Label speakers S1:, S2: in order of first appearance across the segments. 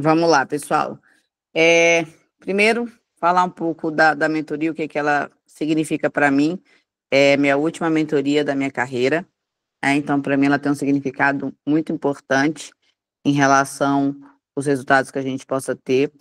S1: Vamos lá, pessoal. É, primeiro, falar um pouco da, da mentoria, o que, que ela significa para mim. É minha última mentoria da minha carreira. É, então, para mim, ela tem um significado muito importante em relação aos resultados que a gente possa ter.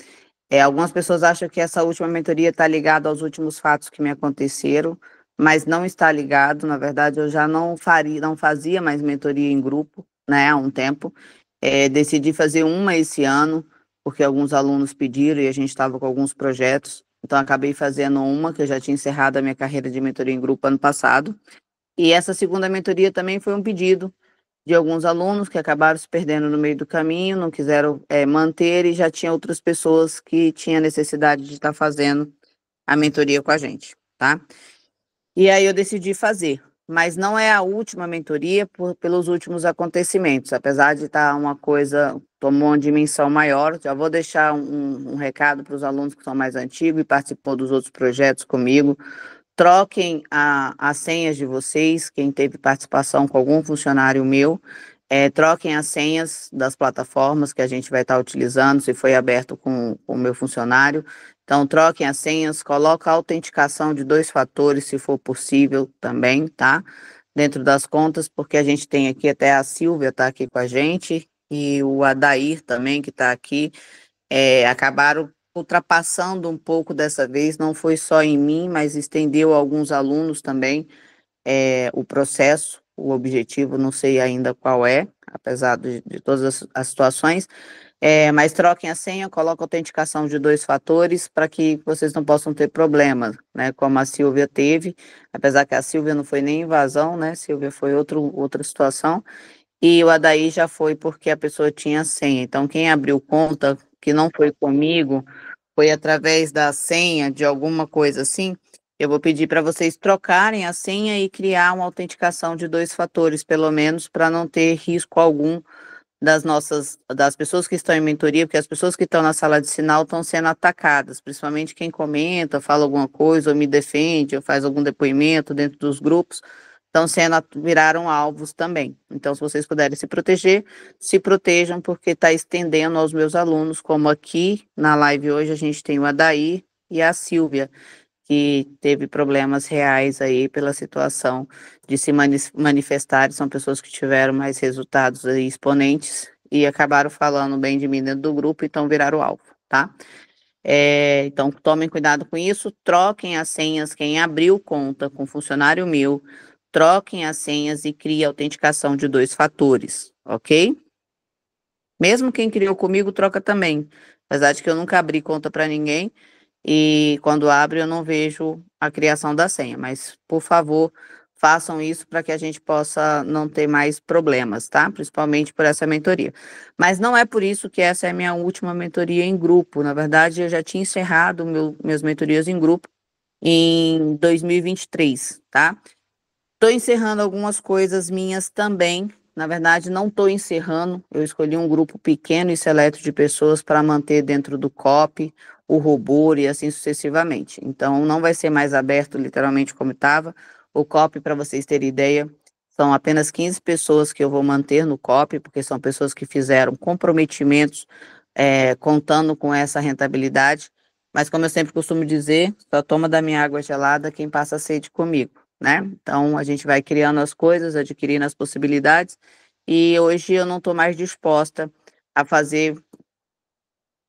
S1: É, algumas pessoas acham que essa última mentoria está ligada aos últimos fatos que me aconteceram, mas não está ligado. Na verdade, eu já não faria, não fazia mais mentoria em grupo, né, há um tempo. É, decidi fazer uma esse ano, porque alguns alunos pediram e a gente estava com alguns projetos. Então, acabei fazendo uma, que eu já tinha encerrado a minha carreira de mentoria em grupo ano passado. E essa segunda mentoria também foi um pedido de alguns alunos que acabaram se perdendo no meio do caminho, não quiseram é, manter e já tinha outras pessoas que tinham necessidade de estar tá fazendo a mentoria com a gente, tá? E aí eu decidi fazer mas não é a última mentoria por, pelos últimos acontecimentos, apesar de estar tá uma coisa tomou uma dimensão maior. Já vou deixar um, um recado para os alunos que são mais antigos e participou dos outros projetos comigo. Troquem as senhas de vocês, quem teve participação com algum funcionário meu, é, troquem as senhas das plataformas que a gente vai estar tá utilizando, se foi aberto com o meu funcionário. Então, troquem as senhas, coloca a autenticação de dois fatores, se for possível também, tá? Dentro das contas, porque a gente tem aqui até a Silvia tá aqui com a gente e o Adair também que está aqui, é, acabaram ultrapassando um pouco dessa vez, não foi só em mim, mas estendeu alguns alunos também é, o processo, o objetivo, não sei ainda qual é, apesar de, de todas as, as situações, é, mas troquem a senha, coloquem autenticação de dois fatores para que vocês não possam ter problemas, né? Como a Silvia teve, apesar que a Silvia não foi nem invasão, né? Silvia foi outro, outra situação. E o Adair já foi porque a pessoa tinha senha. Então, quem abriu conta, que não foi comigo, foi através da senha de alguma coisa assim, eu vou pedir para vocês trocarem a senha e criar uma autenticação de dois fatores, pelo menos, para não ter risco algum das nossas das pessoas que estão em mentoria, porque as pessoas que estão na sala de sinal estão sendo atacadas, principalmente quem comenta, fala alguma coisa, ou me defende, ou faz algum depoimento dentro dos grupos, estão sendo viraram alvos também. Então, se vocês puderem se proteger, se protejam, porque está estendendo aos meus alunos, como aqui na live hoje a gente tem o Adair e a Silvia, que teve problemas reais aí pela situação de se manifestar, são pessoas que tiveram mais resultados aí, exponentes e acabaram falando bem de mim dentro do grupo, então viraram alvo, tá? É, então tomem cuidado com isso, troquem as senhas, quem abriu conta com funcionário meu, troquem as senhas e crie autenticação de dois fatores, ok? Mesmo quem criou comigo, troca também. Apesar de que eu nunca abri conta para ninguém, e quando abre eu não vejo a criação da senha, mas por favor, façam isso para que a gente possa não ter mais problemas, tá? Principalmente por essa mentoria. Mas não é por isso que essa é a minha última mentoria em grupo. Na verdade, eu já tinha encerrado meu, minhas mentorias em grupo em 2023, tá? Estou encerrando algumas coisas minhas também. Na verdade, não estou encerrando. Eu escolhi um grupo pequeno e seleto de pessoas para manter dentro do COP, o rubor e assim sucessivamente. Então, não vai ser mais aberto literalmente como estava. O COP, para vocês terem ideia, são apenas 15 pessoas que eu vou manter no COP, porque são pessoas que fizeram comprometimentos é, contando com essa rentabilidade. Mas, como eu sempre costumo dizer, só toma da minha água gelada quem passa sede comigo, né? Então, a gente vai criando as coisas, adquirindo as possibilidades. E hoje eu não estou mais disposta a fazer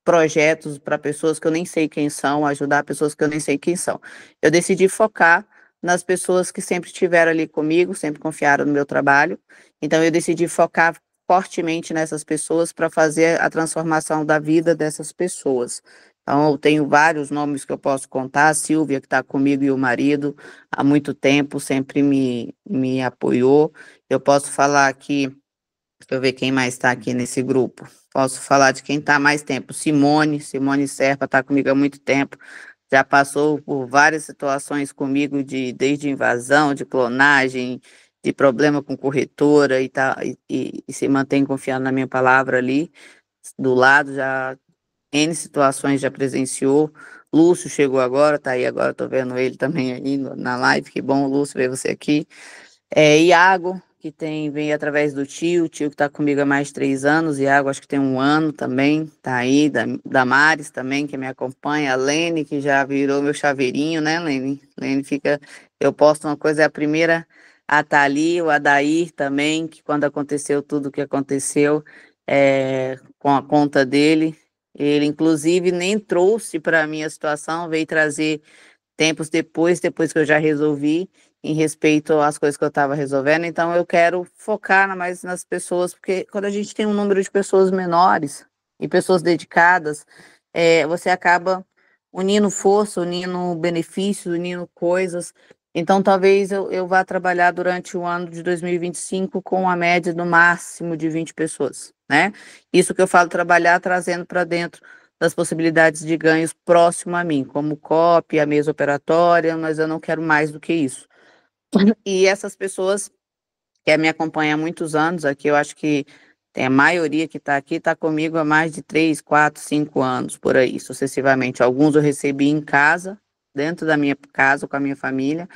S1: projetos para pessoas que eu nem sei quem são, ajudar pessoas que eu nem sei quem são. Eu decidi focar nas pessoas que sempre estiveram ali comigo, sempre confiaram no meu trabalho. Então eu decidi focar fortemente nessas pessoas para fazer a transformação da vida dessas pessoas. Então, eu tenho vários nomes que eu posso contar. A Silvia, que está comigo, e o marido há muito tempo, sempre me, me apoiou. Eu posso falar aqui Deixa eu ver quem mais está aqui nesse grupo. Posso falar de quem está mais tempo. Simone, Simone Serpa está comigo há muito tempo. Já passou por várias situações comigo, de, desde invasão, de clonagem, de problema com corretora e, tá, e, e, e se mantém confiando na minha palavra ali. Do lado, já N situações já presenciou. Lúcio chegou agora, tá aí agora, tô vendo ele também aí na live. Que bom, Lúcio, ver você aqui. É, Iago, que tem, vem através do tio, o tio que está comigo há mais de três anos, Iago acho que tem um ano também, tá aí, da, da Maris também, que me acompanha, a Lene, que já virou meu chaveirinho, né, Lene? Lene fica, eu posto uma coisa, é a primeira, a Thali, tá o Adair também, que quando aconteceu tudo o que aconteceu é, com a conta dele, ele inclusive nem trouxe para a minha situação, veio trazer tempos depois, depois que eu já resolvi, em respeito às coisas que eu estava resolvendo. Então, eu quero focar mais nas pessoas, porque quando a gente tem um número de pessoas menores e pessoas dedicadas, é, você acaba unindo força, unindo benefícios, unindo coisas. Então, talvez eu, eu vá trabalhar durante o ano de 2025 com a média no máximo de 20 pessoas, né? Isso que eu falo trabalhar trazendo para dentro das possibilidades de ganhos próximo a mim, como COP, a mesa operatória, mas eu não quero mais do que isso. E essas pessoas que me acompanham há muitos anos aqui, eu acho que tem a maioria que está aqui está comigo há mais de três, quatro, cinco anos, por aí, sucessivamente. Alguns eu recebi em casa, dentro da minha casa, com a minha família.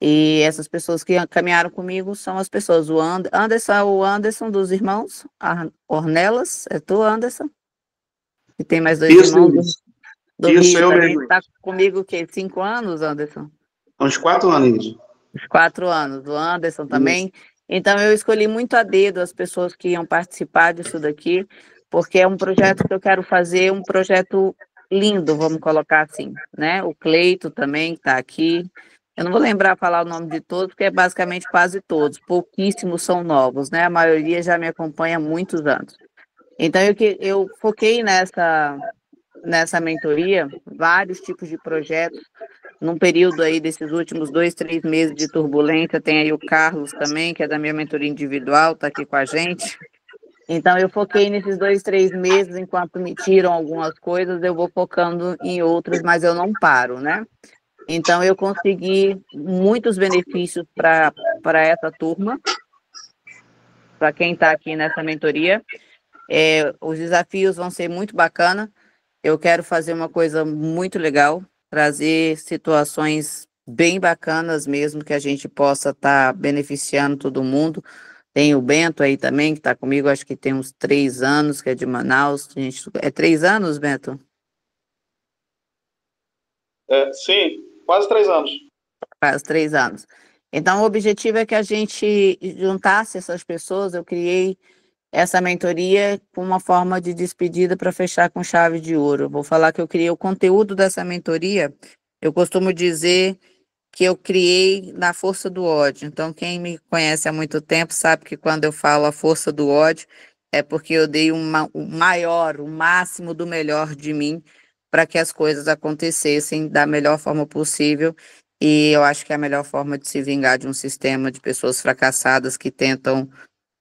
S1: E essas pessoas que caminharam comigo são as pessoas, o Anderson, o Anderson dos irmãos, Ornelas, é tu, Anderson? E tem mais dois isso, irmãos. Isso,
S2: do, isso Rio, eu mesmo. Está
S1: comigo o quê? Cinco anos, Anderson?
S2: Uns quatro anos.
S1: Os quatro anos, o Anderson também. Isso. Então, eu escolhi muito a dedo as pessoas que iam participar disso daqui, porque é um projeto que eu quero fazer, um projeto lindo, vamos colocar assim, né? O Cleito também está aqui. Eu não vou lembrar falar o nome de todos, porque é basicamente quase todos, pouquíssimos são novos, né? A maioria já me acompanha há muitos anos. Então, eu, eu foquei nessa, nessa mentoria, vários tipos de projetos, num período aí desses últimos dois, três meses de turbulência, tem aí o Carlos também, que é da minha mentoria individual, está aqui com a gente. Então, eu foquei nesses dois, três meses, enquanto me tiram algumas coisas, eu vou focando em outras, mas eu não paro, né? Então, eu consegui muitos benefícios para essa turma, para quem está aqui nessa mentoria. É, os desafios vão ser muito bacana. Eu quero fazer uma coisa muito legal, trazer situações bem bacanas mesmo, que a gente possa estar tá beneficiando todo mundo. Tem o Bento aí também, que está comigo, acho que tem uns três anos, que é de Manaus. A gente... É três anos, Bento?
S3: É, sim, quase três anos.
S1: Quase três anos. Então, o objetivo é que a gente juntasse essas pessoas. Eu criei essa mentoria com uma forma de despedida para fechar com chave de ouro. Vou falar que eu criei o conteúdo dessa mentoria. Eu costumo dizer que eu criei na força do ódio. Então, quem me conhece há muito tempo sabe que quando eu falo a força do ódio, é porque eu dei uma, o maior, o máximo do melhor de mim para que as coisas acontecessem da melhor forma possível. E eu acho que é a melhor forma de se vingar de um sistema de pessoas fracassadas que tentam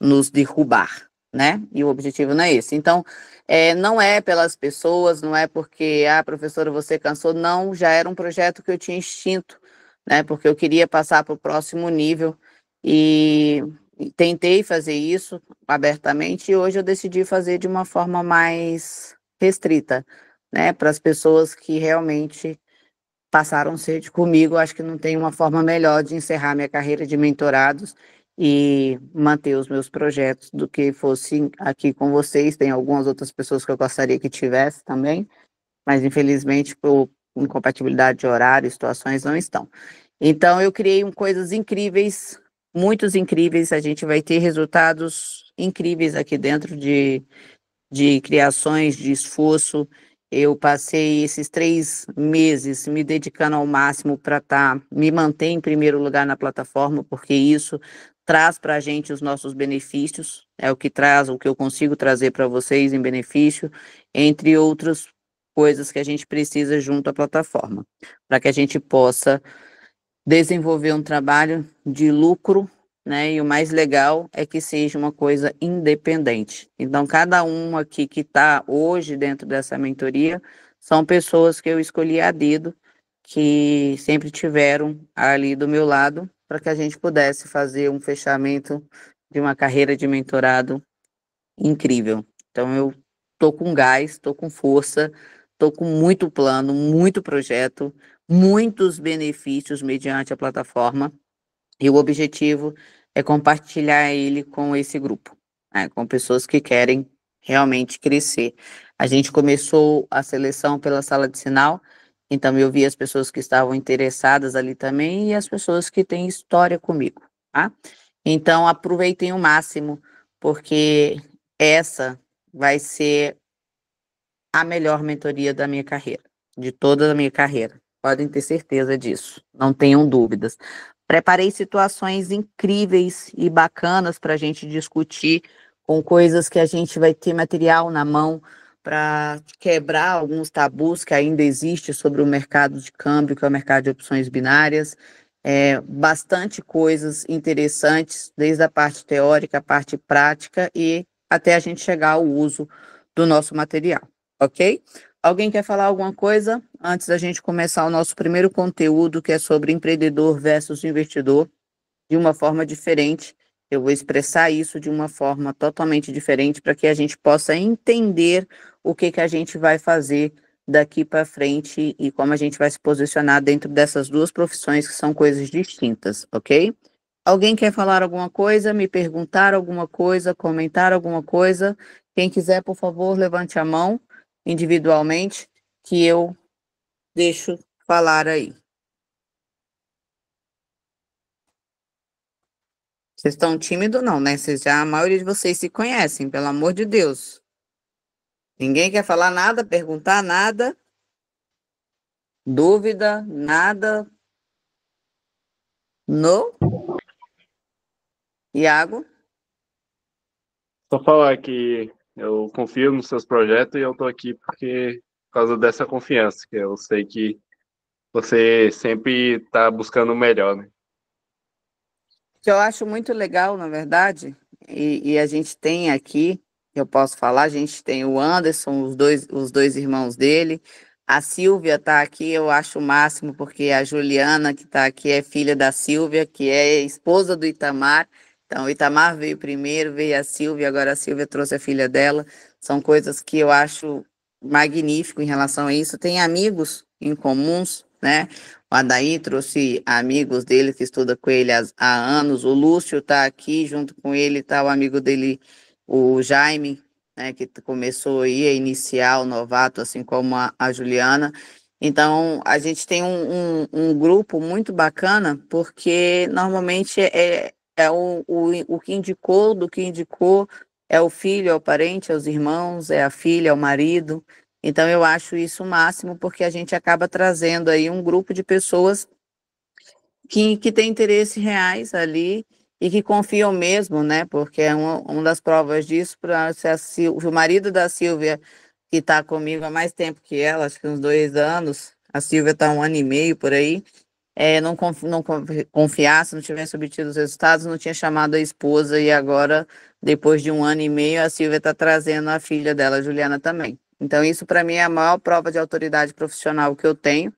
S1: nos derrubar né? E o objetivo não é esse. Então, é, não é pelas pessoas, não é porque, ah, professora, você cansou, não, já era um projeto que eu tinha extinto, né? Porque eu queria passar para o próximo nível e tentei fazer isso abertamente e hoje eu decidi fazer de uma forma mais restrita, né? Para as pessoas que realmente passaram sede comigo, acho que não tem uma forma melhor de encerrar minha carreira de mentorados e manter os meus projetos do que fosse aqui com vocês. Tem algumas outras pessoas que eu gostaria que tivesse também, mas infelizmente por incompatibilidade de horário, situações não estão. Então eu criei um, coisas incríveis, muitos incríveis. A gente vai ter resultados incríveis aqui dentro de, de criações, de esforço. Eu passei esses três meses me dedicando ao máximo para tá, me manter em primeiro lugar na plataforma, porque isso traz para a gente os nossos benefícios, é o que traz, o que eu consigo trazer para vocês em benefício, entre outras coisas que a gente precisa junto à plataforma, para que a gente possa desenvolver um trabalho de lucro, né? E o mais legal é que seja uma coisa independente. Então, cada um aqui que está hoje dentro dessa mentoria são pessoas que eu escolhi a dedo, que sempre tiveram ali do meu lado para que a gente pudesse fazer um fechamento de uma carreira de mentorado incrível. Então eu tô com gás, tô com força, tô com muito plano, muito projeto, muitos benefícios mediante a plataforma e o objetivo é compartilhar ele com esse grupo, né? com pessoas que querem realmente crescer. A gente começou a seleção pela sala de sinal, então eu vi as pessoas que estavam interessadas ali também e as pessoas que têm história comigo, tá? Então aproveitem o máximo, porque essa vai ser a melhor mentoria da minha carreira, de toda a minha carreira. Podem ter certeza disso, não tenham dúvidas. Preparei situações incríveis e bacanas para a gente discutir com coisas que a gente vai ter material na mão, para quebrar alguns tabus que ainda existem sobre o mercado de câmbio, que é o mercado de opções binárias. É, bastante coisas interessantes, desde a parte teórica, a parte prática e até a gente chegar ao uso do nosso material, ok? Alguém quer falar alguma coisa antes da gente começar o nosso primeiro conteúdo, que é sobre empreendedor versus investidor, de uma forma diferente eu vou expressar isso de uma forma totalmente diferente para que a gente possa entender o que, que a gente vai fazer daqui para frente e como a gente vai se posicionar dentro dessas duas profissões que são coisas distintas, ok? Alguém quer falar alguma coisa, me perguntar alguma coisa, comentar alguma coisa? Quem quiser, por favor, levante a mão individualmente que eu deixo falar aí. Vocês estão tímidos, não, né? Vocês já, a maioria de vocês se conhecem, pelo amor de Deus. Ninguém quer falar nada, perguntar nada. Dúvida, nada. No? Iago? Só falar
S2: que eu confio nos seus projetos e eu tô aqui porque por causa dessa confiança, que eu sei que você sempre está buscando o melhor, né?
S1: que eu acho muito legal, na verdade, e, e, a gente tem aqui, eu posso falar, a gente tem o Anderson, os dois, os dois irmãos dele, a Silvia está aqui, eu acho o máximo, porque a Juliana, que está aqui, é filha da Silvia, que é esposa do Itamar. Então, o Itamar veio primeiro, veio a Silvia, agora a Silvia trouxe a filha dela. São coisas que eu acho magnífico em relação a isso. Tem amigos em comuns, né? O Adair trouxe amigos dele que estuda com ele há, há anos. O Lúcio está aqui junto com ele, está o amigo dele, o Jaime, né, que começou aí a iniciar o novato, assim como a, a Juliana. Então, a gente tem um, um, um, grupo muito bacana, porque normalmente é, é, é o, o, o que indicou, do que indicou, é o filho, é o parente, é os irmãos, é a filha, é o marido. Então, eu acho isso o máximo, porque a gente acaba trazendo aí um grupo de pessoas que, que tem interesses reais ali e que confiam mesmo, né? Porque é uma, uma das provas disso, para se, a, o marido da Silvia, que está comigo há mais tempo que ela, acho que uns dois anos, a Silvia está um ano e meio por aí, é, não, conf, não confiasse, não tivesse obtido os resultados, não tinha chamado a esposa e agora, depois de um ano e meio, a Silvia está trazendo a filha dela, Juliana, também. Então, isso para mim é a maior prova de autoridade profissional que eu tenho,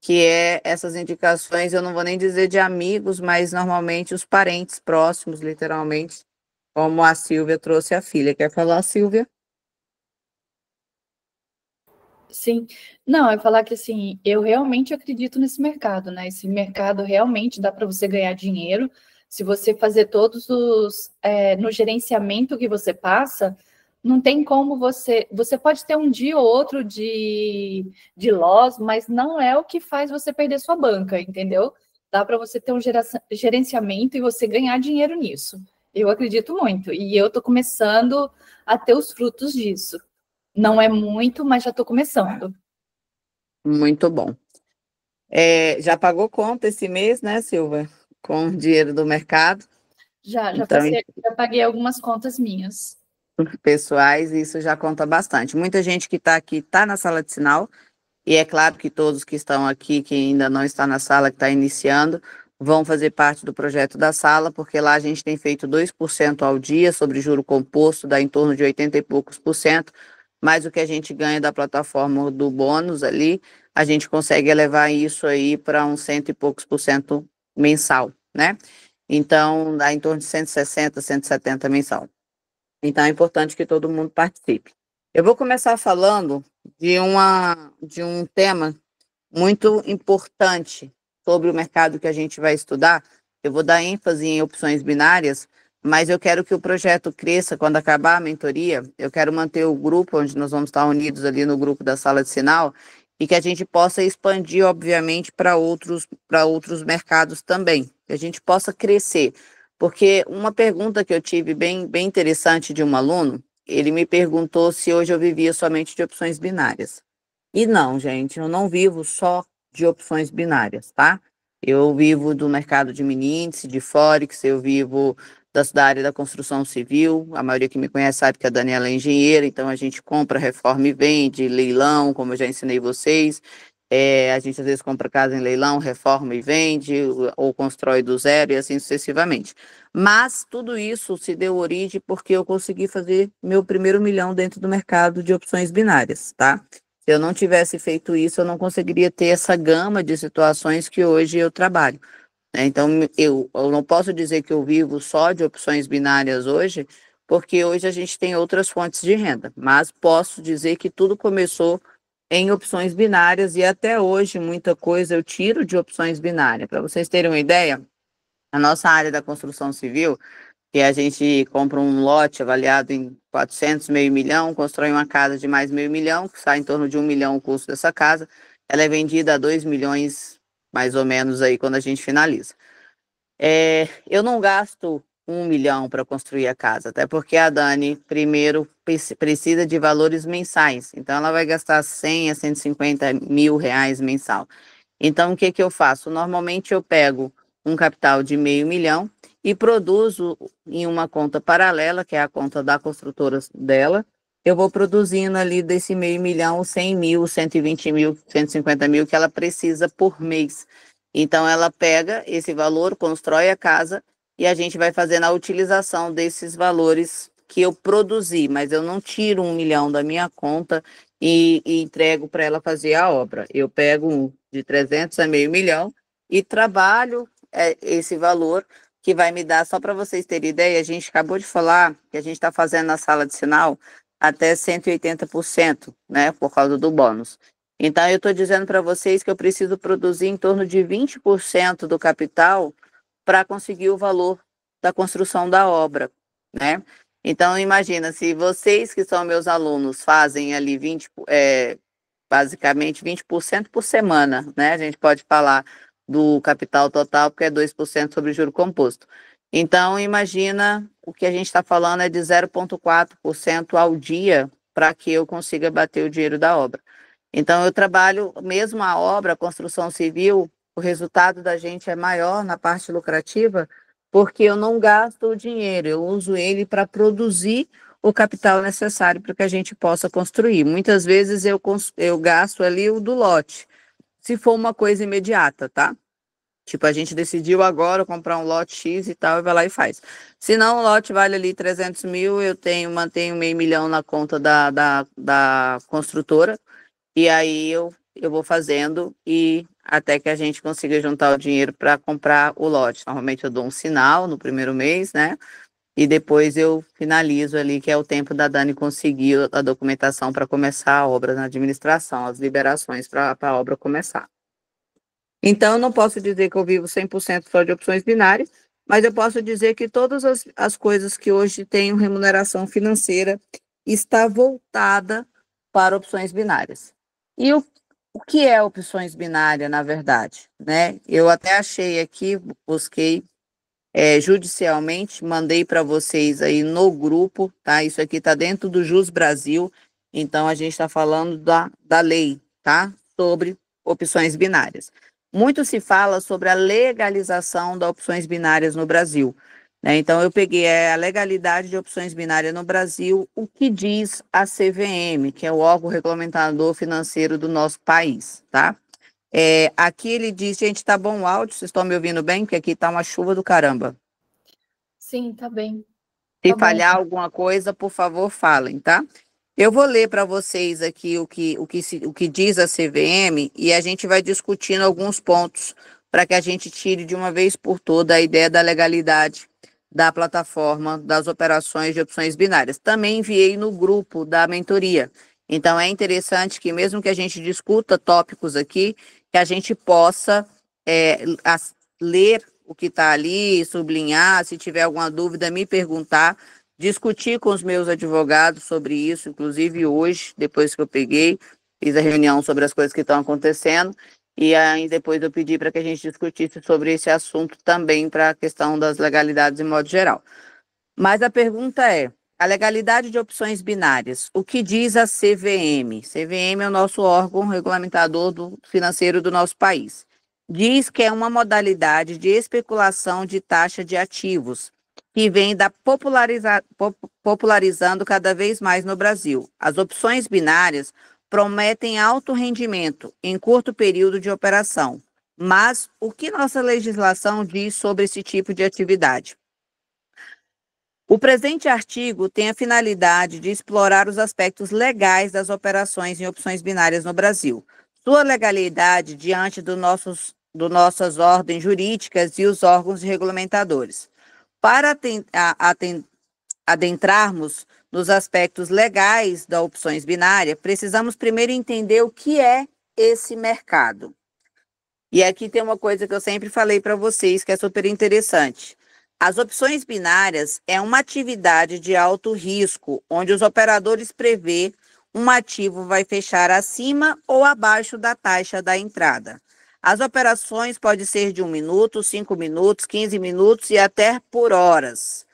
S1: que é essas indicações, eu não vou nem dizer de amigos, mas normalmente os parentes próximos, literalmente, como a Silvia trouxe a filha. Quer falar, Silvia? Sim. Não, é falar
S4: que assim, eu realmente acredito nesse mercado, né? Esse mercado realmente dá para você ganhar dinheiro. Se você fazer todos os. É, no gerenciamento que você passa, não tem como você. Você pode ter um dia ou outro de, de loss, mas não é o que faz você perder sua banca, entendeu? Dá para você ter um gerenciamento e você ganhar dinheiro nisso. Eu acredito muito. E eu estou começando a ter os frutos disso. Não é muito, mas já estou começando.
S1: Muito bom. É, já pagou conta esse mês, né, Silva? Com o dinheiro do mercado?
S4: Já, já, então, passei, já paguei algumas contas minhas
S1: pessoais, e isso já conta bastante. Muita gente que está aqui está na sala de sinal, e é claro que todos que estão aqui, que ainda não está na sala, que está iniciando, vão fazer parte do projeto da sala, porque lá a gente tem feito 2% ao dia sobre juro composto, dá em torno de 80 e poucos por cento, mais o que a gente ganha da plataforma do bônus ali, a gente consegue elevar isso aí para uns cento e poucos por cento mensal, né? Então, dá em torno de 160, 170 mensal. Então é importante que todo mundo participe. Eu vou começar falando de, uma, de um tema muito importante sobre o mercado que a gente vai estudar. Eu vou dar ênfase em opções binárias, mas eu quero que o projeto cresça quando acabar a mentoria. Eu quero manter o grupo onde nós vamos estar unidos ali no grupo da sala de sinal e que a gente possa expandir, obviamente, para outros, outros mercados também, que a gente possa crescer. Porque uma pergunta que eu tive bem, bem interessante de um aluno, ele me perguntou se hoje eu vivia somente de opções binárias. E não, gente, eu não vivo só de opções binárias, tá? Eu vivo do mercado de mini índice, de Forex, eu vivo das, da área da construção civil. A maioria que me conhece sabe que a Daniela é engenheira, então a gente compra, reforma e vende, leilão, como eu já ensinei vocês. É, a gente às vezes compra casa em leilão, reforma e vende, ou constrói do zero e assim sucessivamente. Mas tudo isso se deu origem porque eu consegui fazer meu primeiro milhão dentro do mercado de opções binárias, tá? Se eu não tivesse feito isso, eu não conseguiria ter essa gama de situações que hoje eu trabalho. Né? Então, eu, eu não posso dizer que eu vivo só de opções binárias hoje, porque hoje a gente tem outras fontes de renda, mas posso dizer que tudo começou em opções binárias e até hoje muita coisa eu tiro de opções binárias. Para vocês terem uma ideia, a nossa área da construção civil, que a gente compra um lote avaliado em 400, meio milhão, constrói uma casa de mais meio milhão, que sai em torno de um milhão o custo dessa casa, ela é vendida a 2 milhões mais ou menos aí quando a gente finaliza. É, eu não gasto um milhão para construir a casa, até porque a Dani primeiro precisa de valores mensais, então ela vai gastar 100 a 150 mil reais mensal. Então o que que eu faço? Normalmente eu pego um capital de meio milhão e produzo em uma conta paralela, que é a conta da construtora dela. Eu vou produzindo ali desse meio milhão, 100 mil, 120 mil, 150 mil que ela precisa por mês. Então ela pega esse valor, constrói a casa e a gente vai fazendo a utilização desses valores que eu produzi, mas eu não tiro um milhão da minha conta e, e entrego para ela fazer a obra. Eu pego de 300 a meio milhão e trabalho é, esse valor que vai me dar, só para vocês terem ideia, a gente acabou de falar que a gente está fazendo na sala de sinal até 180%, né, por causa do bônus. Então, eu estou dizendo para vocês que eu preciso produzir em torno de 20% do capital para conseguir o valor da construção da obra, né? Então, imagina, se vocês que são meus alunos fazem ali 20, é, basicamente 20% por semana, né? A gente pode falar do capital total, porque é 2% sobre juro composto. Então, imagina o que a gente está falando é de 0,4% ao dia para que eu consiga bater o dinheiro da obra. Então, eu trabalho mesmo a obra, a construção civil, o resultado da gente é maior na parte lucrativa, porque eu não gasto o dinheiro, eu uso ele para produzir o capital necessário para que a gente possa construir. Muitas vezes eu, eu gasto ali o do lote, se for uma coisa imediata, tá? Tipo, a gente decidiu agora comprar um lote X e tal, e vai lá e faz. Se não, o lote vale ali 300 mil, eu tenho, mantenho meio milhão na conta da, da, da construtora, e aí eu, eu vou fazendo e até que a gente consiga juntar o dinheiro para comprar o lote. Normalmente eu dou um sinal no primeiro mês, né? E depois eu finalizo ali, que é o tempo da Dani conseguir a documentação para começar a obra na administração, as liberações para a obra começar. Então, não posso dizer que eu vivo 100% só de opções binárias, mas eu posso dizer que todas as, as coisas que hoje têm remuneração financeira está voltada para opções binárias. E o o que é opções binárias, na verdade, né? Eu até achei aqui, busquei é, judicialmente, mandei para vocês aí no grupo, tá? Isso aqui está dentro do Jus Brasil, então a gente está falando da, da lei, tá? Sobre opções binárias. Muito se fala sobre a legalização das opções binárias no Brasil. Né? Então, eu peguei é, a legalidade de opções binárias no Brasil, o que diz a CVM, que é o órgão regulamentador financeiro do nosso país, tá? É, aqui ele diz, gente, tá bom o áudio? Vocês estão me ouvindo bem? Porque aqui tá uma chuva do caramba.
S4: Sim, tá bem.
S1: Se tá falhar alguma coisa, por favor, falem, tá? Eu vou ler para vocês aqui o que, o, que se, o que diz a CVM e a gente vai discutindo alguns pontos para que a gente tire de uma vez por toda a ideia da legalidade da plataforma das operações de opções binárias. Também enviei no grupo da mentoria. Então é interessante que mesmo que a gente discuta tópicos aqui, que a gente possa é, ler o que está ali, sublinhar, se tiver alguma dúvida, me perguntar, discutir com os meus advogados sobre isso, inclusive hoje, depois que eu peguei, fiz a reunião sobre as coisas que estão acontecendo, e aí depois eu pedi para que a gente discutisse sobre esse assunto também para a questão das legalidades em modo geral. Mas a pergunta é: a legalidade de opções binárias, o que diz a CVM? CVM é o nosso órgão regulamentador do, financeiro do nosso país. Diz que é uma modalidade de especulação de taxa de ativos, que vem da popularizar, popularizando cada vez mais no Brasil. As opções binárias prometem alto rendimento em curto período de operação. Mas o que nossa legislação diz sobre esse tipo de atividade? O presente artigo tem a finalidade de explorar os aspectos legais das operações em opções binárias no Brasil, sua legalidade diante do nossos, do nossas ordens jurídicas e os órgãos regulamentadores. Para atent, a, adentrarmos nos aspectos legais da opções binária, precisamos primeiro entender o que é esse mercado. E aqui tem uma coisa que eu sempre falei para vocês que é super interessante. As opções binárias é uma atividade de alto risco, onde os operadores prevê um ativo vai fechar acima ou abaixo da taxa da entrada. As operações podem ser de um minuto, cinco minutos, 15 minutos e até por horas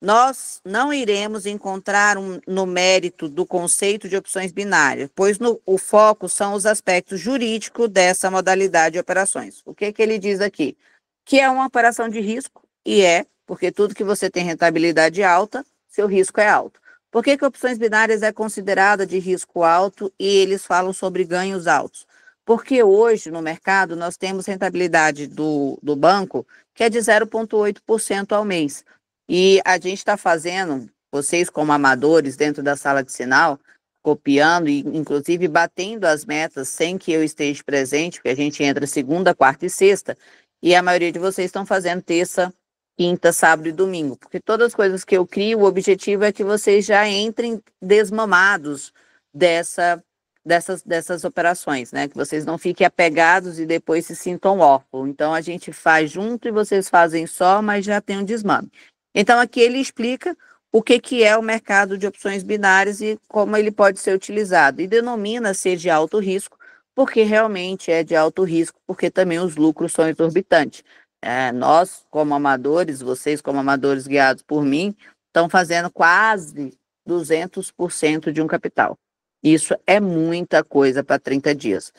S1: nós não iremos encontrar um, no mérito do conceito de opções binárias, pois no, o foco são os aspectos jurídicos dessa modalidade de operações. O que, que ele diz aqui? Que é uma operação de risco, e é, porque tudo que você tem rentabilidade alta, seu risco é alto. Por que, que opções binárias é considerada de risco alto e eles falam sobre ganhos altos? Porque hoje no mercado nós temos rentabilidade do, do banco que é de 0,8% ao mês. E a gente está fazendo, vocês como amadores dentro da sala de sinal, copiando e inclusive batendo as metas sem que eu esteja presente, porque a gente entra segunda, quarta e sexta, e a maioria de vocês estão fazendo terça, quinta, sábado e domingo, porque todas as coisas que eu crio, o objetivo é que vocês já entrem desmamados dessa dessas dessas operações, né? Que vocês não fiquem apegados e depois se sintam órfãos. Então a gente faz junto e vocês fazem só, mas já tem um desmame. Então, aqui ele explica o que, que é o mercado de opções binárias e como ele pode ser utilizado. E denomina ser de alto risco, porque realmente é de alto risco, porque também os lucros são exorbitantes. É, nós, como amadores, vocês, como amadores guiados por mim, estão fazendo quase 200% de um capital. Isso é muita coisa para 30 dias.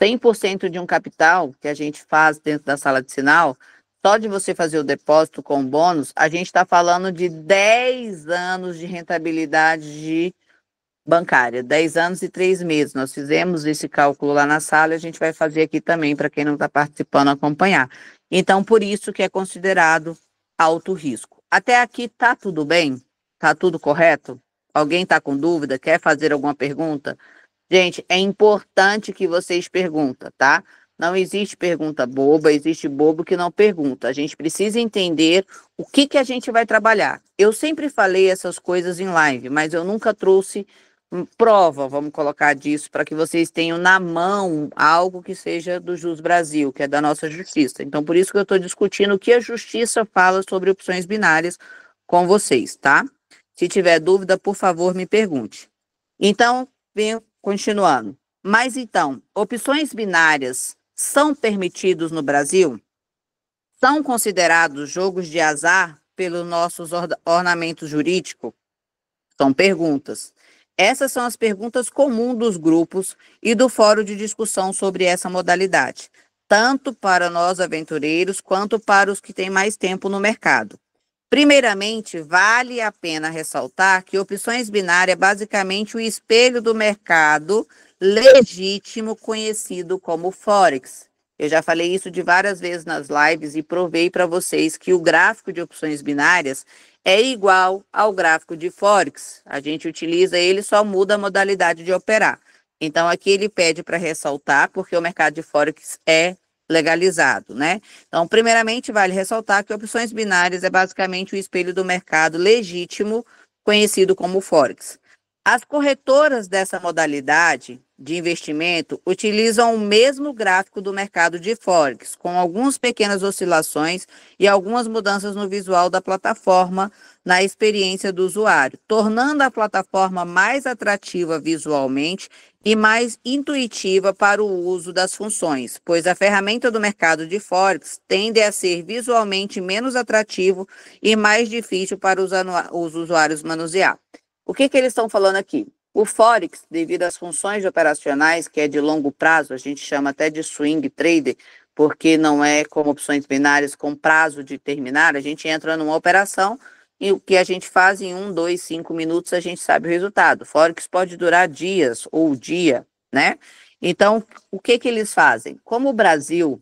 S1: 100% de um capital que a gente faz dentro da sala de sinal, só de você fazer o depósito com bônus, a gente está falando de 10 anos de rentabilidade de bancária, 10 anos e 3 meses. Nós fizemos esse cálculo lá na sala, a gente vai fazer aqui também para quem não está participando acompanhar. Então, por isso que é considerado alto risco. Até aqui tá tudo bem? Tá tudo correto? Alguém tá com dúvida? Quer fazer alguma pergunta? Gente, é importante que vocês perguntem, tá? Não existe pergunta boba, existe bobo que não pergunta. A gente precisa entender o que, que a gente vai trabalhar. Eu sempre falei essas coisas em live, mas eu nunca trouxe hum, prova, vamos colocar disso, para que vocês tenham na mão algo que seja do Jus Brasil, que é da nossa justiça. Então, por isso que eu estou discutindo o que a justiça fala sobre opções binárias com vocês, tá? Se tiver dúvida, por favor, me pergunte. Então, venho continuando. Mas então, opções binárias são permitidos no Brasil? São considerados jogos de azar pelos nossos ornamentos jurídicos? São perguntas. Essas são as perguntas comuns dos grupos e do fórum de discussão sobre essa modalidade, tanto para nós aventureiros quanto para os que têm mais tempo no mercado. Primeiramente, vale a pena ressaltar que opções binárias é basicamente o espelho do mercado legítimo conhecido como Forex. Eu já falei isso de várias vezes nas lives e provei para vocês que o gráfico de opções binárias é igual ao gráfico de Forex. A gente utiliza ele, só muda a modalidade de operar. Então, aqui ele pede para ressaltar, porque o mercado de Forex é legalizado, né? Então, primeiramente, vale ressaltar que opções binárias é basicamente o espelho do mercado legítimo, conhecido como Forex. As corretoras dessa modalidade de investimento utilizam o mesmo gráfico do mercado de Forex, com algumas pequenas oscilações e algumas mudanças no visual da plataforma na experiência do usuário, tornando a plataforma mais atrativa visualmente e mais intuitiva para o uso das funções, pois a ferramenta do mercado de Forex tende a ser visualmente menos atrativo e mais difícil para os, os usuários manusear. O que, que eles estão falando aqui? O Forex, devido às funções operacionais, que é de longo prazo, a gente chama até de swing trader, porque não é como opções binárias com prazo de terminar, a gente entra numa operação e o que a gente faz em um, dois, cinco minutos, a gente sabe o resultado. Forex pode durar dias ou dia, né? Então, o que, que eles fazem? Como o Brasil,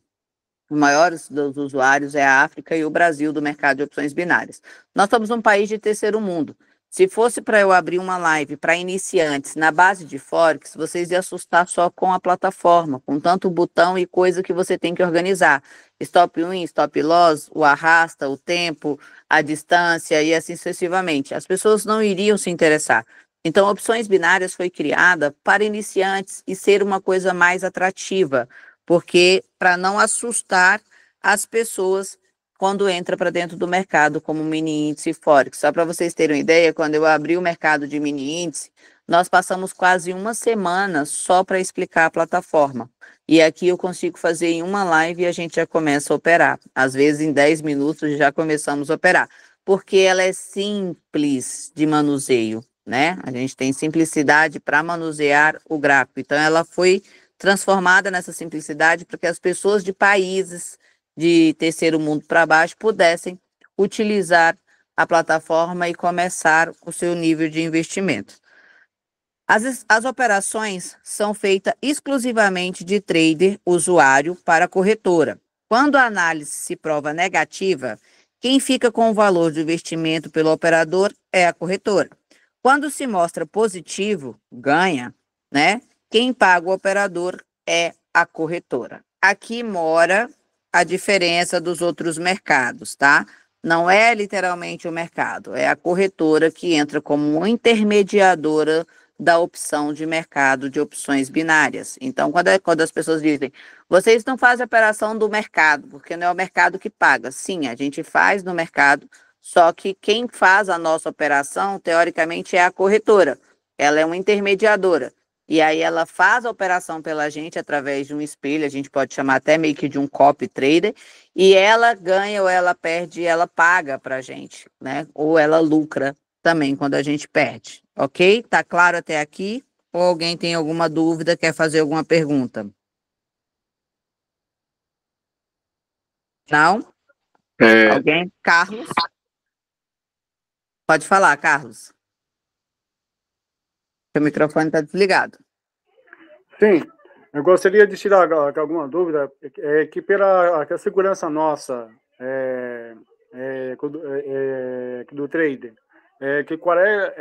S1: o maior dos usuários é a África e o Brasil do mercado de opções binárias. Nós somos um país de terceiro mundo. Se fosse para eu abrir uma live para iniciantes na base de Forex, vocês iam assustar só com a plataforma, com tanto botão e coisa que você tem que organizar. Stop win, stop loss, o arrasta, o tempo, a distância e assim sucessivamente. As pessoas não iriam se interessar. Então, opções binárias foi criada para iniciantes e ser uma coisa mais atrativa, porque para não assustar as pessoas quando entra para dentro do mercado como mini índice Forex. Só para vocês terem uma ideia, quando eu abri o mercado de mini índice, nós passamos quase uma semana só para explicar a plataforma. E aqui eu consigo fazer em uma live e a gente já começa a operar. Às vezes em 10 minutos já começamos a operar, porque ela é simples de manuseio, né? A gente tem simplicidade para manusear o gráfico. Então ela foi transformada nessa simplicidade para que as pessoas de países de terceiro mundo para baixo pudessem utilizar a plataforma e começar o seu nível de investimento. As, as operações são feitas exclusivamente de trader usuário para corretora. Quando a análise se prova negativa, quem fica com o valor do investimento pelo operador é a corretora. Quando se mostra positivo, ganha, né? Quem paga o operador é a corretora. Aqui mora a diferença dos outros mercados, tá? Não é literalmente o mercado, é a corretora que entra como intermediadora da opção de mercado de opções binárias. Então, quando, é, quando as pessoas dizem, vocês não fazem operação do mercado, porque não é o mercado que paga. Sim, a gente faz no mercado, só que quem faz a nossa operação, teoricamente, é a corretora. Ela é uma intermediadora. E aí ela faz a operação pela gente através de um espelho, a gente pode chamar até meio que de um copy trader, e ela ganha ou ela perde, ela paga para a gente, né? Ou ela lucra também quando a gente perde, ok? Tá claro até aqui? Ou alguém tem alguma dúvida, quer fazer alguma pergunta? Não? É... Alguém? Carlos? Pode falar, Carlos. Seu microfone está desligado. Sim, eu gostaria de tirar alguma
S3: dúvida, é que pela a segurança nossa é, é, é, é do trader, é que qual é,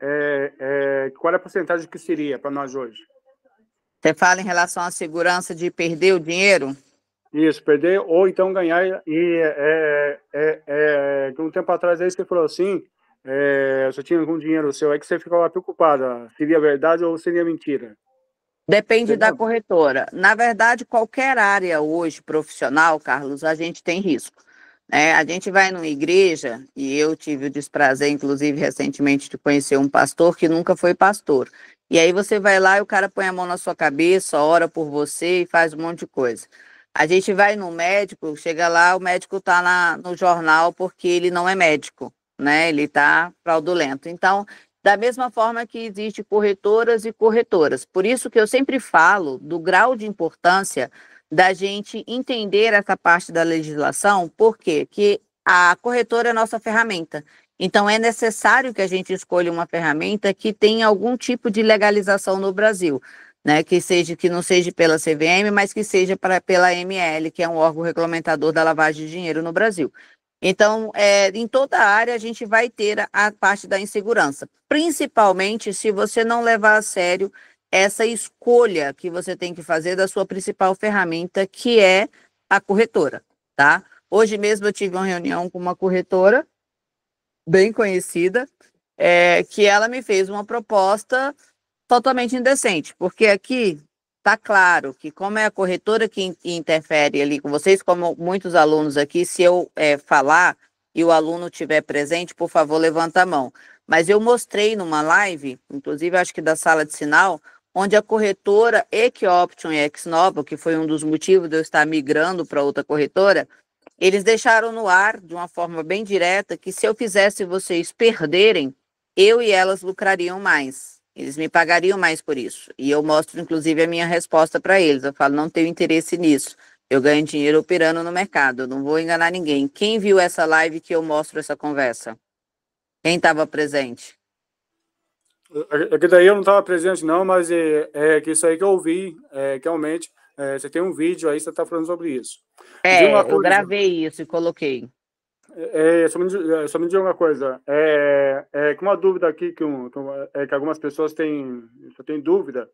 S3: é, qual é a porcentagem que seria para nós hoje?
S1: Você fala em relação à segurança de perder o dinheiro?
S3: Isso, perder ou então ganhar. E é, é, é, um tempo atrás aí você falou assim é, só tinha algum dinheiro seu, é que você ficava
S1: preocupada,
S3: seria verdade ou seria mentira?
S1: Depende Entendeu? da corretora. Na verdade, qualquer área hoje profissional, Carlos, a gente tem risco. É, a gente vai numa igreja, e eu tive o desprazer, inclusive, recentemente, de conhecer um pastor que nunca foi pastor. E aí você vai lá e o cara põe a mão na sua cabeça, ora por você e faz um monte de coisa. A gente vai no médico, chega lá, o médico está no jornal porque ele não é médico né? Ele está fraudulento. Então, da mesma forma que existe corretoras e corretoras. Por isso que eu sempre falo do grau de importância da gente entender essa parte da legislação, por quê? Que a corretora é nossa ferramenta. Então, é necessário que a gente escolha uma ferramenta que tenha algum tipo de legalização no Brasil, né? que, seja, que não seja pela CVM, mas que seja pra, pela ML, que é um órgão regulamentador da lavagem de dinheiro no Brasil. Então, é, em toda a área, a gente vai ter a, a parte da insegurança, principalmente se você não levar a sério essa escolha que você tem que fazer da sua principal ferramenta, que é a corretora, tá? Hoje mesmo eu tive uma reunião com uma corretora bem conhecida, é, que ela me fez uma proposta totalmente indecente, porque aqui Tá claro que como é a corretora que, interfere ali com vocês, como muitos alunos aqui, se eu é, falar e o aluno tiver presente, por favor, levanta a mão. Mas eu mostrei numa live, inclusive acho que da sala de sinal, onde a corretora Equioption e Exnova, que foi um dos motivos de eu estar migrando para outra corretora, eles deixaram no ar de uma forma bem direta que se eu fizesse vocês perderem, eu e elas lucrariam mais. Eles me pagariam mais por isso. E eu mostro, inclusive, a minha resposta para eles. Eu falo, não tenho interesse nisso. Eu ganho dinheiro operando no mercado, não vou enganar ninguém. Quem viu essa live que eu mostro essa conversa? Quem estava presente?
S3: É que daí eu não estava presente, não, mas é, é, que isso aí que eu ouvi, é, realmente. É, você tem um vídeo aí, você está falando sobre isso.
S1: É, eu gravei isso e coloquei.
S3: É, me é, só me diga é, uma coisa. É, é, uma dúvida aqui que, um, que, é, que algumas pessoas têm, têm dúvida.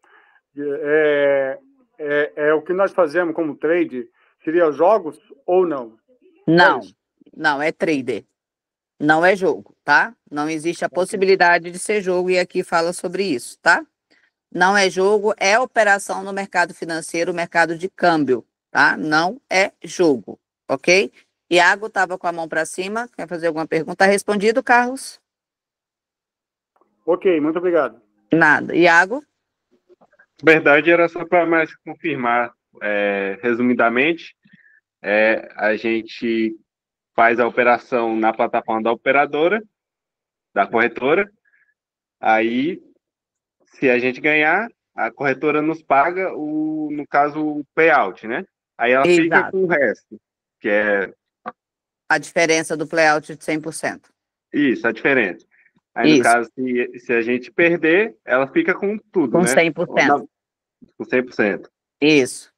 S3: É, é, é, o que nós fazemos como trade seria jogos ou
S1: não? Não, é não é trader. Não é jogo, tá? Não existe a possibilidade de ser jogo e aqui fala sobre isso, tá? Não é jogo, é operação no mercado financeiro, mercado de câmbio, tá? Não é jogo, ok? Iago estava com a mão para cima. Quer fazer alguma pergunta? Tá respondido, Carlos?
S3: Ok, muito obrigado.
S1: Nada. Iago?
S3: Verdade, era só para mais confirmar.
S2: É, resumidamente, é, a gente faz a operação na plataforma da operadora, da corretora. Aí, se a gente ganhar, a corretora nos paga o, no caso, o payout, né? Aí ela Exato. fica com o resto, que é
S1: a diferença do playout de 100%.
S2: Isso, a diferença. Aí, Isso. no caso, se, se, a gente perder, ela fica com tudo, com né? 100%. com 100%. Isso.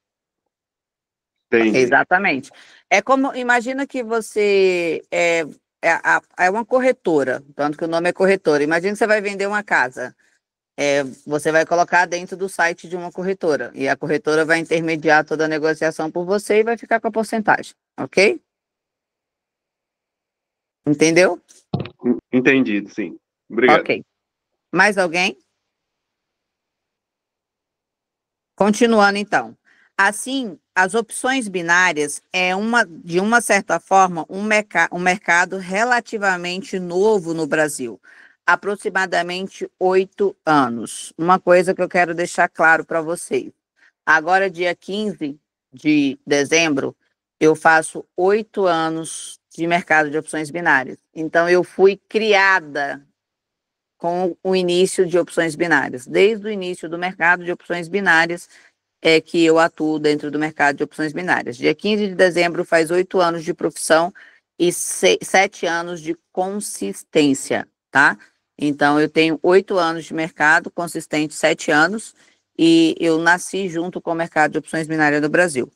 S2: Entendi.
S1: Exatamente. É como, imagina que você é, é, é, uma corretora, tanto que o nome é corretora. Imagina que você vai vender uma casa. É, você vai colocar dentro do site de uma corretora e a corretora vai intermediar toda a negociação por você e vai ficar com a porcentagem, ok?
S2: Entendeu? Entendido, sim. Obrigado. Ok.
S1: Mais alguém? Continuando então. Assim, as opções binárias é uma, de uma certa forma, um, merca um mercado relativamente novo no Brasil, aproximadamente oito anos. Uma coisa que eu quero deixar claro para vocês. Agora, dia 15 de dezembro, eu faço oito anos de mercado de opções binárias. Então, eu fui criada com o início de opções binárias. Desde o início do mercado de opções binárias é que eu atuo dentro do mercado de opções binárias. Dia 15 de dezembro faz oito anos de profissão e sete anos de consistência, tá? Então, eu tenho oito anos de mercado, consistente sete anos, e eu nasci junto com o mercado de opções binárias do Brasil.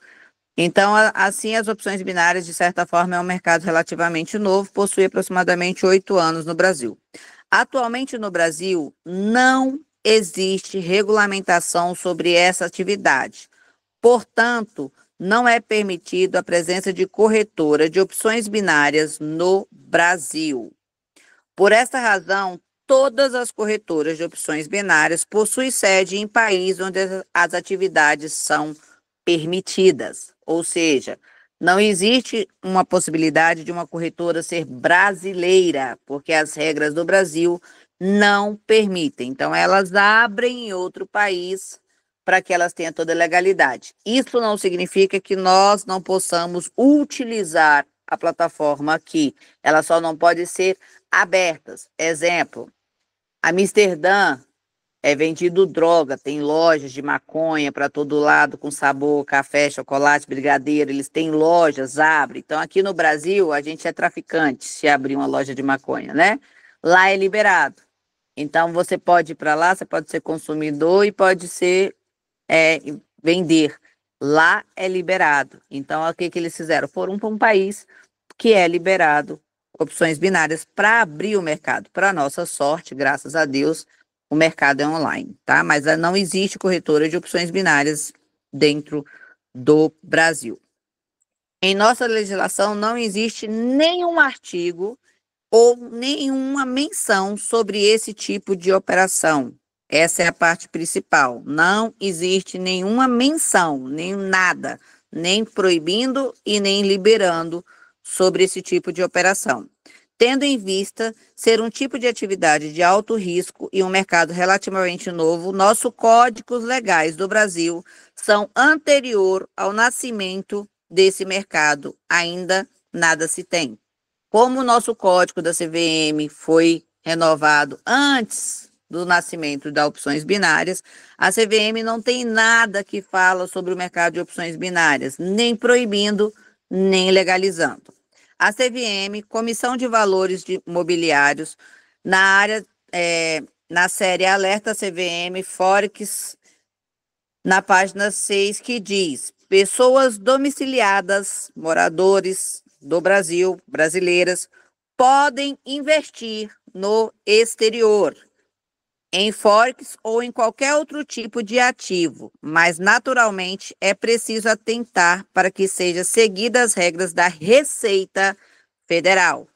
S1: Então, assim, as opções binárias, de certa forma, é um mercado relativamente novo, possui aproximadamente oito anos no Brasil. Atualmente, no Brasil, não existe regulamentação sobre essa atividade. Portanto, não é permitido a presença de corretora de opções binárias no Brasil. Por esta razão, todas as corretoras de opções binárias possuem sede em país onde as atividades são permitidas. Ou seja, não existe uma possibilidade de uma corretora ser brasileira, porque as regras do Brasil não permitem. Então, elas abrem em outro país para que elas tenham toda a legalidade. Isso não significa que nós não possamos utilizar a plataforma aqui. Ela só não pode ser abertas. Exemplo, Amsterdã é vendido droga, tem lojas de maconha para todo lado, com sabor, café, chocolate, brigadeiro. Eles têm lojas, abrem. Então, aqui no Brasil, a gente é traficante se abrir uma loja de maconha, né? Lá é liberado. Então, você pode ir para lá, você pode ser consumidor e pode ser é, vender. Lá é liberado. Então, o que, que eles fizeram? Foram para um país que é liberado opções binárias para abrir o mercado. Para nossa sorte, graças a Deus, o mercado é online, tá? Mas ah, não existe corretora de opções binárias dentro do Brasil. Em nossa legislação não existe nenhum artigo ou nenhuma menção sobre esse tipo de operação. Essa é a parte principal. Não existe nenhuma menção, nem nada, nem proibindo e nem liberando sobre esse tipo de operação tendo em vista ser um tipo de atividade de alto risco e um mercado relativamente novo, nossos códigos legais do Brasil são anterior ao nascimento desse mercado. Ainda nada se tem. Como o nosso código da CVM foi renovado antes do nascimento das opções binárias, a CVM não tem nada que fala sobre o mercado de opções binárias, nem proibindo, nem legalizando a CVM, Comissão de Valores de Mobiliários, na área, é, na série Alerta CVM, Forex, na página 6, que diz: pessoas domiciliadas, moradores do Brasil, brasileiras, podem investir no exterior em forex ou em qualquer outro tipo de ativo, mas naturalmente é preciso atentar para que sejam seguidas as regras da Receita Federal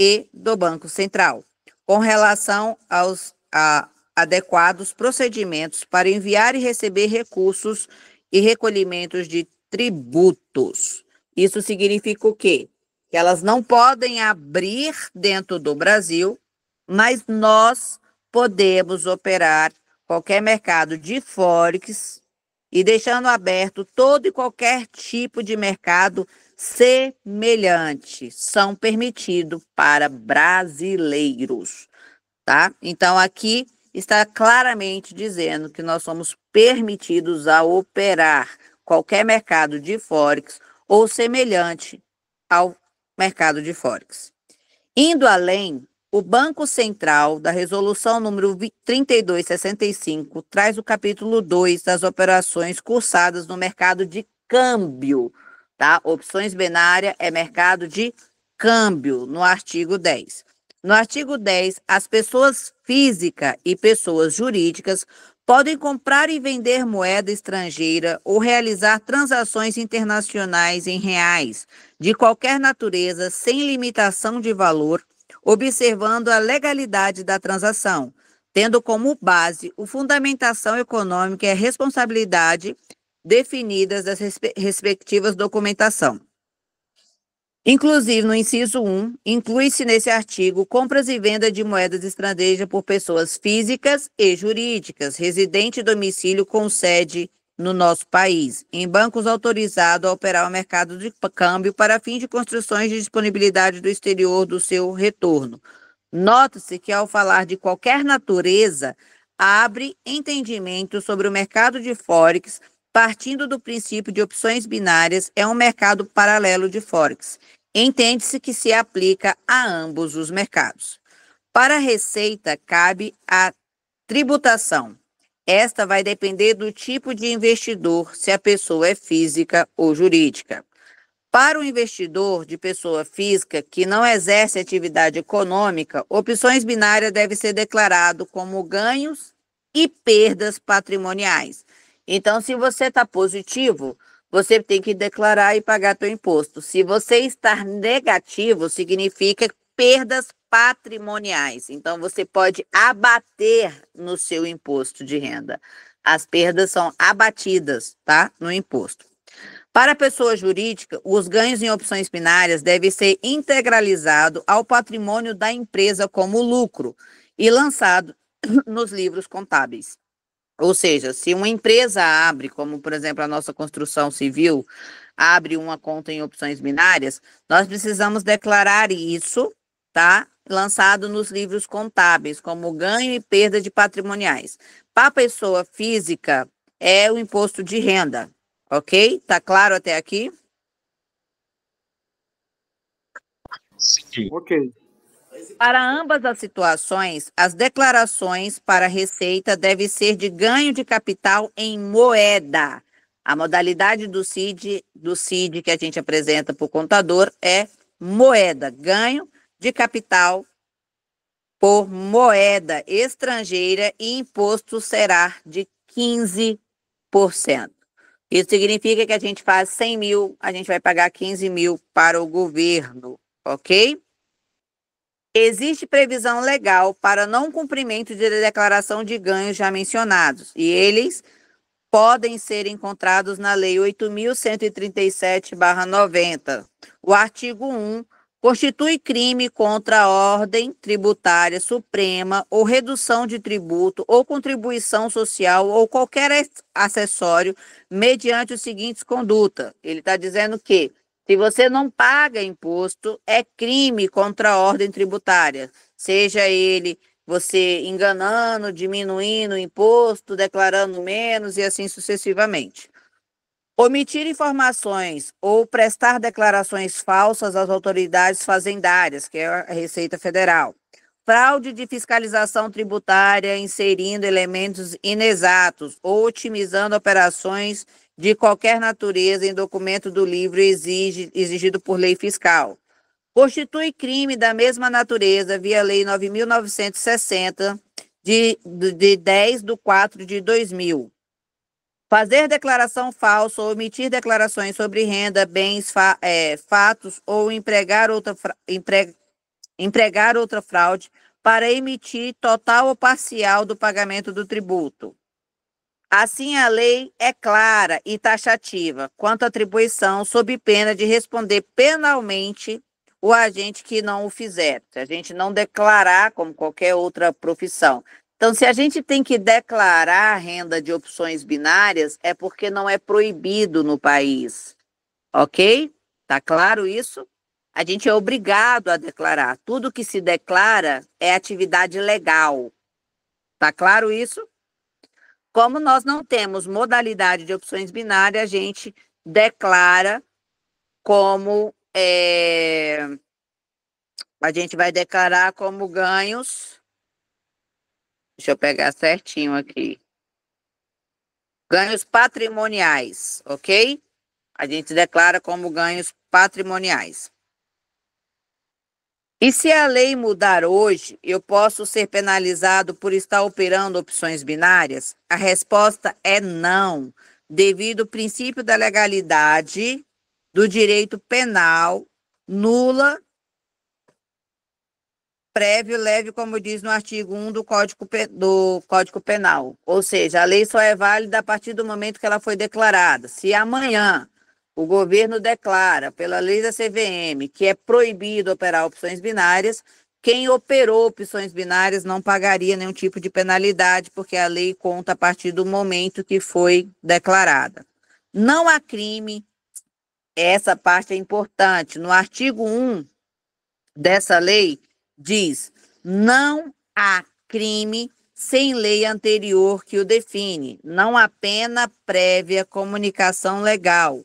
S1: e do Banco Central, com relação aos a, adequados procedimentos para enviar e receber recursos e recolhimentos de tributos. Isso significa o quê? Que elas não podem abrir dentro do Brasil, mas nós podemos operar qualquer mercado de Forex e deixando aberto todo e qualquer tipo de mercado semelhante são permitidos para brasileiros, tá? Então aqui está claramente dizendo que nós somos permitidos a operar qualquer mercado de forex ou semelhante ao mercado de forex. Indo além, o Banco Central, da resolução número 3265, traz o capítulo 2 das operações cursadas no mercado de câmbio, tá? Opções binária é mercado de câmbio, no artigo 10. No artigo 10, as pessoas físicas e pessoas jurídicas podem comprar e vender moeda estrangeira ou realizar transações internacionais em reais, de qualquer natureza, sem limitação de valor, observando a legalidade da transação, tendo como base o fundamentação econômica e a responsabilidade definidas das respectivas documentação. Inclusive, no inciso 1, inclui-se nesse artigo compras e venda de moedas estrangeiras por pessoas físicas e jurídicas, residente e domicílio com sede no nosso país, em bancos autorizados a operar o mercado de câmbio para fins de construções de disponibilidade do exterior do seu retorno. Nota-se que, ao falar de qualquer natureza, abre entendimento sobre o mercado de Forex, partindo do princípio de opções binárias, é um mercado paralelo de Forex. Entende-se que se aplica a ambos os mercados. Para a Receita, cabe a tributação esta vai depender do tipo de investidor, se a pessoa é física ou jurídica. Para o investidor de pessoa física que não exerce atividade econômica, opções binárias devem ser declarado como ganhos e perdas patrimoniais. Então, se você está positivo, você tem que declarar e pagar seu imposto. Se você está negativo, significa perdas patrimoniais. Então, você pode abater no seu imposto de renda. As perdas são abatidas, tá? No imposto. Para a pessoa jurídica, os ganhos em opções binárias devem ser integralizados ao patrimônio da empresa como lucro e lançado nos livros contábeis. Ou seja, se uma empresa abre, como por exemplo a nossa construção civil, abre uma conta em opções binárias, nós precisamos declarar isso tá? Lançado nos livros contábeis, como ganho e perda de patrimoniais. Para pessoa física, é o imposto de renda, ok? Tá claro até aqui?
S3: Sim. Ok.
S1: Para ambas as situações, as declarações para receita devem ser de ganho de capital em moeda. A modalidade do CID, do CID que a gente apresenta para o contador é moeda, ganho de capital por moeda estrangeira e imposto será de 15%. Isso significa que a gente faz 100 mil, a gente vai pagar 15 mil para o governo, ok? Existe previsão legal para não cumprimento de declaração de ganhos já mencionados, e eles podem ser encontrados na Lei 8.137-90. O artigo 1 constitui crime contra a ordem tributária suprema ou redução de tributo ou contribuição social ou qualquer acessório mediante os seguintes condutas. Ele está dizendo que se você não paga imposto, é crime contra a ordem tributária, seja ele você enganando, diminuindo o imposto, declarando menos e assim sucessivamente. Omitir informações ou prestar declarações falsas às autoridades fazendárias, que é a Receita Federal. Fraude de fiscalização tributária inserindo elementos inexatos ou otimizando operações de qualquer natureza em documento do livro exige, exigido por lei fiscal. Constitui crime da mesma natureza via Lei 9.960, de, de 10 de 4 de 2000 Fazer declaração falsa ou omitir declarações sobre renda, bens, fa é, fatos ou empregar outra, empre empregar outra fraude para emitir total ou parcial do pagamento do tributo. Assim, a lei é clara e taxativa quanto à atribuição, sob pena de responder penalmente o agente que não o fizer. Se a gente não declarar, como qualquer outra profissão, então, se a gente tem que declarar renda de opções binárias, é porque não é proibido no país. Ok? Tá claro isso? A gente é obrigado a declarar. Tudo que se declara é atividade legal. Tá claro isso? Como nós não temos modalidade de opções binárias, a gente declara como é, a gente vai declarar como ganhos Deixa eu pegar certinho aqui. Ganhos patrimoniais, ok? A gente declara como ganhos patrimoniais. E se a lei mudar hoje, eu posso ser penalizado por estar operando opções binárias? A resposta é não, devido ao princípio da legalidade do direito penal nula prévio leve, como diz no artigo 1 do Código, do Código Penal. Ou seja, a lei só é válida a partir do momento que ela foi declarada. Se amanhã o governo declara, pela lei da CVM, que é proibido operar opções binárias, quem operou opções binárias não pagaria nenhum tipo de penalidade, porque a lei conta a partir do momento que foi declarada. Não há crime, essa parte é importante. No artigo 1 dessa lei, diz: não há crime sem lei anterior que o define, não há pena prévia comunicação legal.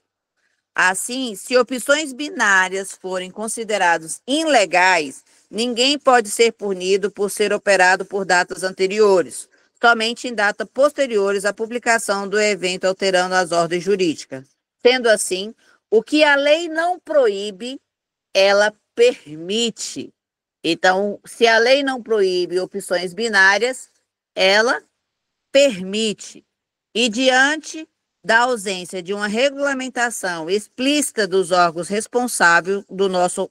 S1: Assim, se opções binárias forem consideradas ilegais, ninguém pode ser punido por ser operado por datas anteriores, somente em datas posteriores à publicação do evento alterando as ordens jurídicas. Sendo assim, o que a lei não proíbe, ela permite. Então, se a lei não proíbe opções binárias, ela permite. E diante da ausência de uma regulamentação explícita dos órgãos responsáveis do nosso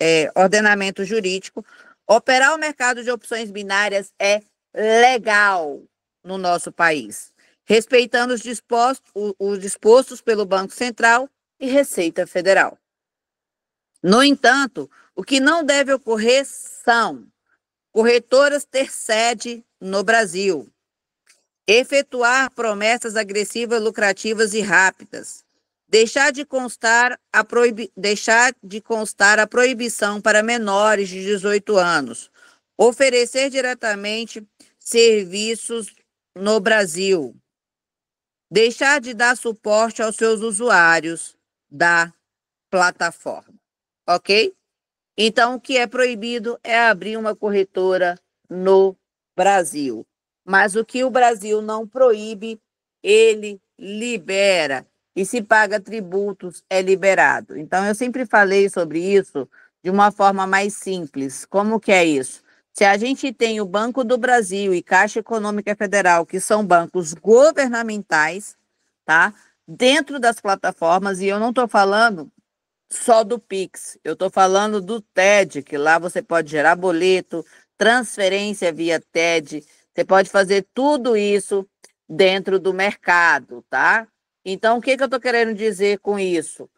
S1: é, ordenamento jurídico, operar o mercado de opções binárias é legal no nosso país, respeitando os dispostos, os dispostos pelo Banco Central e Receita Federal. No entanto, o que não deve ocorrer são corretoras ter sede no Brasil, efetuar promessas agressivas, lucrativas e rápidas, deixar de constar a, proib... deixar de constar a proibição para menores de 18 anos, oferecer diretamente serviços no Brasil, deixar de dar suporte aos seus usuários da plataforma, ok? Então, o que é proibido é abrir uma corretora no Brasil. Mas o que o Brasil não proíbe, ele libera. E se paga tributos, é liberado. Então, eu sempre falei sobre isso de uma forma mais simples. Como que é isso? Se a gente tem o Banco do Brasil e Caixa Econômica Federal, que são bancos governamentais, tá? Dentro das plataformas, e eu não estou falando só do Pix. Eu estou falando do TED, que lá você pode gerar boleto, transferência via TED. Você pode fazer tudo isso dentro do mercado, tá? Então, o que, que eu estou querendo dizer com isso?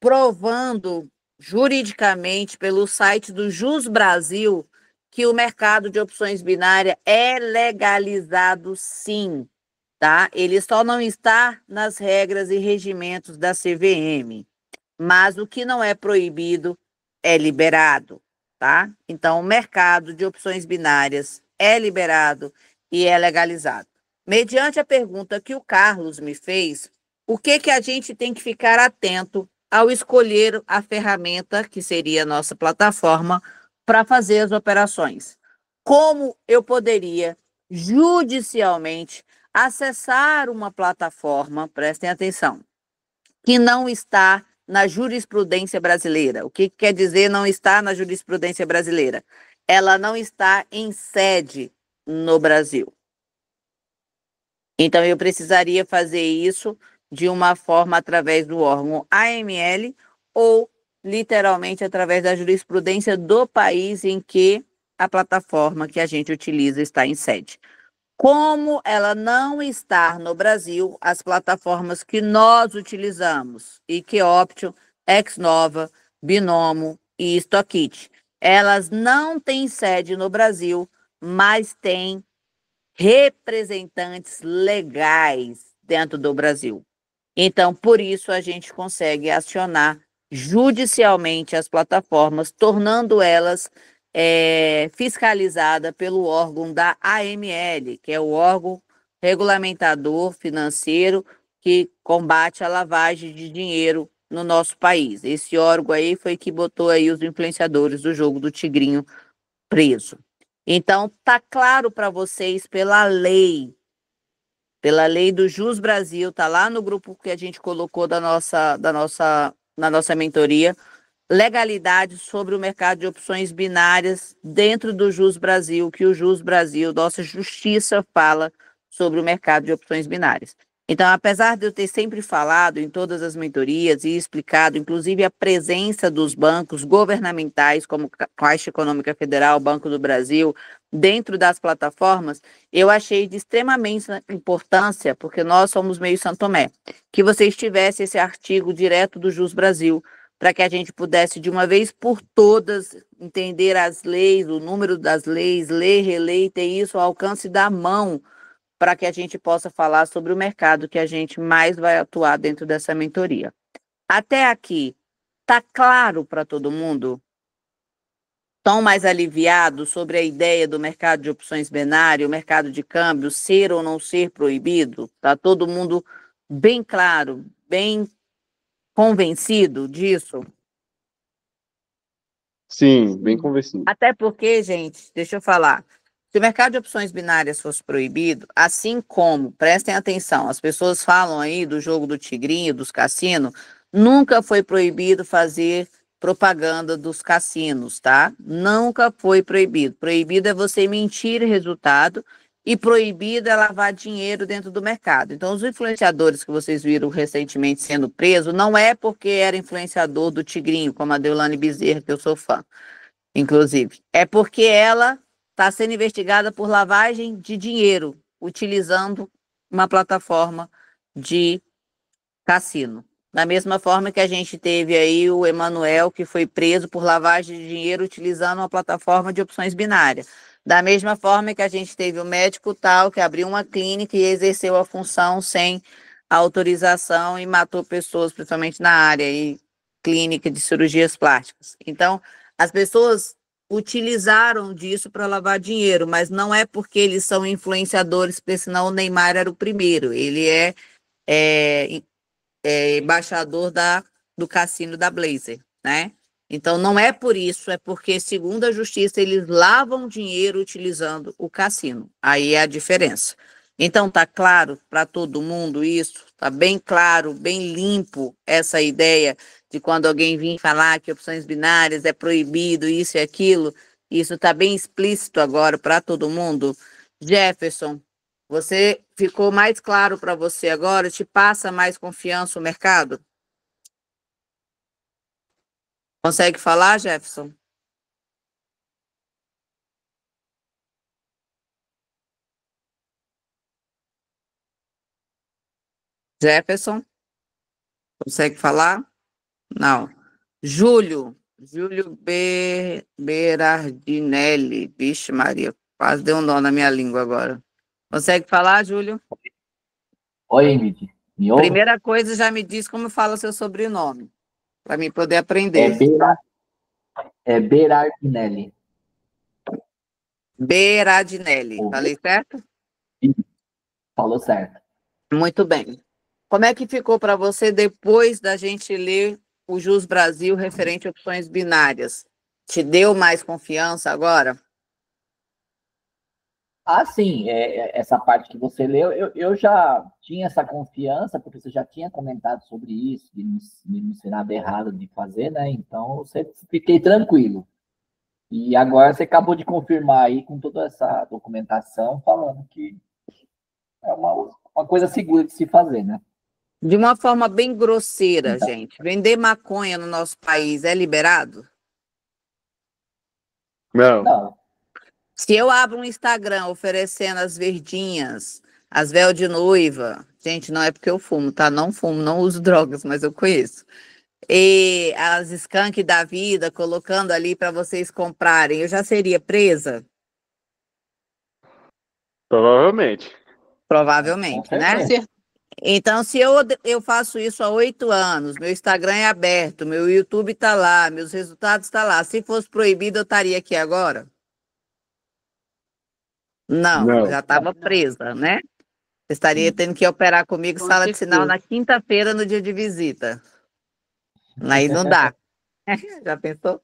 S1: Provando juridicamente pelo site do Jus Brasil que o mercado de opções binárias é legalizado sim, tá? Ele só não está nas regras e regimentos da CVM mas o que não é proibido é liberado, tá? Então, o mercado de opções binárias é liberado e é legalizado. Mediante a pergunta que o Carlos me fez, o que que a gente tem que ficar atento ao escolher a ferramenta que seria a nossa plataforma para fazer as operações? Como eu poderia judicialmente acessar uma plataforma, prestem atenção, que não está na jurisprudência brasileira. O que, quer dizer não está na jurisprudência brasileira? Ela não está em sede no Brasil. Então, eu precisaria fazer isso de uma forma através do órgão AML ou literalmente através da jurisprudência do país em que a plataforma que a gente utiliza está em sede como ela não está no Brasil, as plataformas que nós utilizamos e que Option, Exnova, Binomo e Stockit, elas não têm sede no Brasil, mas têm representantes legais dentro do Brasil. Então, por isso a gente consegue acionar judicialmente as plataformas, tornando elas é, fiscalizada pelo órgão da AML, que é o órgão regulamentador financeiro que combate a lavagem de dinheiro no nosso país. Esse órgão aí foi que botou aí os influenciadores do jogo do Tigrinho preso. Então, tá claro para vocês pela lei, pela lei do Jus Brasil, tá lá no grupo que a gente colocou da nossa, da nossa, na nossa mentoria, legalidade sobre o mercado de opções binárias dentro do Jus Brasil, que o Jus Brasil, nossa justiça, fala sobre o mercado de opções binárias. Então, apesar de eu ter sempre falado em todas as mentorias e explicado, inclusive a presença dos bancos governamentais, como Caixa Econômica Federal, Banco do Brasil, dentro das plataformas, eu achei de extremamente importância, porque nós somos meio Santomé, que você estivesse esse artigo direto do Jus Brasil, para que a gente pudesse, de uma vez por todas, entender as leis, o número das leis, ler, reler, ter isso ao alcance da mão, para que a gente possa falar sobre o mercado que a gente mais vai atuar dentro dessa mentoria. Até aqui, tá claro para todo mundo? Estão mais aliviados sobre a ideia do mercado de opções binário, o mercado de câmbio, ser ou não ser proibido? Tá todo mundo bem claro, bem convencido disso?
S2: Sim, bem convencido.
S1: Até porque, gente, deixa eu falar. Se o mercado de opções binárias fosse proibido, assim como, prestem atenção, as pessoas falam aí do jogo do tigrinho, dos cassinos, nunca foi proibido fazer propaganda dos cassinos, tá? Nunca foi proibido. Proibido é você mentir resultado e proibida lavar dinheiro dentro do mercado. Então, os influenciadores que vocês viram recentemente sendo presos, não é porque era influenciador do Tigrinho, como a Deolane Bezerra, que eu sou fã, inclusive. É porque ela está sendo investigada por lavagem de dinheiro, utilizando uma plataforma de cassino. Da mesma forma que a gente teve aí o Emanuel, que foi preso por lavagem de dinheiro utilizando uma plataforma de opções binárias. Da mesma forma que a gente teve o médico tal que abriu uma clínica e exerceu a função sem autorização e matou pessoas, principalmente na área e clínica de cirurgias plásticas. Então, as pessoas utilizaram disso para lavar dinheiro, mas não é porque eles são influenciadores, porque senão o Neymar era o primeiro. Ele é, é, é embaixador da, do cassino da Blazer, né? Então, não é por isso, é porque, segundo a justiça, eles lavam dinheiro utilizando o cassino. Aí é a diferença. Então, está claro para todo mundo isso? está bem claro, bem limpo essa ideia de quando alguém vir falar que opções binárias é proibido, isso e aquilo? Isso está bem explícito agora para todo mundo? Jefferson, você ficou mais claro para você agora? Te passa mais confiança o mercado? Consegue falar, Jefferson? Jefferson? Consegue falar? Não. Júlio. Júlio Ber... Berardinelli. Vixe, Maria. Quase deu um nó na minha língua agora. Consegue falar, Júlio? Oi, Emílio. Primeira coisa, já me diz como fala seu sobrenome para mim poder aprender. É, Bera, é Berardinelli. Berardinelli, Ouvi. falei certo? Falou certo. Muito bem. Como é que ficou para você depois da gente ler o Jus Brasil referente a opções binárias? Te deu mais confiança agora? Ah, sim, é, é, essa parte que você leu, eu, eu, já tinha essa confiança, porque você já tinha comentado sobre isso, de me,
S4: ser nada errado de fazer, né? Então, eu fiquei tranquilo. E agora
S1: você acabou de confirmar aí com toda essa documentação, falando que é uma, uma coisa segura de se fazer, né? De uma forma bem grosseira, então. gente. Vender maconha no nosso país é liberado? Não. Não. Se eu abro um Instagram oferecendo as verdinhas, as véu de noiva, gente, não é porque eu fumo, tá? Não fumo, não uso drogas, mas eu conheço. E as skunk da vida, colocando ali para vocês comprarem, eu já seria presa? Provavelmente. Provavelmente, né? Então, se eu, eu faço isso há oito anos, meu Instagram é aberto, meu YouTube está lá, meus resultados estão tá lá. Se fosse proibido, eu estaria aqui agora? Não, não. já estava presa, né? estaria tendo que operar comigo Com sala certeza. de sinal na quinta-feira, no dia de visita. Aí não dá. já pensou?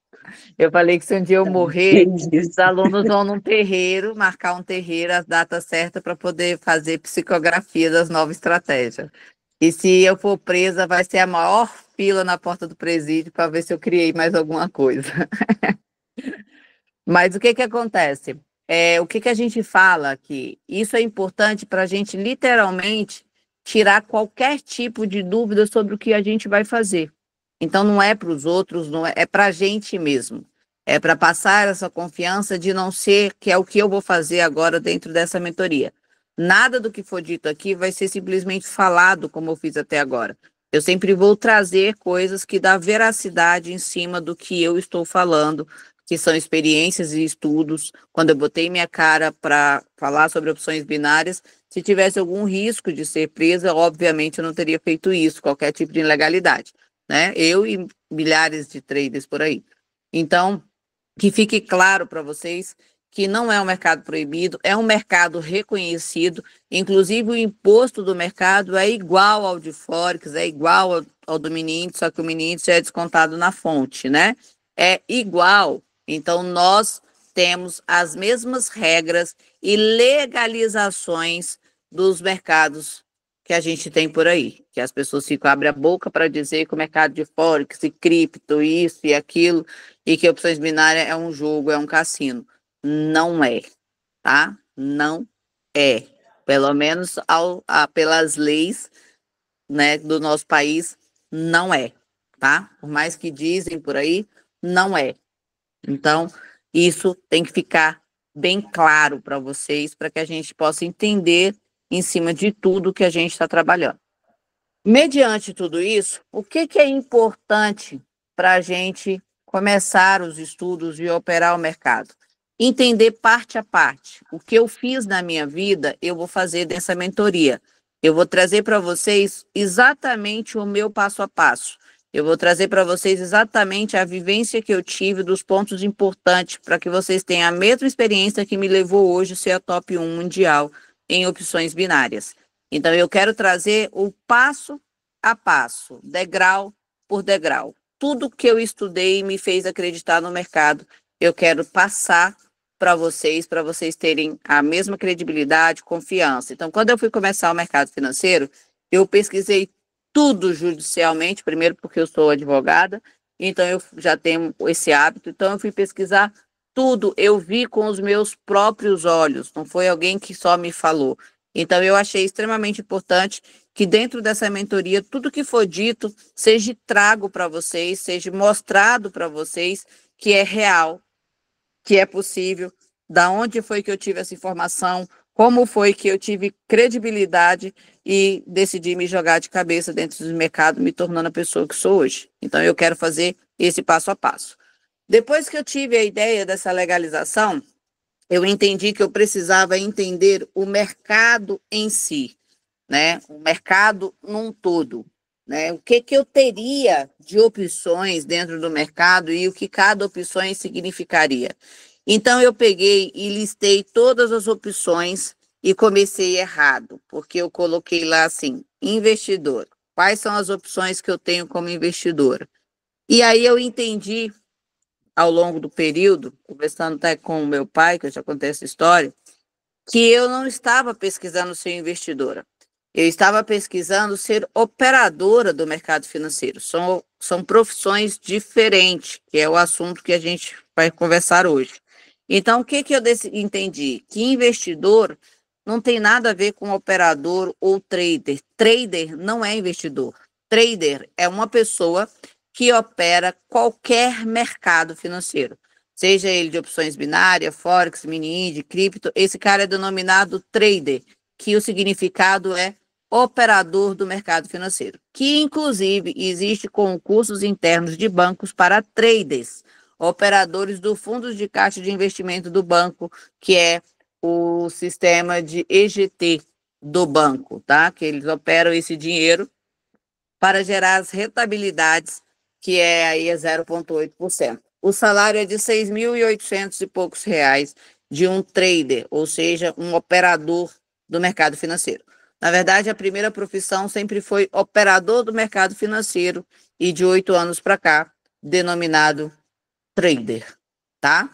S1: Eu falei que se um dia eu morrer, os alunos vão num terreiro, marcar um terreiro, as datas certas para poder fazer psicografia das novas estratégias. E se eu for presa, vai ser a maior fila na porta do presídio para ver se eu criei mais alguma coisa. Mas o que, que acontece? é, o que, que a gente fala aqui? Isso é importante para a gente literalmente tirar qualquer tipo de dúvida sobre o que a gente vai fazer. Então, não é para os outros, não é, é para a gente mesmo. É para passar essa confiança de não ser que é o que eu vou fazer agora dentro dessa mentoria. Nada do que for dito aqui vai ser simplesmente falado como eu fiz até agora. Eu sempre vou trazer coisas que dá veracidade em cima do que eu estou falando, que são experiências e estudos. Quando eu botei minha cara para falar sobre opções binárias, se tivesse algum risco de ser presa, obviamente eu não teria feito isso, qualquer tipo de ilegalidade, né? Eu e milhares de traders por aí. Então, que fique claro para vocês que não é um mercado proibido, é um mercado reconhecido, inclusive o imposto do mercado é igual ao de Forex, é igual ao, ao do mini só que o mini é descontado na fonte, né? É igual, então, nós temos as mesmas regras e legalizações dos mercados que a gente tem por aí, que as pessoas ficam abrem a boca para dizer que o mercado de forex e cripto, isso e aquilo, e que opções binárias é um jogo, é um cassino. Não é, tá? Não é. Pelo menos ao, a, pelas leis né, do nosso país, não é, tá? Por mais que dizem por aí, não é. Então, isso tem que ficar bem claro para vocês, para que a gente possa entender em cima de tudo que a gente está trabalhando. Mediante tudo isso, o que, que é importante para a gente começar os estudos e operar o mercado? Entender parte a parte. O que eu fiz na minha vida, eu vou fazer dessa mentoria. Eu vou trazer para vocês exatamente o meu passo a passo. Eu vou trazer para vocês exatamente a vivência que eu tive dos pontos importantes para que vocês tenham a mesma experiência que me levou hoje a ser a top 1 mundial em opções binárias. Então, eu quero trazer o passo a passo, degrau por degrau. Tudo que eu estudei me fez acreditar no mercado, eu quero passar para vocês, para vocês terem a mesma credibilidade, confiança. Então, quando eu fui começar o mercado financeiro, eu pesquisei tudo judicialmente, primeiro porque eu sou advogada, então eu já tenho esse hábito, então eu fui pesquisar tudo, eu vi com os meus próprios olhos, não foi alguém que só me falou. Então eu achei extremamente importante que dentro dessa mentoria tudo que for dito seja trago para vocês, seja mostrado para vocês que é real, que é possível, da onde foi que eu tive essa informação, como foi que eu tive credibilidade e decidi me jogar de cabeça dentro do mercado, me tornando a pessoa que sou hoje? Então, eu quero fazer esse passo a passo. Depois que eu tive a ideia dessa legalização, eu entendi que eu precisava entender o mercado em si, né? O mercado num todo, né? O que que eu teria de opções dentro do mercado e o que cada opção significaria. Então eu peguei e listei todas as opções e comecei errado, porque eu coloquei lá assim, investidor. Quais são as opções que eu tenho como investidora? E aí eu entendi ao longo do período, conversando até com o meu pai, que eu já contei essa história, que eu não estava pesquisando ser investidora. Eu estava pesquisando ser operadora do mercado financeiro. São, são profissões diferentes, que é o assunto que a gente vai conversar hoje. Então, o que, que eu entendi? Que investidor não tem nada a ver com operador ou trader. Trader não é investidor. Trader é uma pessoa que opera qualquer mercado financeiro, seja ele de opções binárias, forex, mini índice, cripto. Esse cara é denominado trader, que o significado é operador do mercado financeiro, que inclusive existe concursos internos de bancos para traders operadores do Fundo de Caixa de Investimento do Banco, que é o sistema de EGT do banco, tá? Que eles operam esse dinheiro para gerar as rentabilidades, que é aí 0,8%. O salário é de 6.800 e poucos reais de um trader, ou seja, um operador do mercado financeiro. Na verdade, a primeira profissão sempre foi operador do mercado financeiro e de oito anos para cá, denominado trader, tá?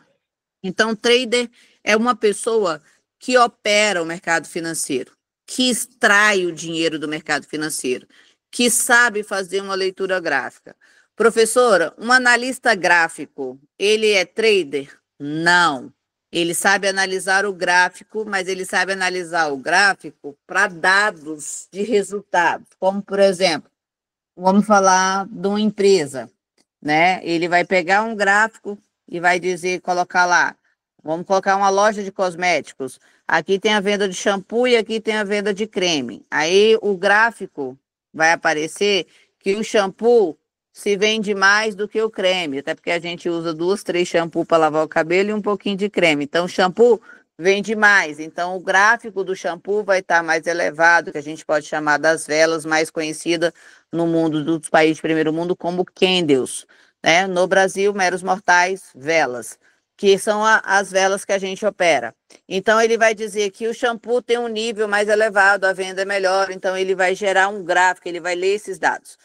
S1: Então, trader é uma pessoa que opera o mercado financeiro, que extrai o dinheiro do mercado financeiro, que sabe fazer uma leitura gráfica. Professora, um analista gráfico, ele é trader? Não. Ele sabe analisar o gráfico, mas ele sabe analisar o gráfico para dados de resultado, como por exemplo, vamos falar de uma empresa né? Ele vai pegar um gráfico e vai dizer, colocar lá, vamos colocar uma loja de cosméticos. Aqui tem a venda de shampoo e aqui tem a venda de creme. Aí o gráfico vai aparecer que o shampoo se vende mais do que o creme, até porque a gente usa duas, três shampoos para lavar o cabelo e um pouquinho de creme. Então, shampoo vende mais. Então, o gráfico do shampoo vai estar tá mais elevado, que a gente pode chamar das velas, mais conhecida no mundo dos países de primeiro mundo como candles, né? No Brasil, meros mortais, velas, que são a, as velas que a gente opera. Então ele vai dizer que o shampoo tem um nível mais elevado, a venda é melhor, então ele vai gerar um gráfico, ele vai ler esses dados.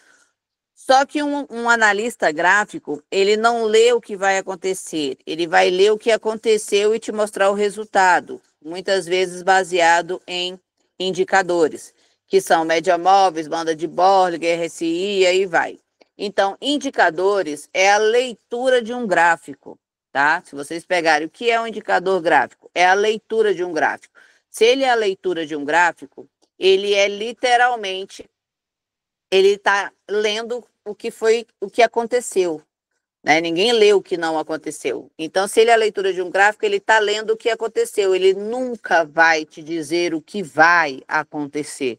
S1: Só que um, um, analista gráfico, ele não lê o que vai acontecer, ele vai ler o que aconteceu e te mostrar o resultado, muitas vezes baseado em indicadores que são média móveis, banda de Borger, RSI, e aí vai. Então, indicadores é a leitura de um gráfico, tá? Se vocês pegarem o que é um indicador gráfico, é a leitura de um gráfico. Se ele é a leitura de um gráfico, ele é literalmente ele está lendo o que foi, o que aconteceu, né? Ninguém lê o que não aconteceu. Então, se ele é a leitura de um gráfico, ele está lendo o que aconteceu. Ele nunca vai te dizer o que vai acontecer,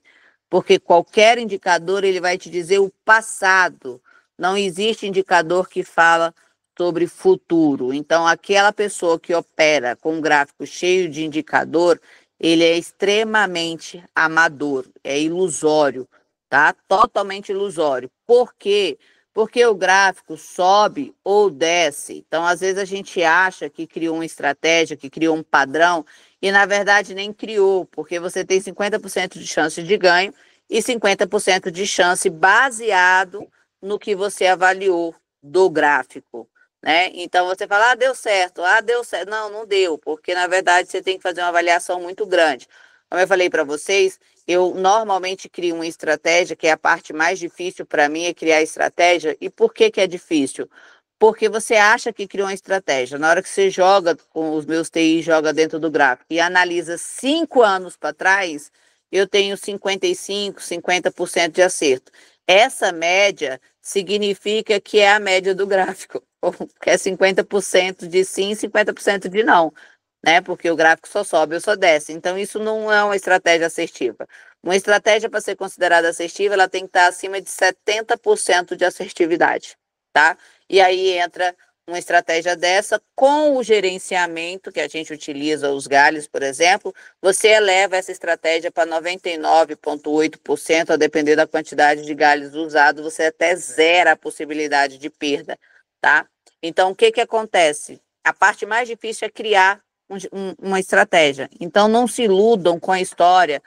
S1: porque qualquer indicador ele vai te dizer o passado. Não existe indicador que fala sobre futuro. Então, aquela pessoa que opera com um gráfico cheio de indicador, ele é extremamente amador, é ilusório, tá? Totalmente ilusório. Porque quê? porque o gráfico sobe ou desce. Então, às vezes a gente acha que criou uma estratégia, que criou um padrão, e na verdade nem criou, porque você tem 50% de chance de ganho e 50% de chance baseado no que você avaliou do gráfico. Né? Então você fala, ah, deu certo, ah, deu certo. Não, não deu, porque na verdade você tem que fazer uma avaliação muito grande. Como eu falei para vocês, eu normalmente crio uma estratégia, que é a parte mais difícil para mim, é criar estratégia. E por que, que é difícil? Porque você acha que criou uma estratégia. Na hora que você joga com os meus TI, joga dentro do gráfico e analisa cinco anos para trás, eu tenho 55%, 50% de acerto. Essa média significa que é a média do gráfico, que é 50% de sim, 50% de não né? Porque o gráfico só sobe ou só desce. Então, isso não é uma estratégia assertiva. Uma estratégia para ser considerada assertiva, ela tem que estar tá acima de 70% de assertividade, tá? E aí entra uma estratégia dessa com o gerenciamento que a gente utiliza os galhos, por exemplo, você eleva essa estratégia para 99.8%, a depender da quantidade de galhos usados, você até zera a possibilidade de perda, tá? Então, o que que acontece? A parte mais difícil é criar um, uma estratégia. Então, não se iludam com a história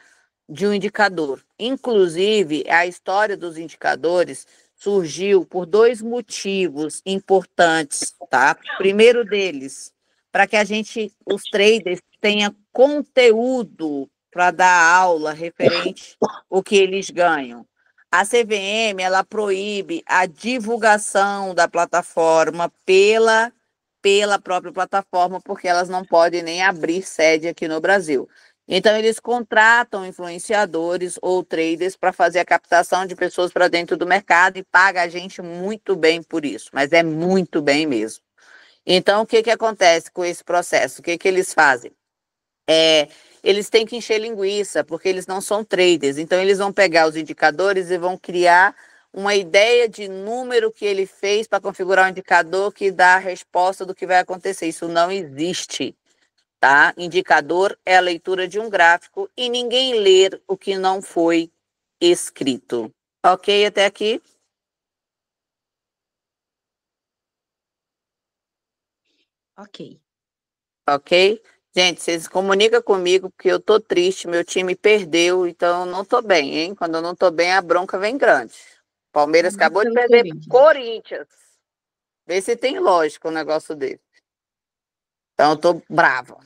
S1: de um indicador. Inclusive, a história dos indicadores surgiu por dois motivos importantes, tá? Primeiro deles, para que a gente, os traders, tenha conteúdo para dar aula referente o que eles ganham. A CVM, ela proíbe a divulgação da plataforma pela pela própria plataforma, porque elas não podem nem abrir sede aqui no Brasil. Então, eles contratam influenciadores ou traders para fazer a captação de pessoas para dentro do mercado e paga a gente muito bem por isso, mas é muito bem mesmo. Então, o que, que acontece com esse processo? O que, que eles fazem? É, eles têm que encher linguiça, porque eles não são traders. Então, eles vão pegar os indicadores e vão criar uma ideia de número que ele fez para configurar um indicador que dá a resposta do que vai acontecer. Isso não existe, tá? Indicador é a leitura de um gráfico e ninguém ler o que não foi escrito. Ok, até aqui? Ok. Ok? Gente, vocês comunicam comigo porque eu tô triste, meu time perdeu, então não tô bem, hein? Quando eu não tô bem, a bronca vem grande. Palmeiras Mas uhum. acabou de perder Corinthians. Corinthians. Vê se tem lógico o negócio dele. Então, eu tô brava. O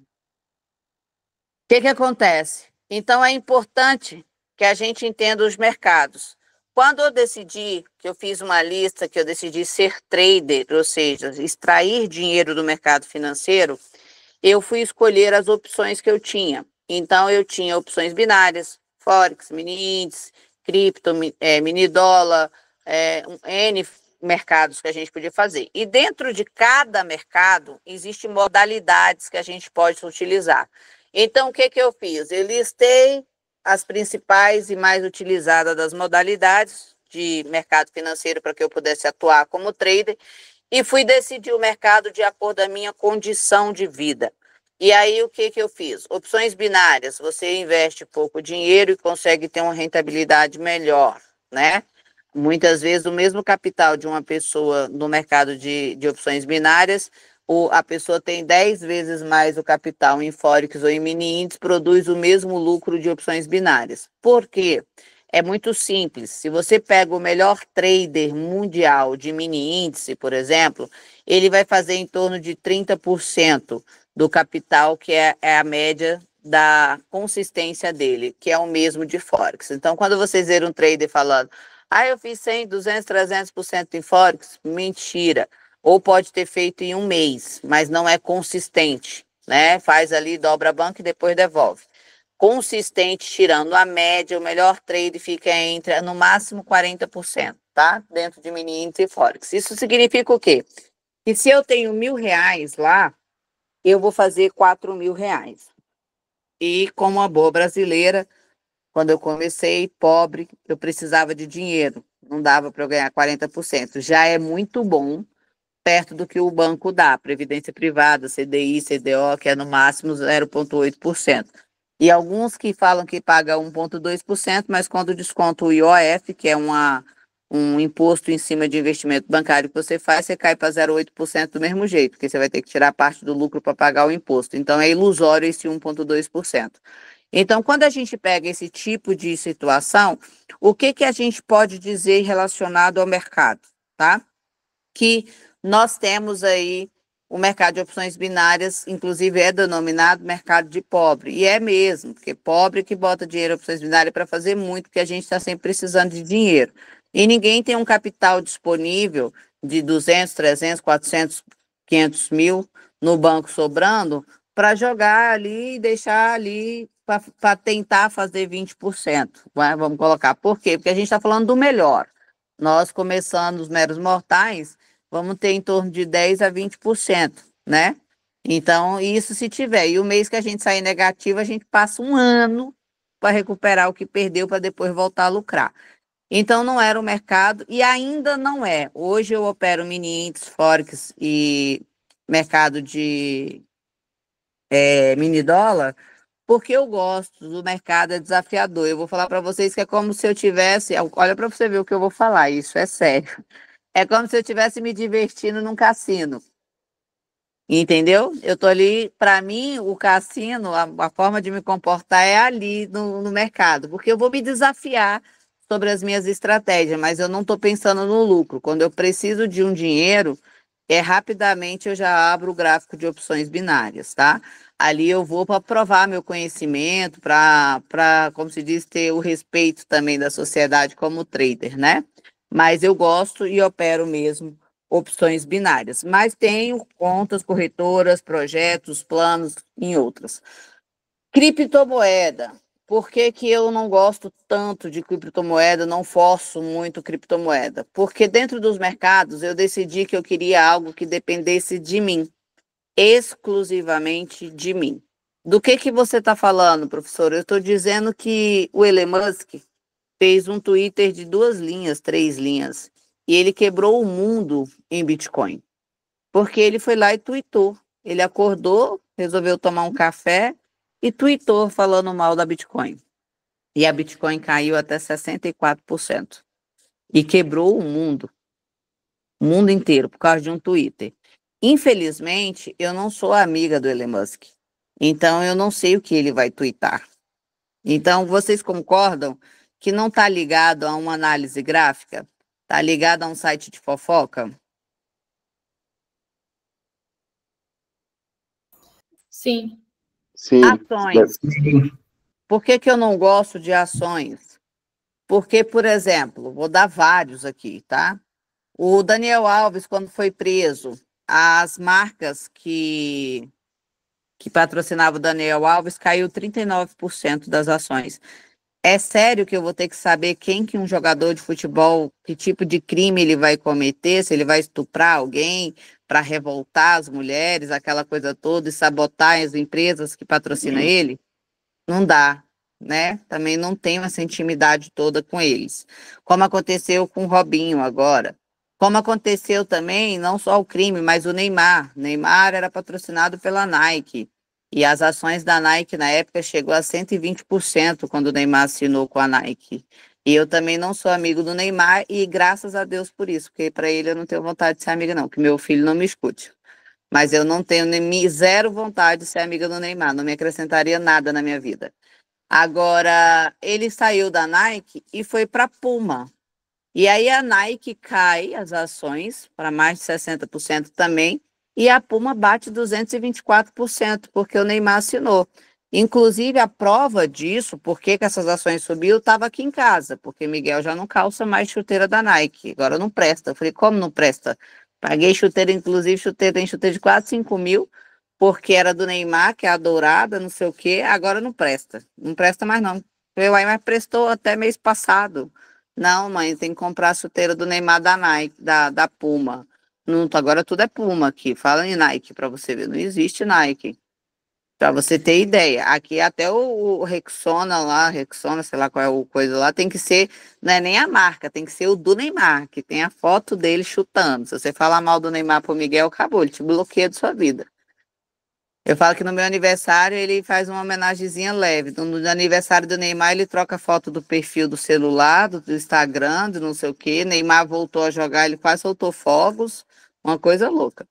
S1: que que acontece? Então, é importante que a gente entenda os mercados. Quando eu decidi, que eu fiz uma lista, que eu decidi ser trader, ou seja, extrair dinheiro do mercado financeiro, eu fui escolher as opções que eu tinha. Então, eu tinha opções binárias, Forex, mini índice, cripto, é, mini dólar, é, um N mercados que a gente podia fazer. E dentro de cada mercado, existem modalidades que a gente pode utilizar. Então, o que, que eu fiz? Eu listei as principais e mais utilizadas das modalidades de mercado financeiro para que eu pudesse atuar como trader e fui decidir o mercado de acordo com a minha condição de vida. E aí, o que, que eu fiz? Opções binárias, você investe pouco dinheiro e consegue ter uma rentabilidade melhor, né? Muitas vezes, o mesmo capital de uma pessoa no mercado de, de opções binárias, o, a pessoa tem 10 vezes mais o capital em Forex ou em mini índice, produz o mesmo lucro de opções binárias. Por quê? É muito simples. Se você pega o melhor trader mundial de mini índice, por exemplo, ele vai fazer em torno de 30% do capital, que é, é a média da consistência dele, que é o mesmo de Forex. Então, quando vocês verem um trader falando, ah, eu fiz 100, 200, 300% em Forex, mentira. Ou pode ter feito em um mês, mas não é consistente, né? Faz ali, dobra a banca e depois devolve. Consistente, tirando a média, o melhor trade fica entre, no máximo, 40%, tá? Dentro de mini índice Forex. Isso significa o quê? Que se eu tenho mil reais lá, eu vou fazer 4 mil reais. E como uma boa brasileira, quando eu comecei pobre, eu precisava de dinheiro, não dava para eu ganhar 40%. Já é muito bom, perto do que o banco dá, previdência privada, CDI, CDO, que é no máximo 0,8%. E alguns que falam que paga 1,2%, mas quando desconto o IOF, que é uma um imposto em cima de investimento bancário que você faz, você cai para 0,8% do mesmo jeito, porque você vai ter que tirar parte do lucro para pagar o imposto. Então, é ilusório esse 1,2%. Então, quando a gente pega esse tipo de situação, o que, que a gente pode dizer relacionado ao mercado? Tá? Que nós temos aí o mercado de opções binárias, inclusive, é denominado mercado de pobre. E é mesmo, porque pobre que bota dinheiro em opções binárias para fazer muito, porque a gente está sempre precisando de dinheiro. E ninguém tem um capital disponível de 200, 300, 400, 500 mil no banco sobrando para jogar ali e deixar ali para tentar fazer 20%. Né? Vamos colocar. Por quê? Porque a gente está falando do melhor. Nós, começando os meros mortais, vamos ter em torno de 10% a 20%, né? Então, isso se tiver. E o mês que a gente sair negativo, a gente passa um ano para recuperar o que perdeu para depois voltar a lucrar. Então não era o mercado e ainda não é. Hoje eu opero mini índices, forex e mercado de é, mini dólar, porque eu gosto do mercado é desafiador. Eu vou falar para vocês que é como se eu tivesse, olha para você ver o que eu vou falar, isso é sério. É como se eu tivesse me divertindo num cassino. Entendeu? Eu tô ali, para mim, o cassino, a, a, forma de me comportar é ali no, no mercado, porque eu vou me desafiar sobre as minhas estratégias, mas eu não estou pensando no lucro. Quando eu preciso de um dinheiro, é rapidamente eu já abro o gráfico de opções binárias, tá? Ali eu vou para provar meu conhecimento, para, como se diz, ter o respeito também da sociedade como trader, né? Mas eu gosto e opero mesmo opções binárias. Mas tenho contas, corretoras, projetos, planos em outras. Criptomoeda. Por que, que eu não gosto tanto de criptomoeda, não forço muito criptomoeda? Porque dentro dos mercados eu decidi que eu queria algo que dependesse de mim, exclusivamente de mim. Do que, que você está falando, professor? Eu estou dizendo que o Elon Musk fez um Twitter de duas linhas, três linhas, e ele quebrou o mundo em Bitcoin. Porque ele foi lá e tweetou. Ele acordou, resolveu tomar um café, e tweetou falando mal da Bitcoin. E a Bitcoin caiu até 64% e quebrou o mundo, o mundo inteiro, por causa de um Twitter. Infelizmente, eu não sou amiga do Elon Musk, então eu não sei o que ele vai twittar. Então, vocês concordam que não está ligado a uma análise gráfica? Está ligado a um site de fofoca? Sim. Sim. Ações. Por que, que eu não gosto de ações? Porque, por exemplo, vou dar vários aqui, tá? O Daniel Alves, quando foi preso, as marcas que, que patrocinavam o Daniel Alves caiu 39% das ações é sério que eu vou ter que saber quem que um jogador de futebol, que tipo de crime ele vai cometer, se ele vai estuprar alguém para revoltar as mulheres, aquela coisa toda, e sabotar as empresas que patrocinam uhum. ele? Não dá, né? Também não tenho essa intimidade toda com eles. Como aconteceu com o Robinho agora. Como aconteceu também, não só o crime, mas o Neymar. Neymar era patrocinado pela Nike. E as ações da Nike na época chegou a 120% quando o Neymar assinou com a Nike. E eu também não sou amigo do Neymar e graças a Deus por isso, porque para ele eu não tenho vontade de ser amiga não, que meu filho não me escute. Mas eu não tenho nem zero vontade de ser amiga do Neymar, não me acrescentaria nada na minha vida. Agora, ele saiu da Nike e foi para Puma. E aí a Nike cai as ações para mais de 60% também e a Puma bate 224%, porque o Neymar assinou. Inclusive, a prova disso, por que essas ações subiu, estava aqui em casa, porque Miguel já não calça mais chuteira da Nike, agora não presta. Eu falei, como não presta? Paguei chuteira, inclusive, chuteira, tem chuteira de quase 5 mil, porque era do Neymar, que é a dourada, não sei o quê, agora não presta. Não presta mais, não. Eu aí, mas prestou até mês passado. Não, mãe, tem que comprar a chuteira do Neymar da Nike, da, da Puma. Não, agora tudo é Puma aqui. Fala em Nike para você ver. Não existe Nike. Para você ter ideia. Aqui até o, o, Rexona lá, Rexona, sei lá qual é o coisa lá, tem que ser, não é nem a marca, tem que ser o do Neymar, que tem a foto dele chutando. Se você falar mal do Neymar pro Miguel, acabou, ele te bloqueia de sua vida. Eu falo que no meu aniversário ele faz uma homenagemzinha leve. No, aniversário do Neymar, ele troca foto do perfil do celular, do, do Instagram, do não sei o quê. Neymar voltou a jogar, ele quase soltou fogos. Uma coisa louca.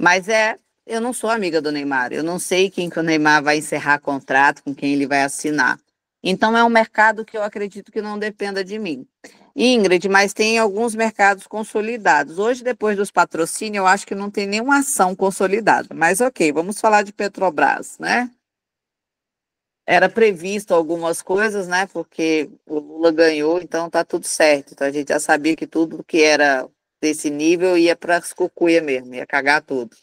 S1: Mas é, eu não sou amiga do Neymar, eu não sei quem que o Neymar vai encerrar contrato, com quem ele vai assinar. Então é um mercado que eu acredito que não dependa de mim. Ingrid, mas tem alguns mercados consolidados. Hoje, depois dos patrocínios, eu acho que não tem nenhuma ação consolidada. Mas ok, vamos falar de Petrobras, né? Era previsto algumas coisas, né? Porque o Lula ganhou, então tá tudo certo. Então a gente já sabia que tudo que era desse nível ia para as cucuia mesmo, ia cagar tudo.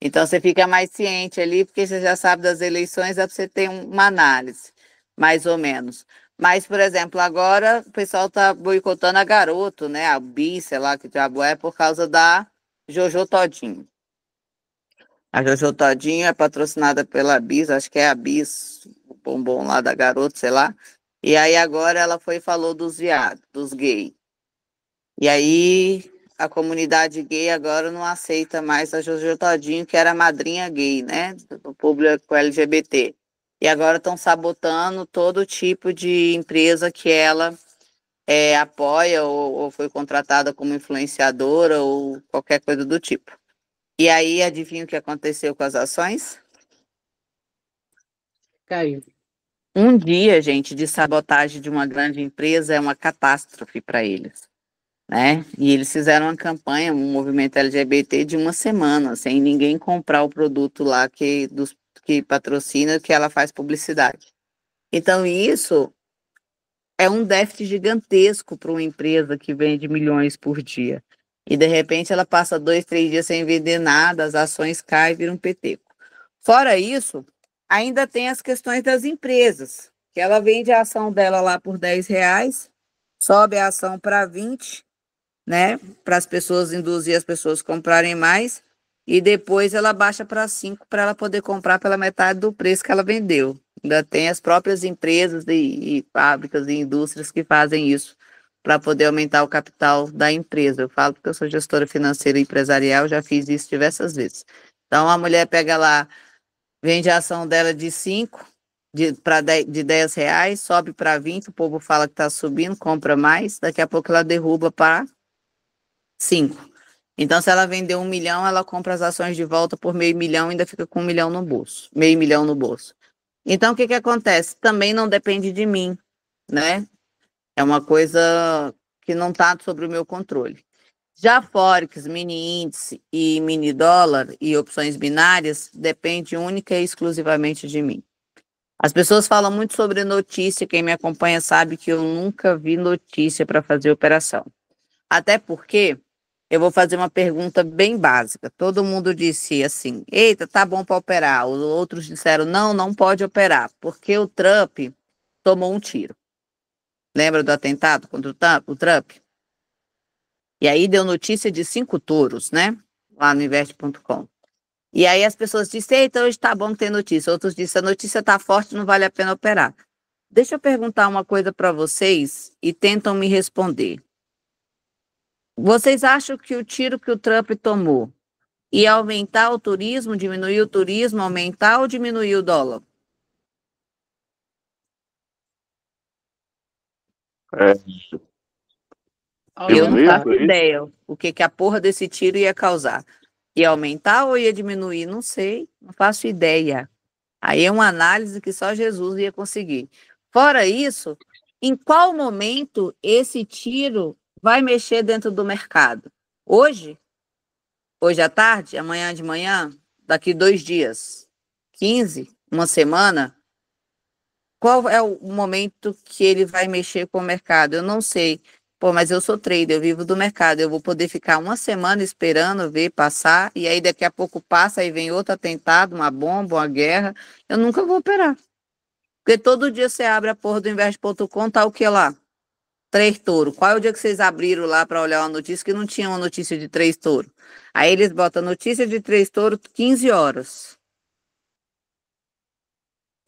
S1: Então você fica mais ciente ali, porque você já sabe das eleições, dá para você ter uma análise, mais ou menos. Mas, por exemplo, agora o pessoal está boicotando a garoto, né? A bi, sei lá que diabo é, por causa da Jojo Todinho. A Jojo Todinho é patrocinada pela Bis, acho que é a Bis, o bombom lá da garoto, sei lá. E aí agora ela foi e falou dos viados, dos gays. E aí a comunidade gay agora não aceita mais a Jojo Todinho, que era madrinha gay, né? Do público LGBT. E agora estão sabotando todo tipo de empresa que ela é, apoia ou, ou foi contratada como influenciadora ou qualquer coisa do tipo. E aí, adivinha o que aconteceu com as ações? Caiu. Um dia, gente, de sabotagem de uma grande empresa é uma catástrofe para eles né? E eles fizeram uma campanha, um movimento LGBT de uma semana, sem ninguém comprar o produto lá que, dos, que patrocina, que ela faz publicidade. Então, isso é um déficit gigantesco para uma empresa que vende milhões por dia. E, de repente, ela passa dois, três dias sem vender nada, as ações caem e viram um peteco. Fora isso, ainda tem as questões das empresas, que ela vende a ação dela lá por 10 reais, sobe a ação para 20, né? Para as pessoas induzir as pessoas a comprarem mais. E depois ela baixa para 5 para ela poder comprar pela metade do preço que ela vendeu. Ainda tem as próprias empresas e, e fábricas e indústrias que fazem isso para poder aumentar o capital da empresa. Eu falo porque eu sou gestora financeira e empresarial, já fiz isso diversas vezes. Então a mulher pega lá, vende a ação dela de 5 de, para de, de reais, sobe para 20, o povo fala que está subindo, compra mais, daqui a pouco ela derruba para cinco. Então, se ela vender um milhão, ela compra as ações de volta por meio milhão e ainda fica com um milhão no bolso, meio milhão no bolso. Então, o que, que acontece? Também não depende de mim, né? É uma coisa que não está sobre o meu controle. Já Forex, mini índice e mini dólar e opções binárias depende única e exclusivamente de mim. As pessoas falam muito sobre notícia, quem me acompanha sabe que eu nunca vi notícia para fazer operação. Até porque eu vou fazer uma pergunta bem básica. Todo mundo disse assim: eita, tá bom para operar. Os outros disseram: não, não pode operar, porque o Trump tomou um tiro. Lembra do atentado contra o Trump? E aí deu notícia de cinco touros, né? Lá no investe.com. E aí as pessoas disseram, então hoje tá bom ter notícia. Outros disseram, a notícia tá forte, não vale a pena operar. Deixa eu perguntar uma coisa para vocês e tentam me responder. Vocês acham que o tiro que o Trump tomou ia aumentar o turismo, diminuir o turismo, aumentar ou diminuir o dólar? É. Eu, eu não faço ideia o que, que a porra desse tiro ia causar. Ia aumentar ou ia diminuir? Não sei, não faço ideia. Aí é uma análise que só Jesus ia conseguir. Fora isso, em qual momento esse tiro vai mexer dentro do mercado. Hoje, hoje à tarde, amanhã de manhã, daqui dois dias, 15, uma semana, qual é o momento que ele vai mexer com o mercado? Eu não sei. Pô, mas eu sou trader, eu vivo do mercado, eu vou poder ficar uma semana esperando ver passar, e aí daqui a pouco passa e vem outro atentado, uma bomba, uma guerra. Eu nunca vou operar. Porque todo dia você abre a porra do invest.com, tá o que lá? três touros. Qual é o dia que vocês abriram lá para olhar uma notícia que não tinha uma notícia de três touros? Aí eles botam notícia de três touros 15 horas.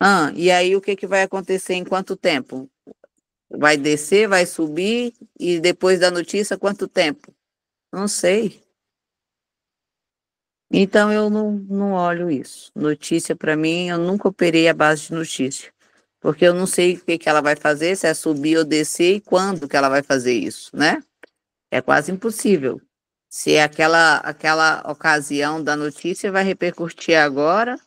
S1: Ah, e aí o que, que vai acontecer em quanto tempo? Vai descer, vai subir e depois da notícia quanto tempo? Não sei. Então eu não, não olho isso. Notícia para mim, eu nunca operei a base de notícia. Porque eu não sei o que, que ela vai fazer, se é subir ou descer e quando que ela vai fazer isso, né? É quase impossível. Se é aquela, aquela ocasião da notícia vai repercutir agora,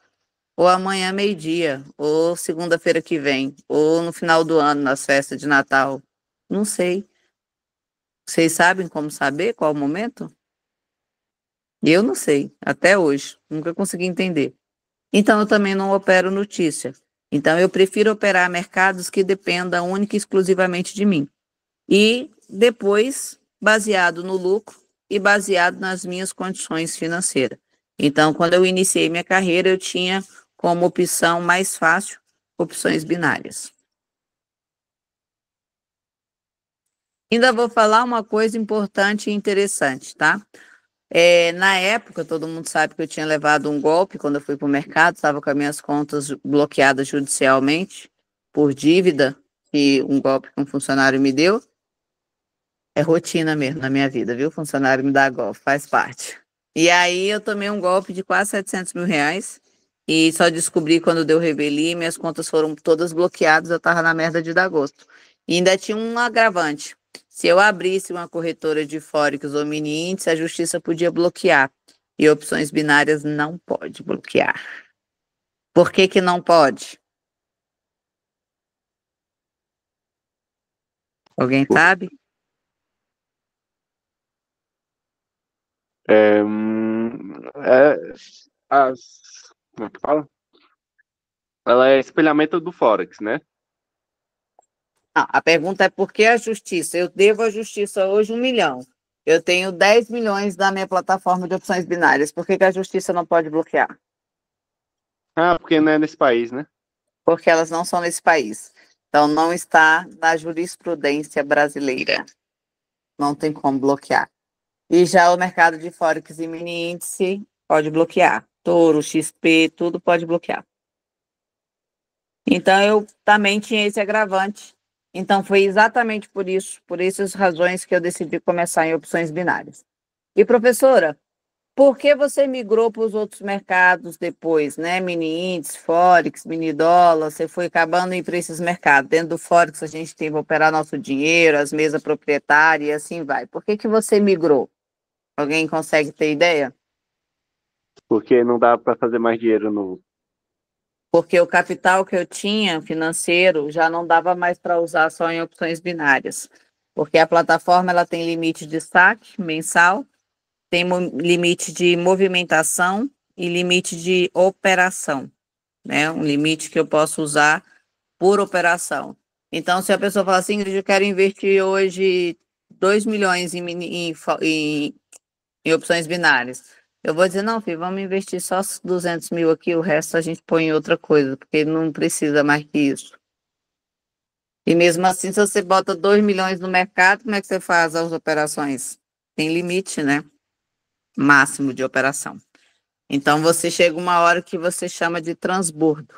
S1: ou amanhã meio-dia, ou segunda-feira que vem, ou no final do ano, nas festas de Natal. Não sei. Vocês sabem como saber qual o momento? Eu não sei, até hoje, nunca consegui entender. Então eu também não opero notícia. Então, eu prefiro operar mercados que dependam única e exclusivamente de mim. E depois, baseado no lucro e baseado nas minhas condições financeiras. Então, quando eu iniciei minha carreira, eu tinha como opção mais fácil opções binárias. Ainda vou falar uma coisa importante e interessante, tá? É, na época, todo mundo sabe que eu tinha levado um golpe quando eu fui para o mercado, estava com as minhas contas bloqueadas judicialmente por dívida e um golpe que um funcionário me deu. É rotina mesmo na minha vida, viu? Funcionário me dá golpe, faz parte. E aí eu tomei um golpe de quase 700 mil reais e só descobri quando deu rebeli, minhas contas foram todas bloqueadas, eu estava na merda de dar gosto. E ainda tinha um agravante. Se eu abrisse uma corretora de forex ou mini índice, a justiça podia bloquear. E opções binárias não pode bloquear. Por que, que não pode? Alguém sabe?
S2: É, hum, é,
S1: as,
S2: como é que fala? Ela é espelhamento do Forex, né?
S1: Não, ah, a pergunta é por que a justiça? Eu devo à justiça hoje um milhão. Eu tenho 10 milhões da minha plataforma de opções binárias. Por que, que a justiça não pode bloquear? Ah, porque não é nesse país, né? Porque elas não são nesse país. Então, não está na jurisprudência brasileira. Não tem como bloquear. E já o mercado de Forex e mini índice pode bloquear. Touro, XP, tudo pode bloquear. Então, eu também tinha esse agravante então, foi exatamente por isso, por essas razões, que eu decidi começar em opções binárias. E, professora, por que você migrou para os outros mercados depois, né? Mini índice, Forex, mini dólar, você foi acabando entre para esses mercados. Dentro do Forex, a gente tem que operar nosso dinheiro, as mesas proprietárias e assim vai. Por que, que você migrou? Alguém consegue ter ideia?
S2: Porque não dá para fazer mais dinheiro no
S1: porque o capital que eu tinha financeiro já não dava mais para usar só em opções binárias, porque a plataforma ela tem limite de saque mensal, tem limite de movimentação e limite de operação, né? Um limite que eu posso usar por operação. Então, se a pessoa fala assim, eu quero investir hoje 2 milhões em, em, em, em opções binárias, eu vou dizer, não, filho, vamos investir só 200 mil aqui, o resto a gente põe em outra coisa, porque não precisa mais que isso. E mesmo assim, se você bota 2 milhões no mercado, como é que você faz as operações? Tem limite, né? Máximo de operação. Então, você chega uma hora que você chama de transbordo.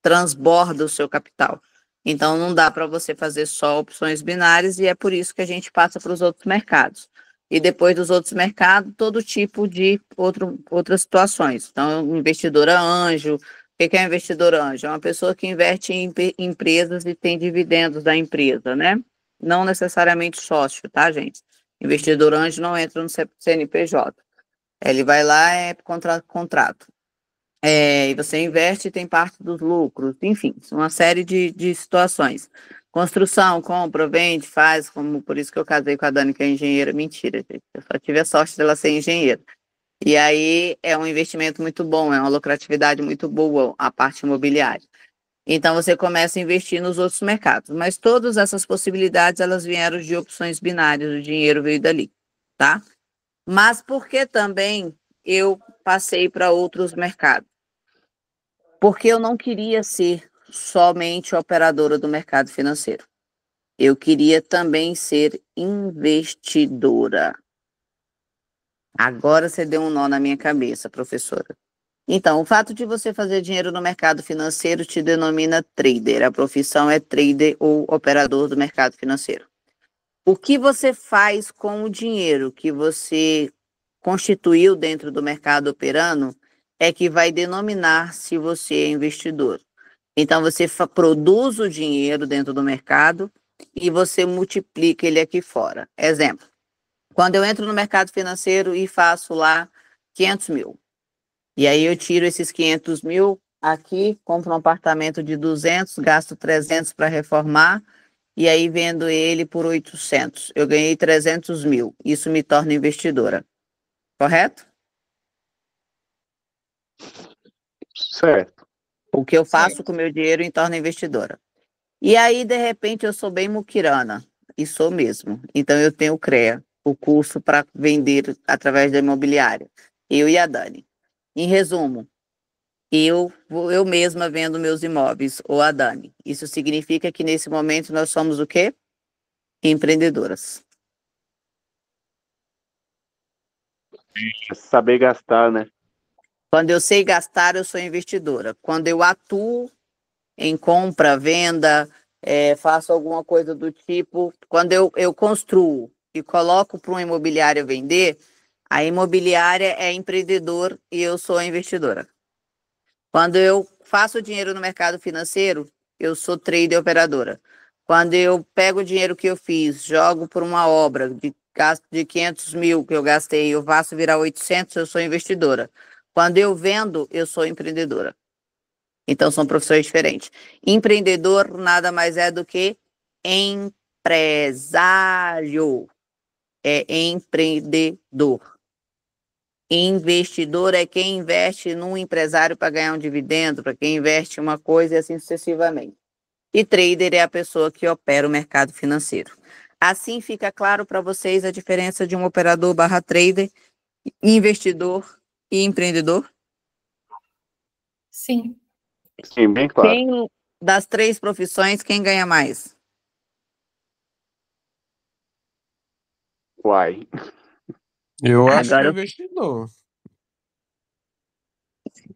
S1: Transborda o seu capital. Então, não dá para você fazer só opções binárias e é por isso que a gente passa para os outros mercados e depois dos outros mercados, todo tipo de outro, outras situações. Então, investidora anjo, o que é investidora anjo? É uma pessoa que investe em empresas e tem dividendos da empresa, né? Não necessariamente sócio, tá, gente? Investidor anjo não entra no CNPJ. Ele vai lá, é contra, contrato. É, e você investe e tem parte dos lucros, enfim, uma série de, de situações. Construção, compra, vende, faz, como por isso que eu casei com a Dani, que é engenheira. Mentira, gente. Eu só tive a sorte dela ser engenheira. E aí é um investimento muito bom, é uma lucratividade muito boa a parte imobiliária. Então você começa a investir nos outros mercados. Mas todas essas possibilidades elas vieram de opções binárias, o dinheiro veio dali, tá? Mas porque também eu passei para outros mercados porque eu não queria ser somente operadora do mercado financeiro. Eu queria também ser investidora. Agora você deu um nó na minha cabeça, professora. Então, o fato de você fazer dinheiro no mercado financeiro te denomina trader. A profissão é trader ou operador do mercado financeiro. O que você faz com o dinheiro que você constituiu dentro do mercado operando é que vai denominar se você é investidor. Então, você produz o dinheiro dentro do mercado e você multiplica ele aqui fora. Exemplo, quando eu entro no mercado financeiro e faço lá 500 mil, e aí eu tiro esses 500 mil aqui, compro um apartamento de 200, gasto 300 para reformar, e aí vendo ele por 800. Eu ganhei 300 mil. Isso me torna investidora. Correto? Certo. O que eu faço certo. com o meu dinheiro e torna investidora. E aí, de repente, eu sou bem muquirana, e sou mesmo. Então, eu tenho o CREA, o curso para vender através da imobiliária, eu e a Dani. Em resumo, eu, eu mesma vendo meus imóveis, ou a Dani. Isso significa que nesse momento nós somos o quê? Empreendedoras.
S2: Saber gastar, né?
S1: Quando eu sei gastar, eu sou investidora. Quando eu atuo em compra, venda, é, faço alguma coisa do tipo, quando eu, eu construo e coloco para uma imobiliária vender, a imobiliária é empreendedor e eu sou investidora. Quando eu faço dinheiro no mercado financeiro, eu sou trader operadora. Quando eu pego o dinheiro que eu fiz, jogo por uma obra de gasto de 500 mil que eu gastei, eu faço virar 800, eu sou investidora. Quando eu vendo, eu sou empreendedora. Então são profissões diferentes. Empreendedor nada mais é do que empresário. É empreendedor. Investidor é quem investe num empresário para ganhar um dividendo, para quem investe uma coisa e assim sucessivamente. E trader é a pessoa que opera o mercado financeiro. Assim fica claro para vocês a diferença de um operador barra trader, investidor e empreendedor? Sim.
S3: Sim, bem
S2: claro.
S1: Quem, das três profissões, quem ganha mais?
S2: Uai. Eu Agora acho que é
S1: investidor.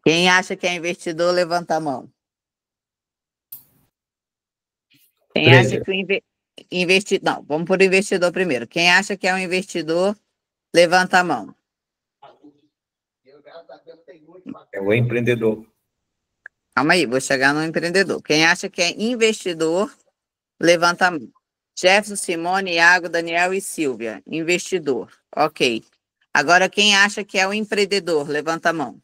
S1: Quem acha que é investidor, levanta a mão. Quem acha que o Investi... Não, vamos por investidor primeiro. Quem acha que é um investidor, levanta a mão. É o empreendedor. Calma aí, vou chegar no empreendedor. Quem acha que é investidor, levanta a mão. Jefferson, Simone, Iago, Daniel e Silvia. Investidor. Ok. Agora, quem acha que é o empreendedor, levanta a mão.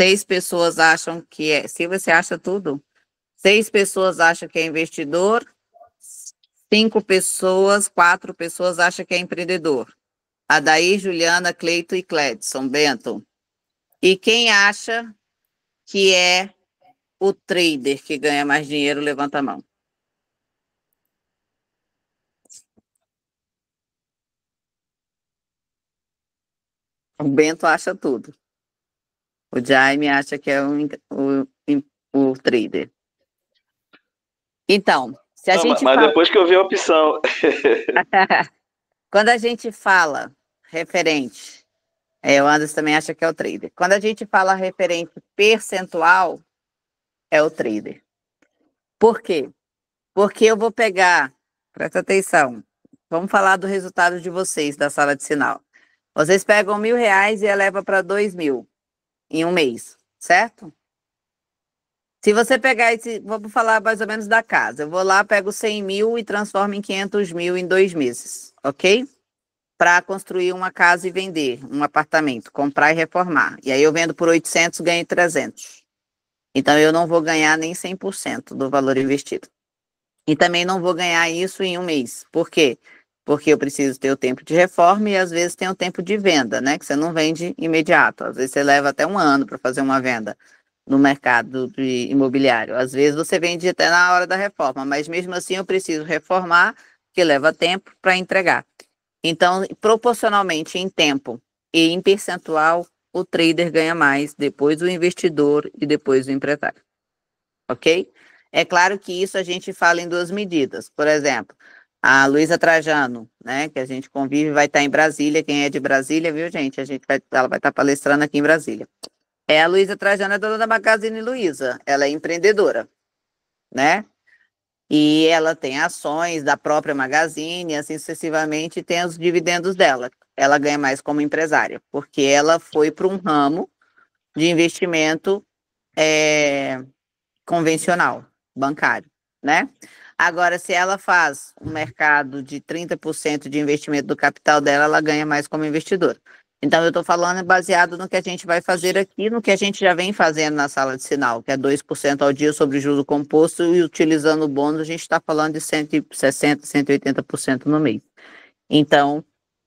S1: Seis pessoas acham que é. Silvia, você acha tudo? Seis pessoas acham que é investidor. Cinco pessoas, quatro pessoas acham que é empreendedor. Adair, Juliana, Cleito e Cledson, Bento. E quem acha que é o trader que ganha mais dinheiro, levanta a mão. O Bento acha tudo. O Jaime acha que é o, o, o trader. Então, se a Não, gente. Mas fala... depois que eu vi a opção. Quando a gente fala referente. É, o Anderson também acha que é o trader. Quando a gente fala referente percentual, é o trader. Por quê? Porque eu vou pegar, presta atenção, vamos falar do resultado de vocês da sala de sinal. Vocês pegam mil reais e eleva para dois mil em um mês, certo? Se você pegar esse, vamos falar mais ou menos da casa. Eu vou lá, pego 100 mil e transformo em 500 mil em dois meses, ok? para construir uma casa e vender, um apartamento, comprar e reformar. E aí eu vendo por 800, ganho 300. Então eu não vou ganhar nem 100% do valor investido. E também não vou ganhar isso em um mês. Por quê? Porque eu preciso ter o tempo de reforma e às vezes tem o tempo de venda, né? Que você não vende imediato. Às vezes você leva até um ano para fazer uma venda no mercado de imobiliário. Às vezes você vende até na hora da reforma, mas mesmo assim eu preciso reformar, que leva tempo para entregar. Então, proporcionalmente em tempo e em percentual, o trader ganha mais, depois o investidor e depois o empresário. Ok? É claro que isso a gente fala em duas medidas. Por exemplo, a Luísa Trajano, né, que a gente convive, vai estar em Brasília. Quem é de Brasília, viu, gente? A gente vai, ela vai estar palestrando aqui em Brasília. É, a Luísa Trajano é dona da Magazine Luiza. Ela é empreendedora, né? e ela tem ações da própria Magazine, assim sucessivamente, e tem os dividendos dela. Ela ganha mais como empresária, porque ela foi para um ramo de investimento é, convencional, bancário, né? Agora, se ela faz um mercado de 30% de investimento do capital dela, ela ganha mais como investidora. Então, eu estou falando baseado no que a gente vai fazer aqui, no que a gente já vem fazendo na sala de sinal, que é 2% ao dia sobre juros composto, e utilizando o bônus, a gente está falando de 160%, 180% no mês. Então,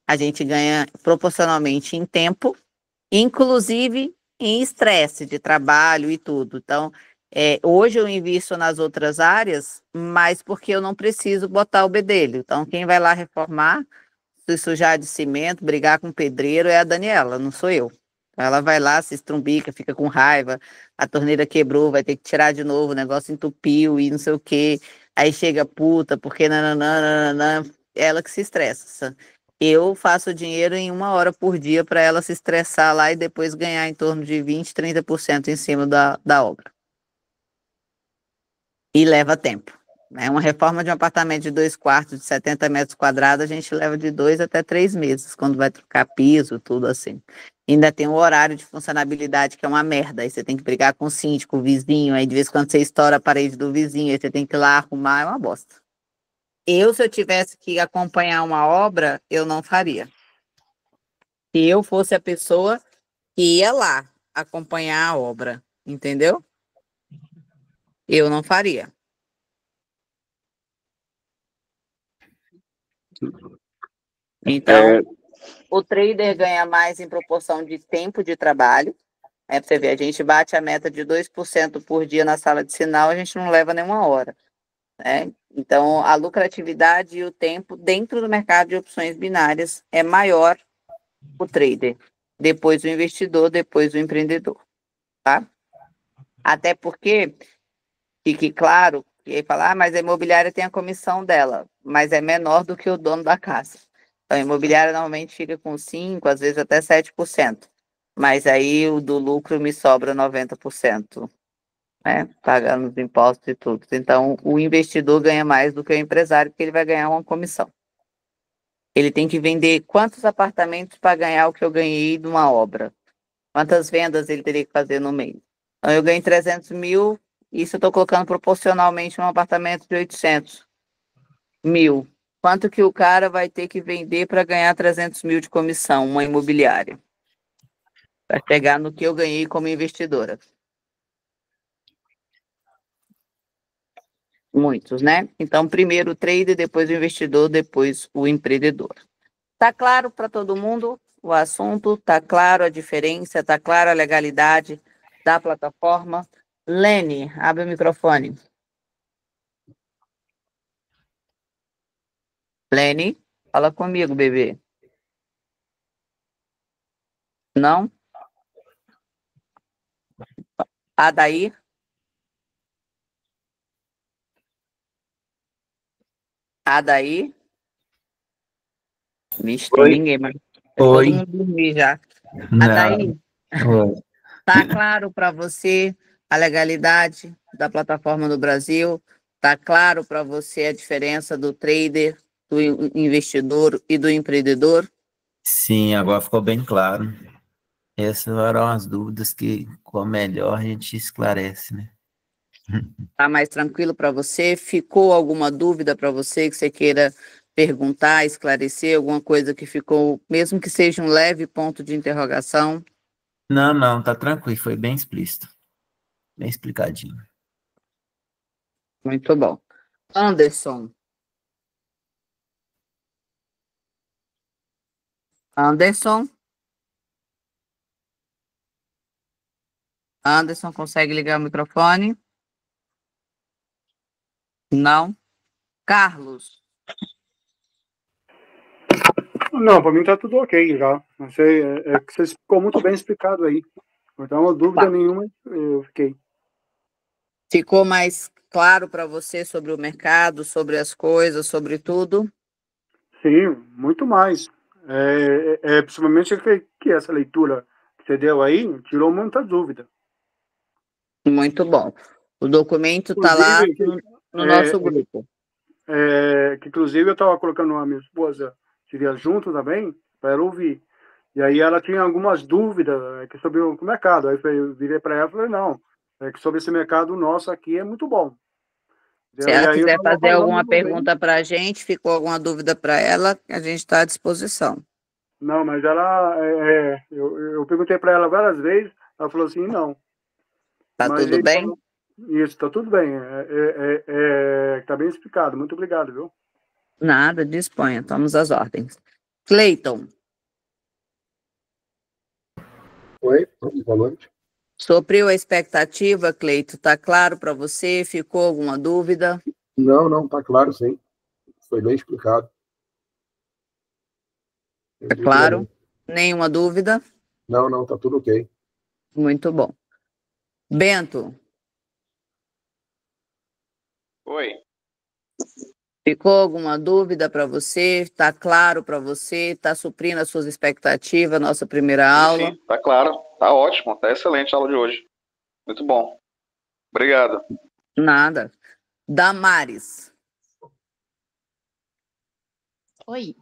S1: a gente ganha proporcionalmente em tempo, inclusive em estresse de trabalho e tudo. Então, é, hoje eu invisto nas outras áreas, mas porque eu não preciso botar o bedelho. Então, quem vai lá reformar se sujar de cimento, brigar com o pedreiro é a Daniela, não sou eu. Ela vai lá, se estrumbica, fica com raiva, a torneira quebrou, vai ter que tirar de novo, o negócio entupiu e não sei o quê. Aí chega puta, porque ela que se estressa. Eu faço dinheiro em uma hora por dia para ela se estressar lá e depois ganhar em torno de 20, 30% em cima da, da obra. E leva tempo. Né? Uma reforma de um apartamento de dois quartos, de 70 metros quadrados, a gente leva de dois até três meses, quando vai trocar piso, tudo assim. Ainda tem o horário de funcionabilidade, que é uma merda. Aí você tem que brigar com o síndico, o vizinho, aí de vez em quando você estoura a parede do vizinho, aí você tem que ir lá arrumar, é uma bosta. Eu, se eu tivesse que acompanhar uma obra, eu não faria. Se eu fosse a pessoa que ia lá acompanhar a obra, entendeu? Eu não faria. Então, é... o trader ganha mais em proporção de tempo de trabalho. É né? para você ver, a gente bate a meta de 2% por dia na sala de sinal, a gente não leva nenhuma hora. Né? Então, a lucratividade e o tempo dentro do mercado de opções binárias é maior o trader, depois o investidor, depois o empreendedor. Tá? Até porque, fique claro, e aí fala, ah, mas a imobiliária tem a comissão dela, mas é menor do que o dono da casa. Então, a imobiliária normalmente fica com 5%, às vezes até 7%. Mas aí o do lucro me sobra 90%, né? Pagando os impostos e tudo. Então, o investidor ganha mais do que o empresário, porque ele vai ganhar uma comissão. Ele tem que vender quantos apartamentos para ganhar o que eu ganhei de uma obra? Quantas vendas ele teria que fazer no mês? Então, eu ganhei 300 mil, isso eu estou colocando proporcionalmente num apartamento de 800 mil. Quanto que o cara vai ter que vender para ganhar 300 mil de comissão, uma imobiliária? Vai pegar no que eu ganhei como investidora. Muitos, né? Então, primeiro o trader, depois o investidor, depois o empreendedor. Tá claro para todo mundo o assunto? Tá claro a diferença? Tá clara a legalidade da plataforma? Lene, abre o microfone. Lene, fala comigo, bebê. Não? Adair? Adair?
S3: Vixe,
S2: ninguém mas. Oi. Todo mundo
S1: dormir já.
S4: Não. Adair, Oi.
S1: tá claro para você a legalidade da plataforma no Brasil, está claro para você a diferença do trader, do investidor e do empreendedor?
S2: Sim, agora ficou bem claro. Essas eram as dúvidas que, com a melhor, a gente
S1: esclarece, né? Tá mais tranquilo para você? Ficou alguma dúvida para você que você queira perguntar, esclarecer, alguma coisa que ficou, mesmo que seja um leve ponto de interrogação?
S2: Não, não, tá tranquilo, foi bem explícito bem explicadinho. Muito bom.
S1: Anderson. Anderson. Anderson, consegue ligar o microfone? Não. Carlos.
S3: Não, para mim está tudo ok já. Achei, é, é, que você ficou muito bem explicado aí. Então, dúvida tá. nenhuma, eu fiquei.
S1: Ficou mais claro para você sobre o mercado, sobre as coisas, sobre tudo?
S3: Sim, muito mais. É, é, é principalmente que, que essa leitura que você deu aí tirou muita dúvida.
S1: Muito bom. O documento está lá no, no é, nosso grupo.
S3: É, que inclusive eu estava colocando a minha esposa, seria junto também, para ela ouvir. E aí ela tinha algumas dúvidas né, sobre o mercado. Aí eu virei para ela e falei, não, é que sobre esse mercado nosso aqui é muito bom.
S1: Se ela quiser fazer alguma pergunta para a gente, ficou alguma dúvida para ela, a gente está à disposição.
S3: Não, mas ela, é, é eu, eu perguntei para ela várias vezes, ela falou assim, não. Tá tudo bem? Falou, isso, tá tudo bem. É, é, é, é, tá bem explicado. Muito obrigado, viu?
S1: Nada, disponha. Estamos às ordens. Cleiton.
S3: Oi, boa noite.
S1: Supriu a expectativa, Cleito? Tá claro para você? Ficou alguma dúvida?
S3: Não, não, tá claro sim. Foi bem explicado. Está claro?
S1: Nenhuma dúvida?
S3: Não, não, tá tudo ok.
S1: Muito bom. Bento. Oi. Ficou alguma dúvida para você? Está claro para você? Está suprindo as suas expectativas, nossa primeira aula? Sim,
S2: está claro. Está ótimo. Está excelente a aula de hoje. Muito bom. Obrigado.
S1: Nada. Damares. Oi.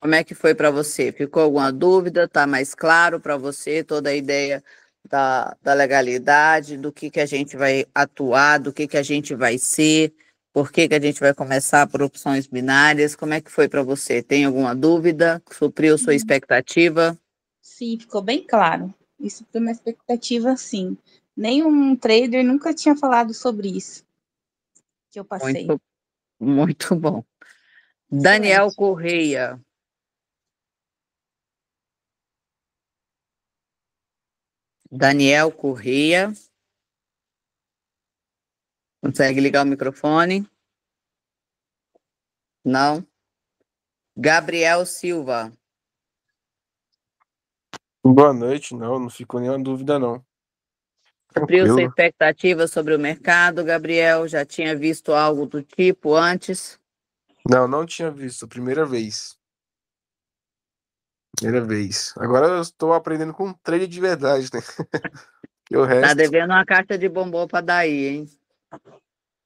S1: Como é que foi para você? Ficou alguma dúvida? Está mais claro para você toda a ideia da, da legalidade, do que, que a gente vai atuar, do que, que a gente vai ser? Por que, que a gente vai começar por opções binárias? Como é que foi para você? Tem alguma dúvida? Supriu sua hum. expectativa?
S4: Sim, ficou bem claro. Isso foi uma expectativa, sim. Nenhum trader nunca tinha falado sobre isso que eu passei. Muito, muito
S1: bom. Excelente. Daniel Correia. Daniel Correia. Consegue ligar o microfone? Não. Gabriel Silva. Boa noite, não, não ficou nenhuma dúvida, não. Cumpriu sua expectativa sobre o mercado, Gabriel? Já tinha visto algo do tipo antes?
S2: Não, não tinha visto, primeira vez. Primeira vez. Agora eu estou aprendendo com um trade de verdade, né? o tá resto...
S1: devendo uma caixa de bombom para daí, hein?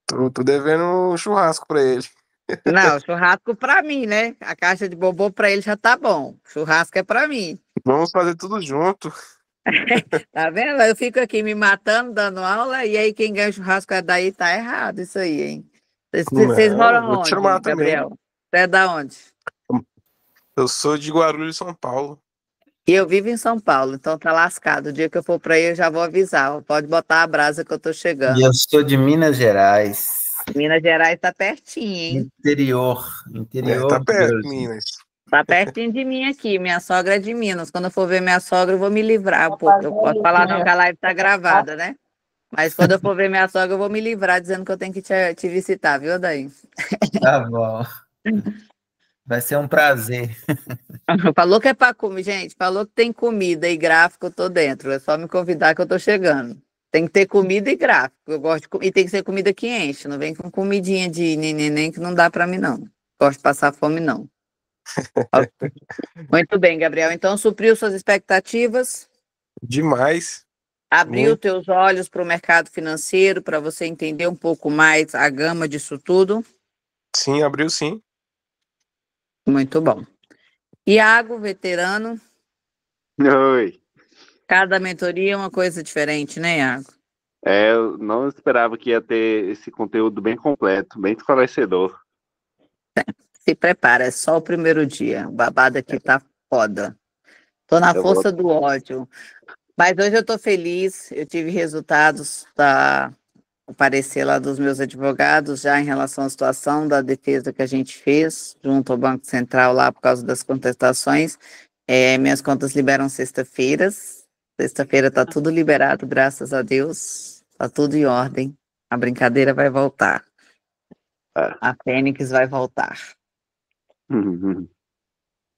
S2: Tô, tô devendo um churrasco pra ele.
S1: Não, churrasco pra mim, né? A caixa de bobô pra ele já tá bom. Churrasco é pra mim. Vamos fazer tudo junto. tá vendo? Eu fico aqui me matando, dando aula, e aí quem ganha churrasco é daí, tá errado isso aí, hein? Vocês moram onde, Gabriel? Também. Você é da onde?
S2: Eu sou de Guarulhos, São Paulo.
S1: E eu vivo em São Paulo, então tá lascado. O dia que eu for para aí, eu já vou avisar. Pode botar a brasa que eu tô chegando. E eu
S2: sou de Minas Gerais.
S1: Minas Gerais tá pertinho, hein?
S3: Interior. Interior. É, tá perto, Deus. Minas.
S1: Tá pertinho de mim aqui. Minha sogra é de Minas. Quando eu for ver minha sogra, eu vou me livrar Pô, Eu posso falar não né? que a live tá gravada, né? Mas quando eu for ver minha sogra, eu vou me livrar dizendo que eu tenho que te, te visitar, viu, Daí?
S3: Tá
S2: bom. Vai ser um prazer.
S1: Falou que é para comer, gente. Falou que tem comida e gráfico, eu tô dentro. É só me convidar que eu tô chegando. Tem que ter comida e gráfico. Eu gosto de... e tem que ser comida que enche. Não vem com comidinha de neném que não dá para mim não. Gosto de passar fome não. Muito bem, Gabriel. Então supriu suas expectativas? Demais. Abriu Muito. teus olhos para o mercado financeiro para você entender um pouco mais a gama disso tudo? Sim, abriu sim. Muito bom. Iago, veterano. Oi. Cada mentoria é uma coisa diferente, né, Iago?
S2: É, eu não esperava que ia ter esse conteúdo bem completo, bem esclarecedor.
S1: É, se prepara, é só o primeiro dia. O babado aqui tá foda. Tô na eu força vou... do ódio. Mas hoje eu tô feliz, eu tive resultados da tá o parecer lá dos meus advogados já em relação à situação da defesa que a gente fez junto ao Banco Central lá por causa das contestações. É, minhas contas liberam sexta-feiras. Sexta-feira está tudo liberado, graças a Deus. Está tudo em ordem. A brincadeira vai voltar. É. A Fênix vai voltar. Uhum.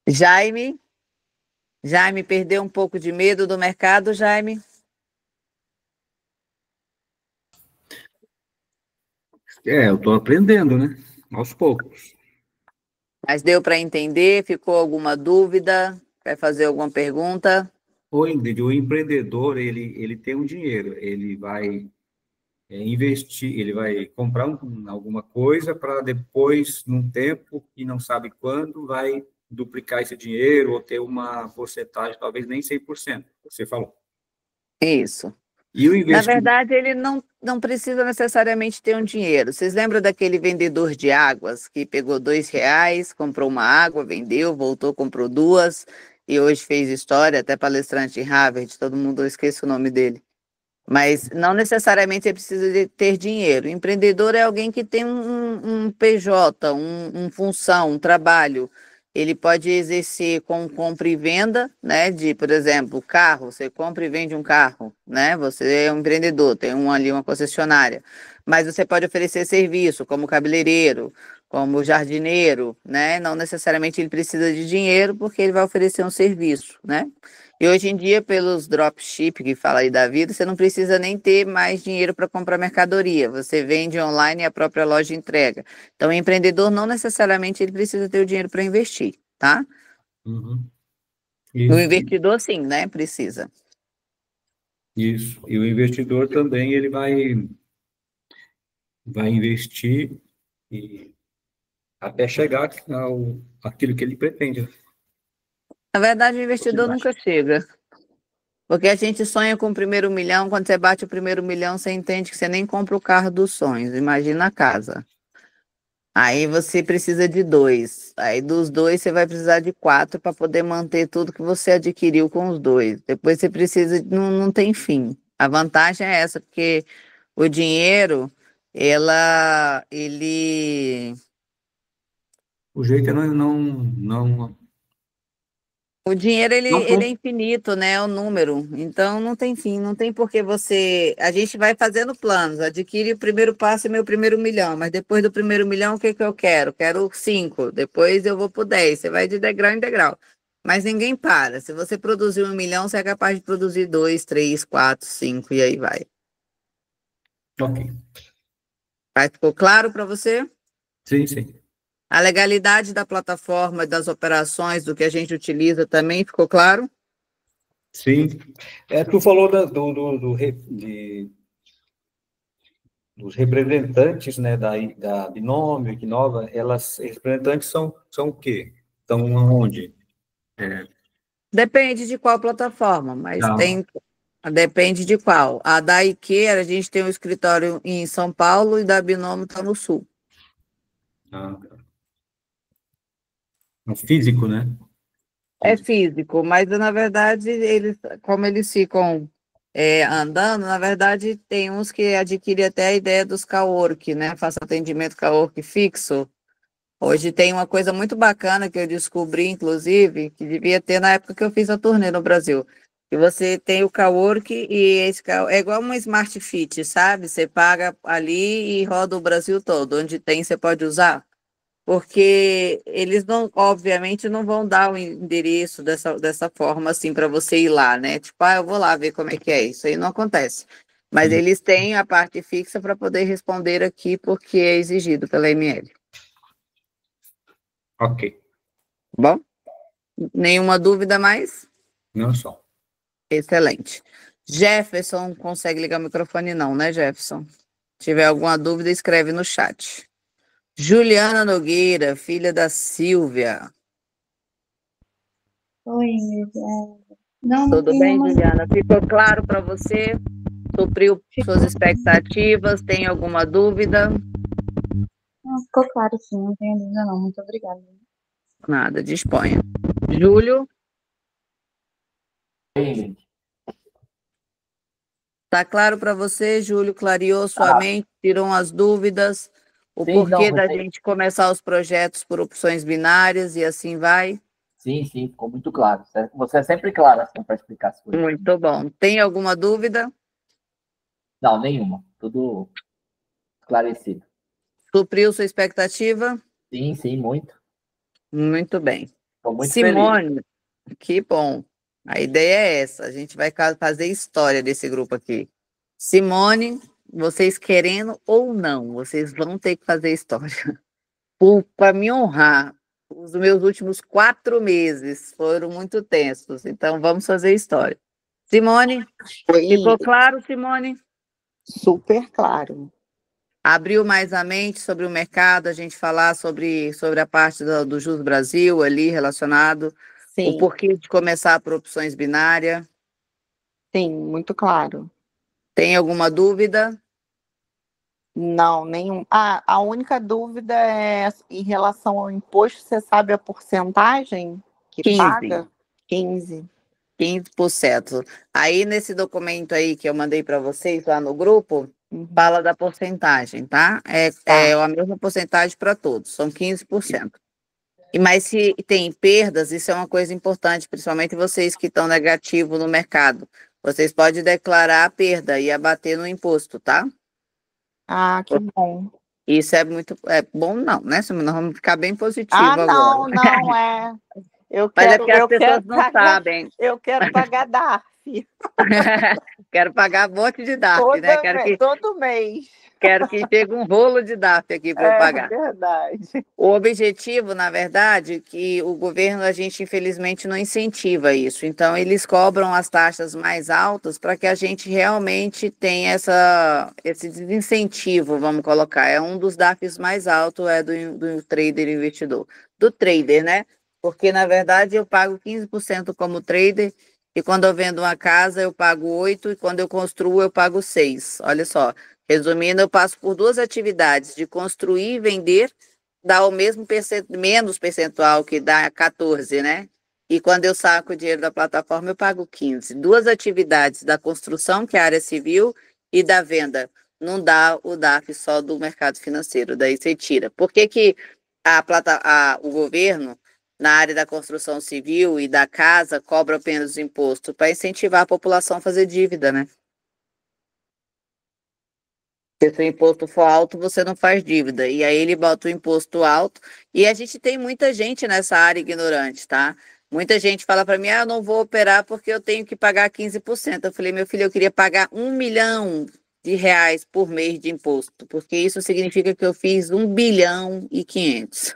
S1: Jaime? Jaime, perdeu um pouco de medo do mercado, Jaime?
S2: É, eu estou aprendendo, né? Aos poucos.
S1: Mas deu para entender? Ficou alguma dúvida? Quer fazer alguma pergunta?
S2: Ô, Ingrid, o empreendedor, ele, ele tem um dinheiro, ele vai é, investir, ele vai comprar um, alguma coisa para depois, num tempo e não sabe quando, vai duplicar esse dinheiro ou ter uma porcentagem, talvez nem 100%, você falou. Isso. Investimento... Na
S1: verdade, ele não, não precisa necessariamente ter um dinheiro. Vocês lembram daquele vendedor de águas que pegou dois reais, comprou uma água, vendeu, voltou, comprou duas e hoje fez história, até palestrante em Harvard, todo mundo esquece o nome dele. Mas não necessariamente ele é precisa de ter dinheiro. O empreendedor é alguém que tem um, um PJ, um, um função, um trabalho, ele pode exercer com compra e venda, né? De, por exemplo, carro, você compra e vende um carro, né? Você é um empreendedor, tem um ali uma concessionária, mas você pode oferecer serviço como cabeleireiro, como jardineiro, né? Não necessariamente ele precisa de dinheiro porque ele vai oferecer um serviço, né? E hoje em dia, pelos dropship que fala aí da vida, você não precisa nem ter mais dinheiro para comprar mercadoria. Você vende online e a própria loja entrega. Então, o empreendedor não necessariamente ele precisa ter o dinheiro para investir, tá? Uhum. O investidor sim, né? Precisa.
S3: Isso. E o investidor também ele
S2: vai vai investir e até chegar ao aquilo que ele pretende.
S1: Na verdade, o investidor nunca chega. Porque a gente sonha com o primeiro milhão, quando você bate o primeiro milhão, você entende que você nem compra o carro dos sonhos, imagina a casa. Aí você precisa de dois. Aí dos dois você vai precisar de quatro para poder manter tudo que você adquiriu com os dois. Depois você precisa, de, não, não tem fim. A vantagem é essa, porque o dinheiro, ela, ele
S3: o jeito é não, não, não o
S1: dinheiro ele, não, ele é infinito, né? É o número. Então não tem fim, não tem por que você. A gente vai fazendo planos, adquire o primeiro passo e meu primeiro milhão, mas depois do primeiro milhão, o que, que eu quero? Quero cinco, depois eu vou por dez. Você vai de degrau em degrau. Mas ninguém para. Se você produzir um milhão, você é capaz de produzir dois, três, quatro, cinco, e aí vai. Ok. Vai, ficou claro para você? Sim, sim. A legalidade da plataforma das operações, do que a gente utiliza, também ficou claro? Sim. É, tu falou da, do, do, do
S3: de, dos representantes né, da, da Binômio, Ignova, elas,
S2: representantes são, são o quê? Estão onde? É.
S1: Depende de qual plataforma, mas Não. Tá. tem. Depende de qual. A da Iqueira, a gente tem um escritório em São Paulo e da Binômio está no Sul.
S2: Ah, tá.
S3: É físico, né?
S1: É físico, mas na verdade, eles, como eles ficam é, andando, na verdade, tem uns que adquirem até a ideia dos cowork, né? Faça atendimento cowork fixo. Hoje tem uma coisa muito bacana que eu descobri, inclusive, que devia ter na época que eu fiz a turnê no Brasil. Que você tem o cowork e esse é igual uma Smart Fit, sabe? Você paga ali e roda o Brasil todo. Onde tem, você pode usar porque eles não, obviamente, não vão dar o endereço dessa, dessa forma assim para você ir lá, né? Tipo, ah, eu vou lá ver como é que é isso. Aí não acontece. Mas hum. eles têm a parte fixa para poder responder aqui, porque é exigido pela ML.
S2: Ok. Bom?
S1: Nenhuma dúvida mais? Não só. Excelente. Jefferson consegue ligar o microfone, não, né, Jefferson? Se tiver alguma dúvida, escreve no chat. Juliana Nogueira, filha da Silvia.
S4: Oi, não, Tudo não bem, Juliana?
S1: Ficou claro para você? Supriu ficou. suas expectativas? Tem alguma dúvida?
S4: ficou claro, sim. Não tenho dúvida,
S1: não. Muito obrigada. Nada, disponha. Júlio? Oi, Tá claro para você, Júlio? Clareou sua ah. mente? Tirou as dúvidas? O sim, porquê não, da é gente começar os projetos por opções binárias e assim vai? Sim, sim, ficou muito claro. Você é sempre claro assim, para explicar as coisas. Muito bom. Tem alguma dúvida? Não, nenhuma. Tudo esclarecido. Supriu sua expectativa? Sim, sim, muito. Muito bem. Muito Simone, feliz. que bom. A ideia é essa. A gente vai fazer história desse grupo aqui. Simone, vocês querendo ou não, vocês vão ter que fazer história. Para me honrar, os meus últimos quatro meses foram muito tensos, então vamos fazer história. Simone, ficou claro, Simone? Super claro. Abriu mais a mente sobre o mercado, a gente falar sobre, sobre a parte do, do Jus Brasil ali relacionado,
S4: Sim. o porquê
S1: de começar por opções binárias. Sim, muito claro. Tem alguma dúvida? Não, nenhum. Ah, a única dúvida é em relação ao imposto, você sabe a porcentagem que 15. paga? 15. 15%. Aí nesse documento aí que eu mandei para vocês lá no grupo, uhum. fala da porcentagem, tá? É, tá. é a mesma porcentagem para todos, são 15%. E mas se tem perdas, isso é uma coisa importante, principalmente vocês que estão negativo no mercado. Vocês podem declarar a perda e abater no imposto, tá? Ah, que bom. Isso é muito é bom não, né? Nós vamos ficar bem positivo ah, não, agora. não, não é. Eu Mas é porque as pessoas não pagar, sabem. Eu quero pagar DARF. quero pagar um monte de DARF, todo né? Quero mês, que... Todo mês. Quero que chegue um rolo de daf aqui para é, eu pagar. É verdade. O objetivo, na verdade, é que o governo, a gente infelizmente não incentiva isso. Então, eles cobram as taxas mais altas para que a gente realmente tenha essa, esse desincentivo, vamos colocar. É um dos DAFs mais altos, é do, do trader investidor. Do trader, né? Porque, na verdade, eu pago 15% como trader e quando eu vendo uma casa, eu pago 8, e quando eu construo, eu pago 6. Olha só, Resumindo, eu passo por duas atividades, de construir e vender, dá o mesmo percentual, menos percentual que dá 14, né? E quando eu saco o dinheiro da plataforma, eu pago 15. Duas atividades da construção, que é a área civil, e da venda. Não dá o DAF só do mercado financeiro, daí você tira. Por que, que a plata, a, o governo, na área da construção civil e da casa, cobra apenas imposto? Para incentivar a população a fazer dívida, né? se o imposto for alto, você não faz dívida. E aí ele bota o imposto alto. E a gente tem muita gente nessa área ignorante, tá? Muita gente fala para mim, ah, eu não vou operar porque eu tenho que pagar 15%. Eu falei, meu filho, eu queria pagar um milhão de reais por mês de imposto, porque isso significa que eu fiz um bilhão e quinhentos.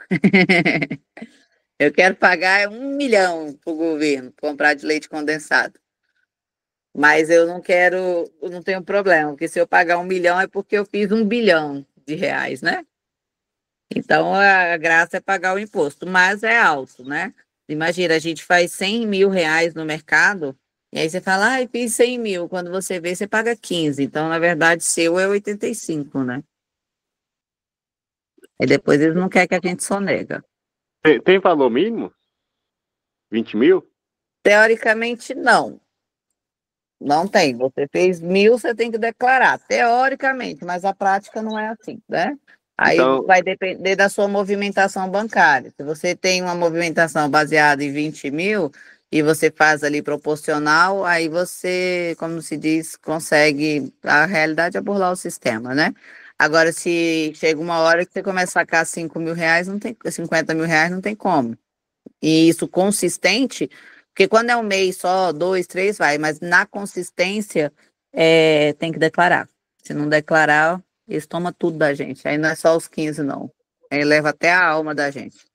S1: eu quero pagar um milhão para o governo comprar de leite condensado. Mas eu não quero, eu não tenho problema, porque se eu pagar um milhão é porque eu fiz um bilhão de reais, né? Então a graça é pagar o imposto, mas é alto, né? Imagina, a gente faz 100 mil reais no mercado, e aí você fala, ah, fiz 100 mil. Quando você vê, você paga 15. Então, na verdade, seu é 85, né? E depois eles não querem que a gente só
S2: Tem, tem valor mínimo? 20 mil?
S1: Teoricamente, não. Não tem. Você fez mil, você tem que declarar, teoricamente, mas a prática não é assim, né? Aí então... vai depender da sua movimentação bancária. Se você tem uma movimentação baseada em 20 mil e você faz ali proporcional, aí você, como se diz, consegue. A realidade é burlar o sistema, né? Agora, se chega uma hora que você começa a sacar 5 mil reais, não tem, 50 mil reais, não tem como. E isso consistente, porque quando é um mês só, dois, três, vai. Mas na consistência, é, tem que declarar. Se não declarar, eles tomam tudo da gente. Aí não é só os 15, não. Aí leva até a alma da gente.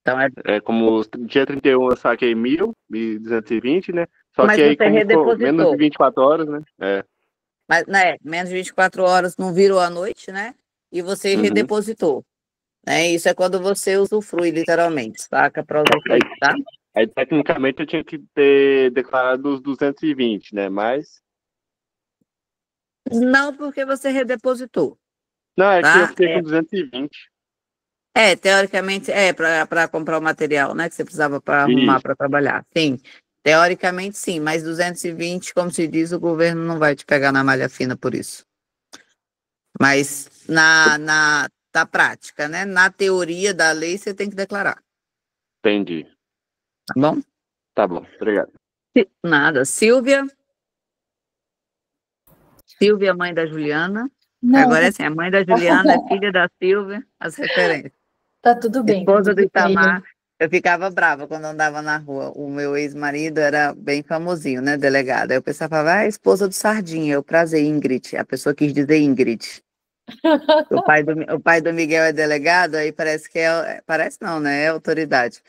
S2: Então é... é como dia 31 eu saquei 1.220, né? Só Mas que aí, como menos de 24 horas, né? É.
S1: Mas, né, menos de 24 horas não virou a noite, né? E você uhum. redepositou. Né? Isso é quando você usufrui, literalmente, saca? Para usufruir, tá?
S2: Aí, tecnicamente, eu tinha que ter declarado os 220, né? Mas.
S1: Não, porque você redepositou. Não, é tá? que eu fiquei é. com 220. É, teoricamente, é para comprar o material, né? Que você precisava para arrumar para trabalhar. Sim. Teoricamente, sim, mas 220, como se diz, o governo não vai te pegar na malha fina por isso. Mas na, na da prática, né? Na teoria da lei, você tem que declarar. Entendi. Tá
S4: bom? Tá bom, obrigado.
S1: Nada. Silvia? Silvia, mãe da Juliana. Não. Agora é assim, a mãe da Juliana, é filha da Silvia, as referências. Tá tudo bem. Esposa do Itamar. Eu ficava brava quando andava na rua. O meu ex-marido era bem famosinho, né, delegado. Aí eu pensava, ah, é esposa do Sardinha, é o prazer, Ingrid. A pessoa quis dizer Ingrid. O pai do, o pai do Miguel é delegado, aí parece que é. Parece não, né? É autoridade.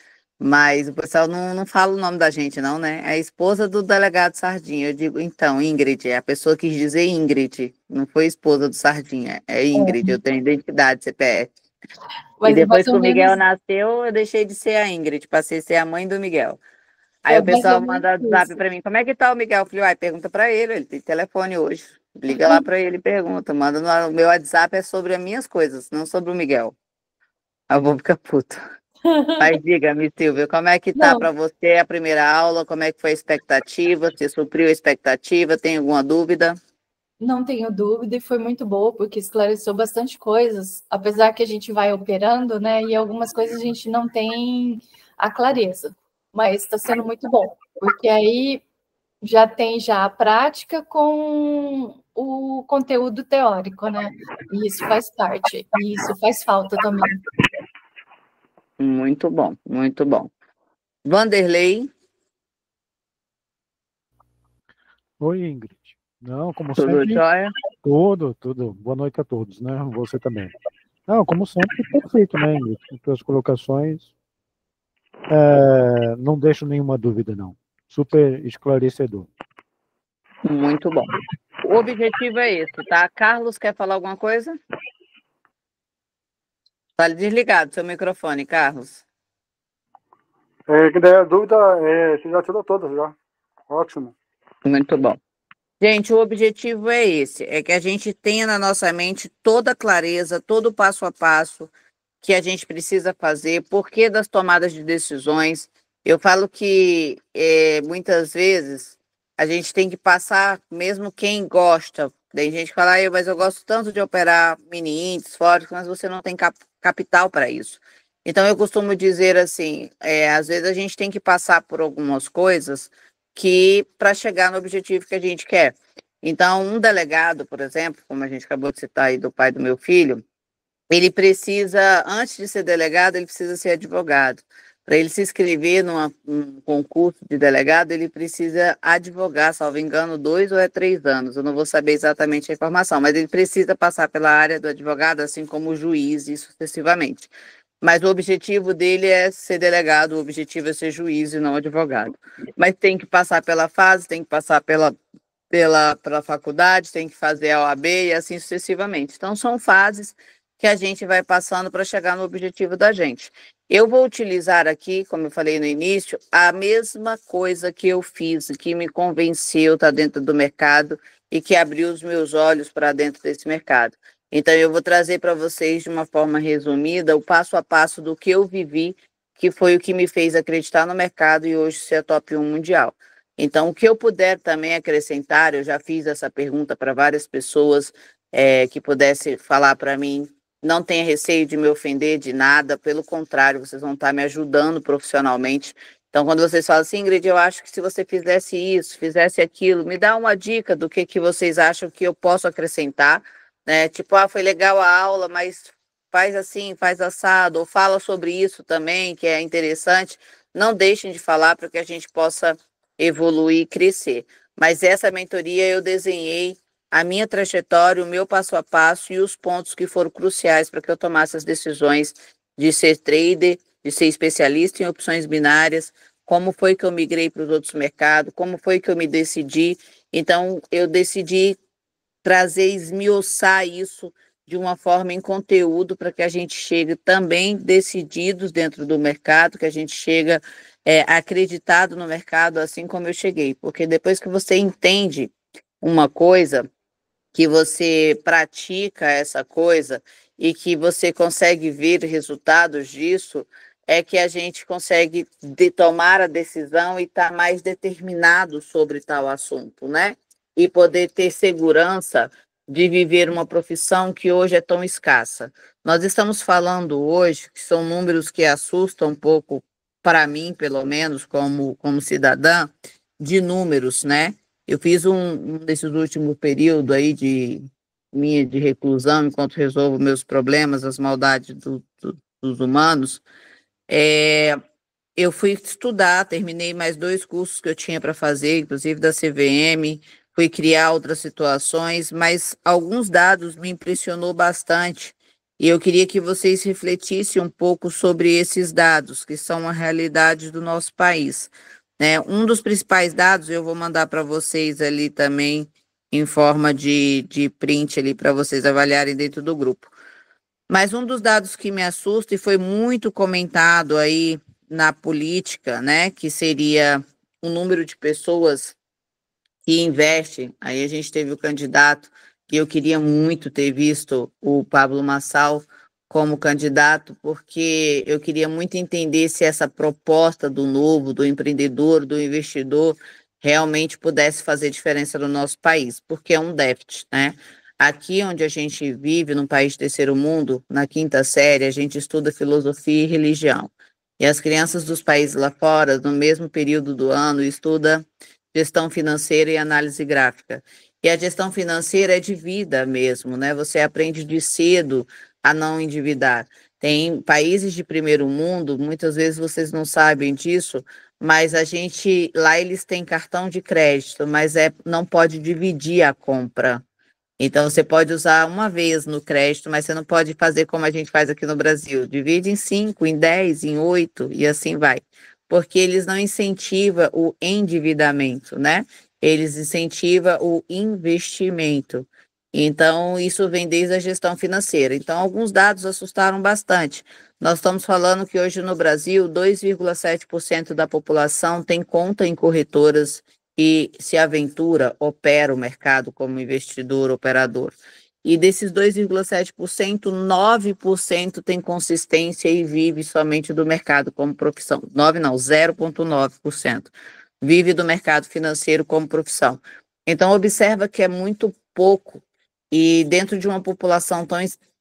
S1: Mas o pessoal não, não fala o nome da gente, não, né? É a esposa do delegado Sardinha. Eu digo, então, Ingrid, é a pessoa quis dizer Ingrid, não foi esposa do Sardinha, é, é. Ingrid, é. eu tenho identidade, CPF. Mas e depois que o Miguel menos... nasceu, eu deixei de ser a Ingrid, passei a ser a mãe do Miguel. Aí é o pessoal manda WhatsApp para mim, como é que tá o Miguel? Eu falei, uai, pergunta para ele, ele tem telefone hoje. Liga lá para ele e pergunta. Manda no meu WhatsApp é sobre as minhas coisas, não sobre o Miguel. Eu vou ficar puto. Mas diga-me, Silvia, como é que tá para você a primeira aula? Como é que foi a expectativa? Você supriu a expectativa? Tem alguma dúvida?
S4: Não tenho dúvida e foi muito boa, porque esclareceu bastante coisas, apesar que a gente vai operando, né? E algumas coisas a gente não tem a clareza, mas está sendo muito bom, porque aí já tem já a prática com o conteúdo teórico, né? E isso faz parte, e isso faz falta
S1: também. Muito bom, muito bom. Vanderlei. Oi, Ingrid. Não,
S3: como tudo sempre. Jóia? Tudo, tudo. Boa noite a todos, né? Você também. Não, como sempre, perfeito, né, Ingrid? As tuas colocações. É, não deixo nenhuma dúvida, não super esclarecedor.
S1: Muito bom. O objetivo é esse, tá? Carlos, quer falar alguma coisa? Está desligado seu microfone, Carlos.
S3: É, que daí a dúvida, é, você já tirou todas já. Ótimo. Muito bom.
S1: Gente, o objetivo é esse, é que a gente tenha na nossa mente toda a clareza, todo o passo a passo que a gente precisa fazer, porquê das tomadas de decisões, eu falo que é, muitas vezes a gente tem que passar, mesmo quem gosta. Tem gente que fala, ah, mas eu gosto tanto de operar mini índices, fortes, mas você não tem cap capital para isso. Então, eu costumo dizer assim: é, às vezes a gente tem que passar por algumas coisas que para chegar no objetivo que a gente quer. Então, um delegado, por exemplo, como a gente acabou de citar aí do pai do meu filho, ele precisa, antes de ser delegado, ele precisa ser advogado. Para ele se inscrever num um concurso de delegado, ele precisa advogar, salvo engano, dois ou é três anos. Eu não vou saber exatamente a informação, mas ele precisa passar pela área do advogado, assim como o juiz e sucessivamente. Mas o objetivo dele é ser delegado, o objetivo é ser juiz e não advogado. Mas tem que passar pela fase, tem que passar pela, pela, pela faculdade, tem que fazer a OAB e assim sucessivamente. Então, são fases que a gente vai passando para chegar no objetivo da gente. Eu vou utilizar aqui, como eu falei no início, a mesma coisa que eu fiz, que me convenceu estar tá dentro do mercado e que abriu os meus olhos para dentro desse mercado. Então, eu vou trazer para vocês, de uma forma resumida, o passo a passo do que eu vivi, que foi o que me fez acreditar no mercado e hoje ser top 1 mundial. Então, o que eu puder também acrescentar, eu já fiz essa pergunta para várias pessoas é, que pudessem falar para mim não tenha receio de me ofender de nada, pelo contrário, vocês vão estar me ajudando profissionalmente. Então, quando vocês falam assim, Ingrid, eu acho que se você fizesse isso, fizesse aquilo, me dá uma dica do que, que vocês acham que eu posso acrescentar, né? Tipo, ah, foi legal a aula, mas faz assim, faz assado, ou fala sobre isso também, que é interessante. Não deixem de falar para que a gente possa evoluir e crescer. Mas essa mentoria eu desenhei a minha trajetória, o meu passo a passo e os pontos que foram cruciais para que eu tomasse as decisões de ser trader, de ser especialista em opções binárias, como foi que eu migrei para os outros mercados, como foi que eu me decidi. Então, eu decidi trazer, esmiuçar isso de uma forma em conteúdo para que a gente chegue também decididos dentro do mercado, que a gente chega é, acreditado no mercado, assim como eu cheguei. Porque depois que você entende uma coisa, que você pratica essa coisa e que você consegue ver resultados disso, é que a gente consegue tomar a decisão e estar tá mais determinado sobre tal assunto, né? E poder ter segurança de viver uma profissão que hoje é tão escassa. Nós estamos falando hoje que são números que assustam um pouco para mim, pelo menos como como cidadã, de números, né? Eu fiz um, um desses últimos períodos aí de minha de reclusão, enquanto resolvo meus problemas, as maldades do, do, dos humanos, é, eu fui estudar, terminei mais dois cursos que eu tinha para fazer, inclusive da CVM, fui criar outras situações, mas alguns dados me impressionou bastante. E eu queria que vocês refletissem um pouco sobre esses dados, que são a realidade do nosso país. Né? Um dos principais dados, eu vou mandar para vocês ali também, em forma de, de print ali, para vocês avaliarem dentro do grupo. Mas um dos dados que me assusta e foi muito comentado aí na política, né, que seria o número de pessoas que investem. Aí a gente teve o candidato, e eu queria muito ter visto o Pablo Massal como candidato, porque eu queria muito entender se essa proposta do novo, do empreendedor, do investidor, realmente pudesse fazer diferença no nosso país, porque é um déficit, né? Aqui onde a gente vive, num país terceiro mundo, na quinta série, a gente estuda filosofia e religião. E as crianças dos países lá fora, no mesmo período do ano, estuda gestão financeira e análise gráfica. E a gestão financeira é de vida mesmo, né? Você aprende de cedo a não endividar. Tem países de primeiro mundo, muitas vezes vocês não sabem disso, mas a gente lá eles têm cartão de crédito, mas é não pode dividir a compra. Então você pode usar uma vez no crédito, mas você não pode fazer como a gente faz aqui no Brasil, divide em cinco, em dez, em oito e assim vai, porque eles não incentivam o endividamento, né? Eles incentivam o investimento. Então, isso vem desde a gestão financeira. Então, alguns dados assustaram bastante. Nós estamos falando que hoje no Brasil, 2,7% da população tem conta em corretoras e se aventura, opera o mercado como investidor, operador. E desses 2,7%, 9% tem consistência e vive somente do mercado como profissão. 9 não, 0,9% vive do mercado financeiro como profissão. Então observa que é muito pouco e dentro de uma população tão,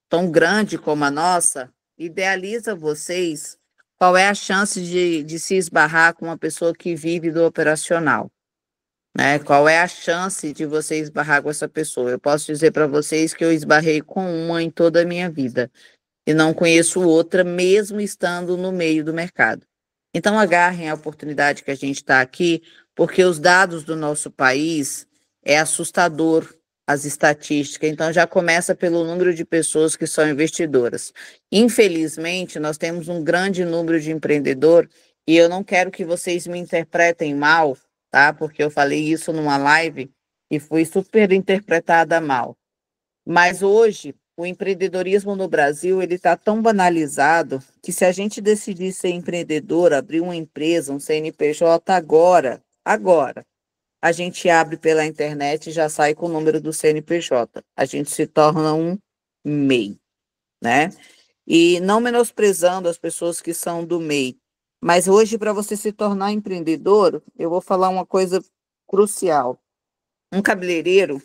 S1: tão grande como a nossa, idealiza vocês qual é a chance de, de se esbarrar com uma pessoa que vive do operacional. Né? Qual é a chance de você esbarrar com essa pessoa? Eu posso dizer para vocês que eu esbarrei com uma em toda a minha vida e não conheço outra, mesmo estando no meio do mercado. Então, agarrem a oportunidade que a gente está aqui, porque os dados do nosso país é assustador as estatísticas, então já começa pelo número de pessoas que são investidoras. Infelizmente, nós temos um grande número de empreendedor e eu não quero que vocês me interpretem mal, tá? Porque eu falei isso numa live e fui super interpretada mal. Mas hoje, o empreendedorismo no Brasil ele está tão banalizado que se a gente decidir ser empreendedor, abrir uma empresa, um CNPJ agora, agora, a gente abre pela internet e já sai com o número do CNPJ. A gente se torna um MEI, né? E não menosprezando as pessoas que são do MEI, mas hoje para você se tornar empreendedor, eu vou falar uma coisa crucial. Um cabeleireiro,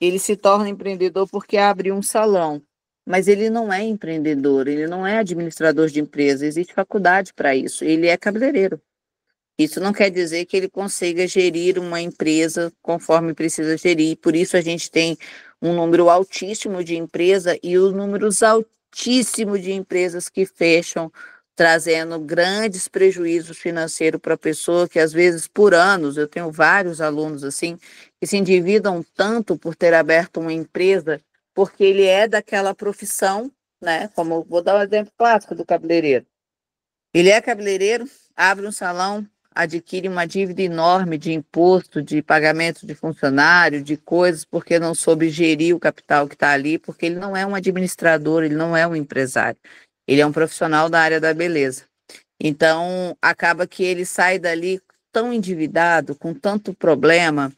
S1: ele se torna empreendedor porque abre um salão, mas ele não é empreendedor, ele não é administrador de empresa, existe faculdade para isso, ele é cabeleireiro. Isso não quer dizer que ele consiga gerir uma empresa conforme precisa gerir. Por isso a gente tem um número altíssimo de empresas e os números altíssimos de empresas que fecham, trazendo grandes prejuízos financeiros para a pessoa, que às vezes por anos, eu tenho vários alunos assim, que se endividam tanto por ter aberto uma empresa, porque ele é daquela profissão, né? Como vou dar um exemplo clássico do cabeleireiro. Ele é cabeleireiro, abre um salão, adquire uma dívida enorme de imposto, de pagamento de funcionário, de coisas, porque não soube gerir o capital que está ali, porque ele não é um administrador, ele não é um empresário, ele é um profissional da área da beleza. Então, acaba que ele sai dali tão endividado, com tanto problema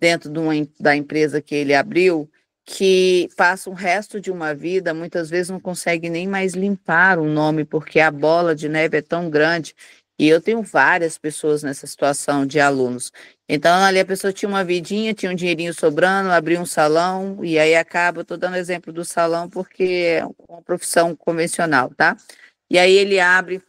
S1: dentro de uma, da empresa que ele abriu, que passa o resto de uma vida, muitas vezes não consegue nem mais limpar o nome, porque a bola de neve é tão grande e eu tenho várias pessoas nessa situação de alunos. Então, ali a pessoa tinha uma vidinha, tinha um dinheirinho sobrando, abriu um salão, e aí acaba, estou dando exemplo do salão porque é uma profissão convencional, tá? E aí ele abre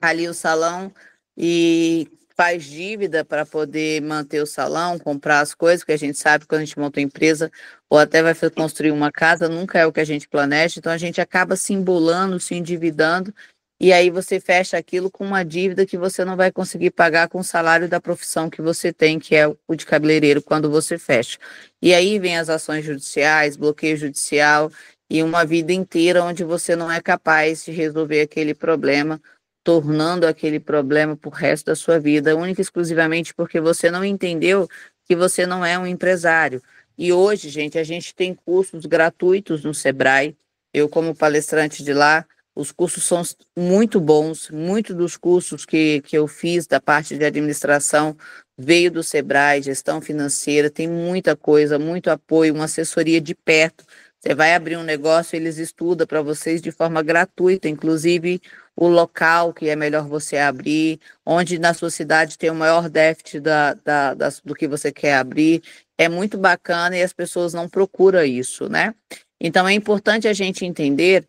S1: ali o salão e faz dívida para poder manter o salão, comprar as coisas, que a gente sabe quando a gente monta uma empresa ou até vai construir uma casa, nunca é o que a gente planeja, então a gente acaba se embolando, se endividando e aí você fecha aquilo com uma dívida que você não vai conseguir pagar com o salário da profissão que você tem, que é o de cabeleireiro, quando você fecha. E aí vem as ações judiciais, bloqueio judicial e uma vida inteira onde você não é capaz de resolver aquele problema, tornando aquele problema para o resto da sua vida, única e exclusivamente porque você não entendeu que você não é um empresário. E hoje, gente, a gente tem cursos gratuitos no Sebrae. Eu, como palestrante de lá, os cursos são muito bons, muito dos cursos que, que eu fiz da parte de administração veio do Sebrae, gestão financeira, tem muita coisa, muito apoio, uma assessoria de perto. Você vai abrir um negócio, eles estudam para vocês de forma gratuita, inclusive o local que é melhor você abrir, onde na sua cidade tem o maior déficit da, da, da, do que você quer abrir. É muito bacana e as pessoas não procuram isso, né? Então é importante a gente entender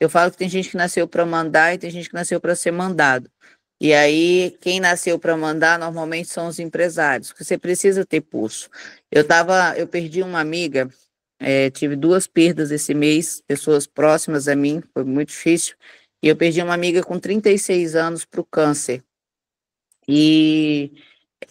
S1: eu falo que tem gente que nasceu para mandar e tem gente que nasceu para ser mandado. E aí, quem nasceu para mandar normalmente são os empresários, porque você precisa ter pulso. Eu tava, eu perdi uma amiga, é, tive duas perdas esse mês, pessoas próximas a mim, foi muito difícil. E eu perdi uma amiga com 36 anos para o câncer. E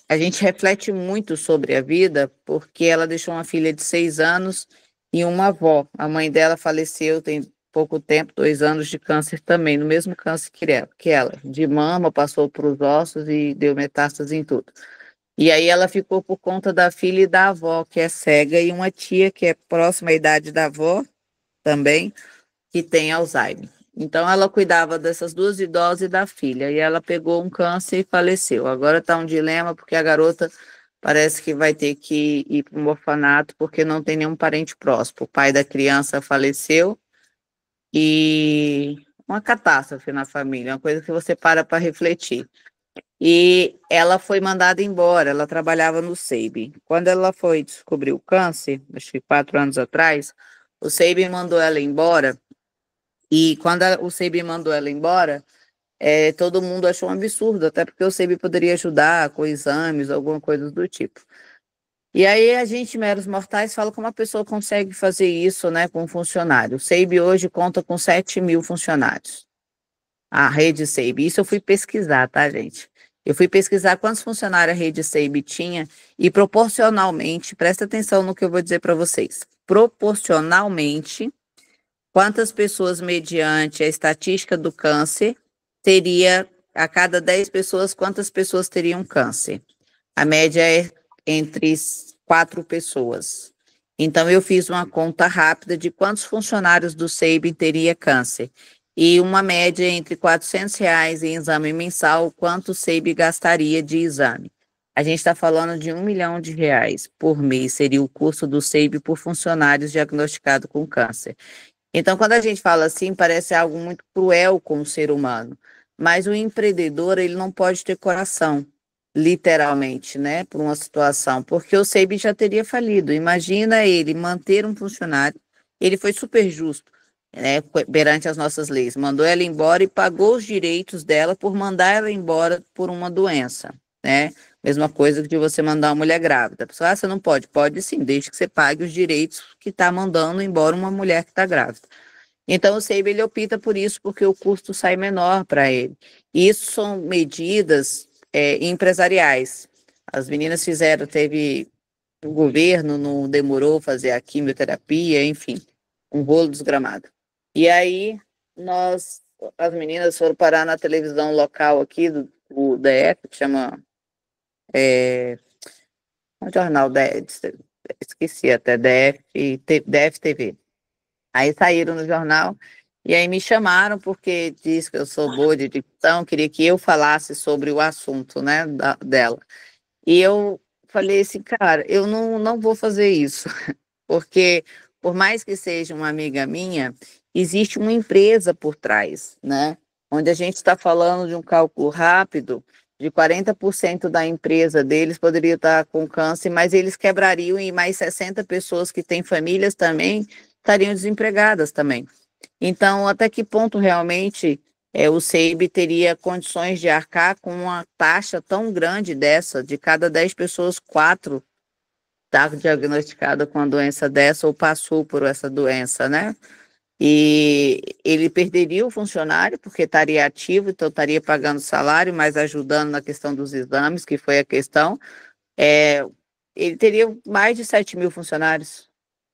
S1: a gente reflete muito sobre a vida, porque ela deixou uma filha de seis anos e uma avó. A mãe dela faleceu tem pouco tempo, dois anos de câncer também, no mesmo câncer que ela, de mama, passou para os ossos e deu metástase em tudo. E aí ela ficou por conta da filha e da avó, que é cega, e uma tia que é próxima à idade da avó também, que tem Alzheimer. Então ela cuidava dessas duas idosas e da filha, e ela pegou um câncer e faleceu. Agora está um dilema porque a garota parece que vai ter que ir para um orfanato porque não tem nenhum parente próximo. O pai da criança faleceu e uma catástrofe na família, uma coisa que você para para refletir. E ela foi mandada embora, ela trabalhava no SEIBE. Quando ela foi descobrir o câncer, acho que quatro anos atrás, o SEIBE mandou ela embora. E quando a, o SEIBE mandou ela embora, é, todo mundo achou um absurdo, até porque o SEIBE poderia ajudar com exames, alguma coisa do tipo. E aí a gente, meros mortais, fala como a pessoa consegue fazer isso né, com um funcionário. O SEIB hoje conta com 7 mil funcionários. A rede SEIB. Isso eu fui pesquisar, tá, gente? Eu fui pesquisar quantos funcionários a rede SEIB tinha e proporcionalmente, presta atenção no que eu vou dizer para vocês, proporcionalmente, quantas pessoas, mediante a estatística do câncer, teria a cada 10 pessoas, quantas pessoas teriam câncer. A média é entre quatro pessoas. Então, eu fiz uma conta rápida de quantos funcionários do SEIB teria câncer. E uma média entre R$ 400 reais em exame mensal, quanto o SEIB gastaria de exame. A gente está falando de um milhão de reais por mês, seria o custo do SEIB por funcionários diagnosticados com câncer. Então, quando a gente fala assim, parece algo muito cruel com o ser humano, mas o empreendedor ele não pode ter coração, literalmente, né, por uma situação, porque o Seib já teria falido. Imagina ele manter um funcionário, ele foi super justo, né, perante as nossas leis, mandou ela embora e pagou os direitos dela por mandar ela embora por uma doença, né? Mesma coisa que de você mandar uma mulher grávida. A pessoa, ah, você não pode, pode sim, desde que você pague os direitos que está mandando embora uma mulher que está grávida. Então, o Seib ele opta por isso, porque o custo sai menor para ele. Isso são medidas é, empresariais. As meninas fizeram, teve o governo, não demorou fazer a quimioterapia, enfim, um rolo desgramado. E aí nós, as meninas foram parar na televisão local aqui do, do DF, que chama é, é um jornal DF, esqueci até DF, DF TV. Aí saíram no jornal e aí me chamaram porque diz que eu sou boa de dicção, queria que eu falasse sobre o assunto, né, da, dela. E eu falei assim, cara, eu não, não vou fazer isso, porque por mais que seja uma amiga minha, existe uma empresa por trás, né? Onde a gente está falando de um cálculo rápido, de 40% da empresa deles poderia estar com câncer, mas eles quebrariam e mais 60 pessoas que têm famílias também estariam desempregadas também. Então, até que ponto realmente é, o CEIB teria condições de arcar com uma taxa tão grande dessa, de cada 10 pessoas, quatro está diagnosticada com uma doença dessa ou passou por essa doença, né? E ele perderia o funcionário porque estaria ativo, então estaria pagando salário, mas ajudando na questão dos exames, que foi a questão. É, ele teria mais de 7 mil funcionários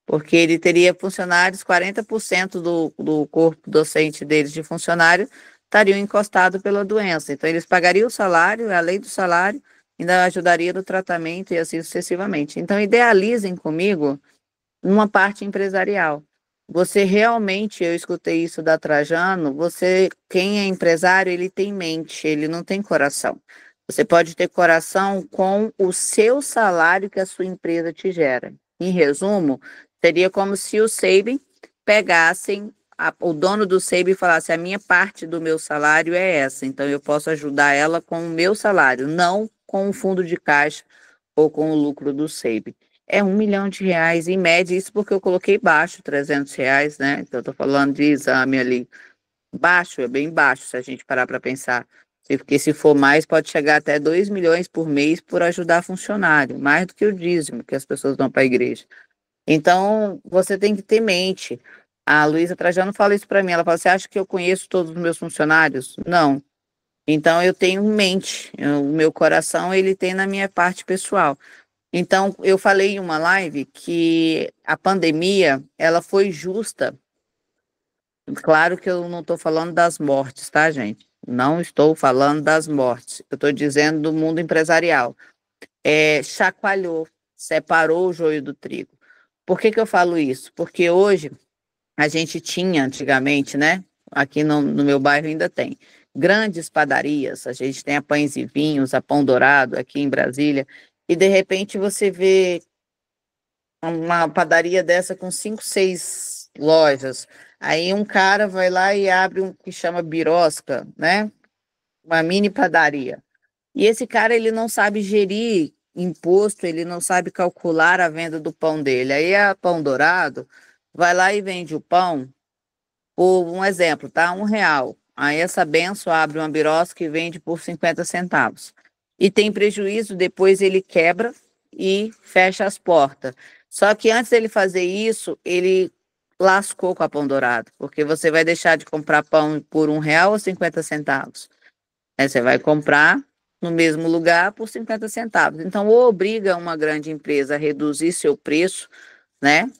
S1: porque ele teria funcionários, 40% do, do corpo docente deles de funcionário estariam encostados pela doença. Então, eles pagariam o salário, é além do salário, ainda ajudaria no tratamento e assim sucessivamente. Então, idealizem comigo uma parte empresarial. Você realmente, eu escutei isso da Trajano, você, quem é empresário, ele tem mente, ele não tem coração. Você pode ter coração com o seu salário que a sua empresa te gera. Em resumo, Seria como se o SEIB pegassem, a, o dono do SEIB falasse, a minha parte do meu salário é essa, então eu posso ajudar ela com o meu salário, não com o fundo de caixa ou com o lucro do SEIB. É um milhão de reais, em média, isso porque eu coloquei baixo, 300 reais, né? Então, estou falando de exame ali. Baixo, é bem baixo, se a gente parar para pensar. Porque se for mais, pode chegar até 2 milhões por mês por ajudar funcionário, mais do que o dízimo que as pessoas dão para a igreja. Então, você tem que ter mente. A Luísa Trajano fala isso para mim. Ela fala: Você assim, acha que eu conheço todos os meus funcionários? Não. Então, eu tenho mente. O meu coração, ele tem na minha parte pessoal. Então, eu falei em uma live que a pandemia, ela foi justa. Claro que eu não estou falando das mortes, tá, gente? Não estou falando das mortes. Eu estou dizendo do mundo empresarial. É, chacoalhou, separou o joio do trigo. Por que, que eu falo isso? Porque hoje a gente tinha antigamente, né? Aqui no, no meu bairro ainda tem grandes padarias. A gente tem a Pães e Vinhos, a Pão Dourado aqui em Brasília. E de repente você vê uma padaria dessa com cinco, seis lojas. Aí um cara vai lá e abre um que chama birosca, né? Uma mini padaria. E esse cara ele não sabe gerir imposto, ele não sabe calcular a venda do pão dele. Aí a é Pão Dourado vai lá e vende o pão por um exemplo, tá? Um real. Aí essa benção abre uma birosca e vende por 50 centavos. E tem prejuízo, depois ele quebra e fecha as portas. Só que antes dele fazer isso, ele lascou com a Pão Dourado, porque você vai deixar de comprar pão por um real ou 50 centavos. Aí você vai comprar no mesmo lugar por 50 centavos. Então, obriga uma grande empresa a reduzir seu preço, né?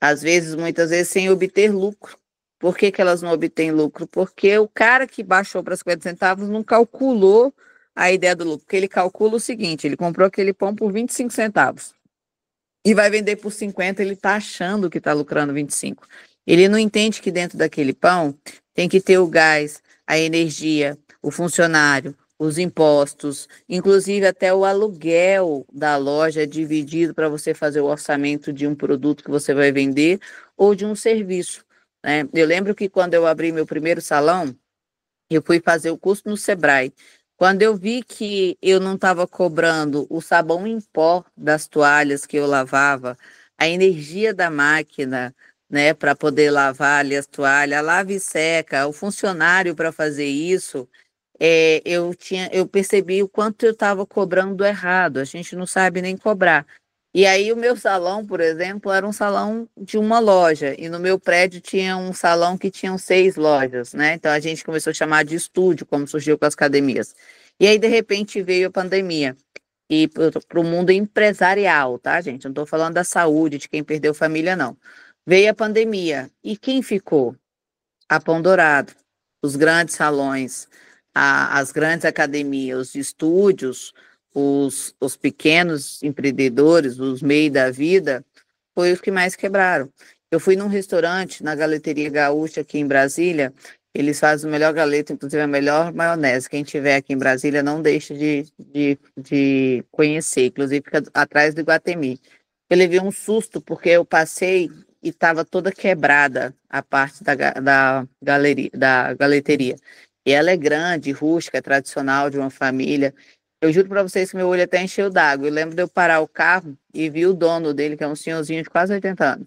S1: Às vezes, muitas vezes, sem obter lucro. Por que, que elas não obtêm lucro? Porque o cara que baixou para 50 centavos não calculou a ideia do lucro, porque ele calcula o seguinte: ele comprou aquele pão por 25 centavos e vai vender por 50, ele está achando que está lucrando 25. Ele não entende que dentro daquele pão tem que ter o gás, a energia, o funcionário, os impostos, inclusive até o aluguel da loja é dividido para você fazer o orçamento de um produto que você vai vender ou de um serviço. Né? Eu lembro que quando eu abri meu primeiro salão, eu fui fazer o curso no Sebrae. Quando eu vi que eu não estava cobrando o sabão em pó das toalhas que eu lavava, a energia da máquina, né, para poder lavar ali as toalhas, lava e seca, o funcionário para fazer isso, é, eu tinha, eu percebi o quanto eu estava cobrando errado. A gente não sabe nem cobrar. E aí o meu salão, por exemplo, era um salão de uma loja e no meu prédio tinha um salão que tinha seis lojas, né? Então a gente começou a chamar de estúdio, como surgiu com as academias. E aí de repente veio a pandemia e para o mundo empresarial, tá, gente? Não estou falando da saúde de quem perdeu família, não. Veio a pandemia e quem ficou? A Pão Dourado, os grandes salões, a, as grandes academias, os estúdios, os, os pequenos empreendedores, os meios da vida, foi os que mais quebraram. Eu fui num restaurante, na Galeteria Gaúcha, aqui em Brasília, eles fazem o melhor galeto, inclusive a melhor maionese. Quem tiver aqui em Brasília, não deixa de, de, de conhecer, inclusive fica atrás do Iguatemi. Eu levei um susto, porque eu passei e estava toda quebrada a parte da, da, galeria, da galeteria. E ela é grande, rústica, é tradicional de uma família. Eu juro para vocês que meu olho até encheu d'água. Eu lembro de eu parar o carro e vi o dono dele, que é um senhorzinho de quase 80 anos.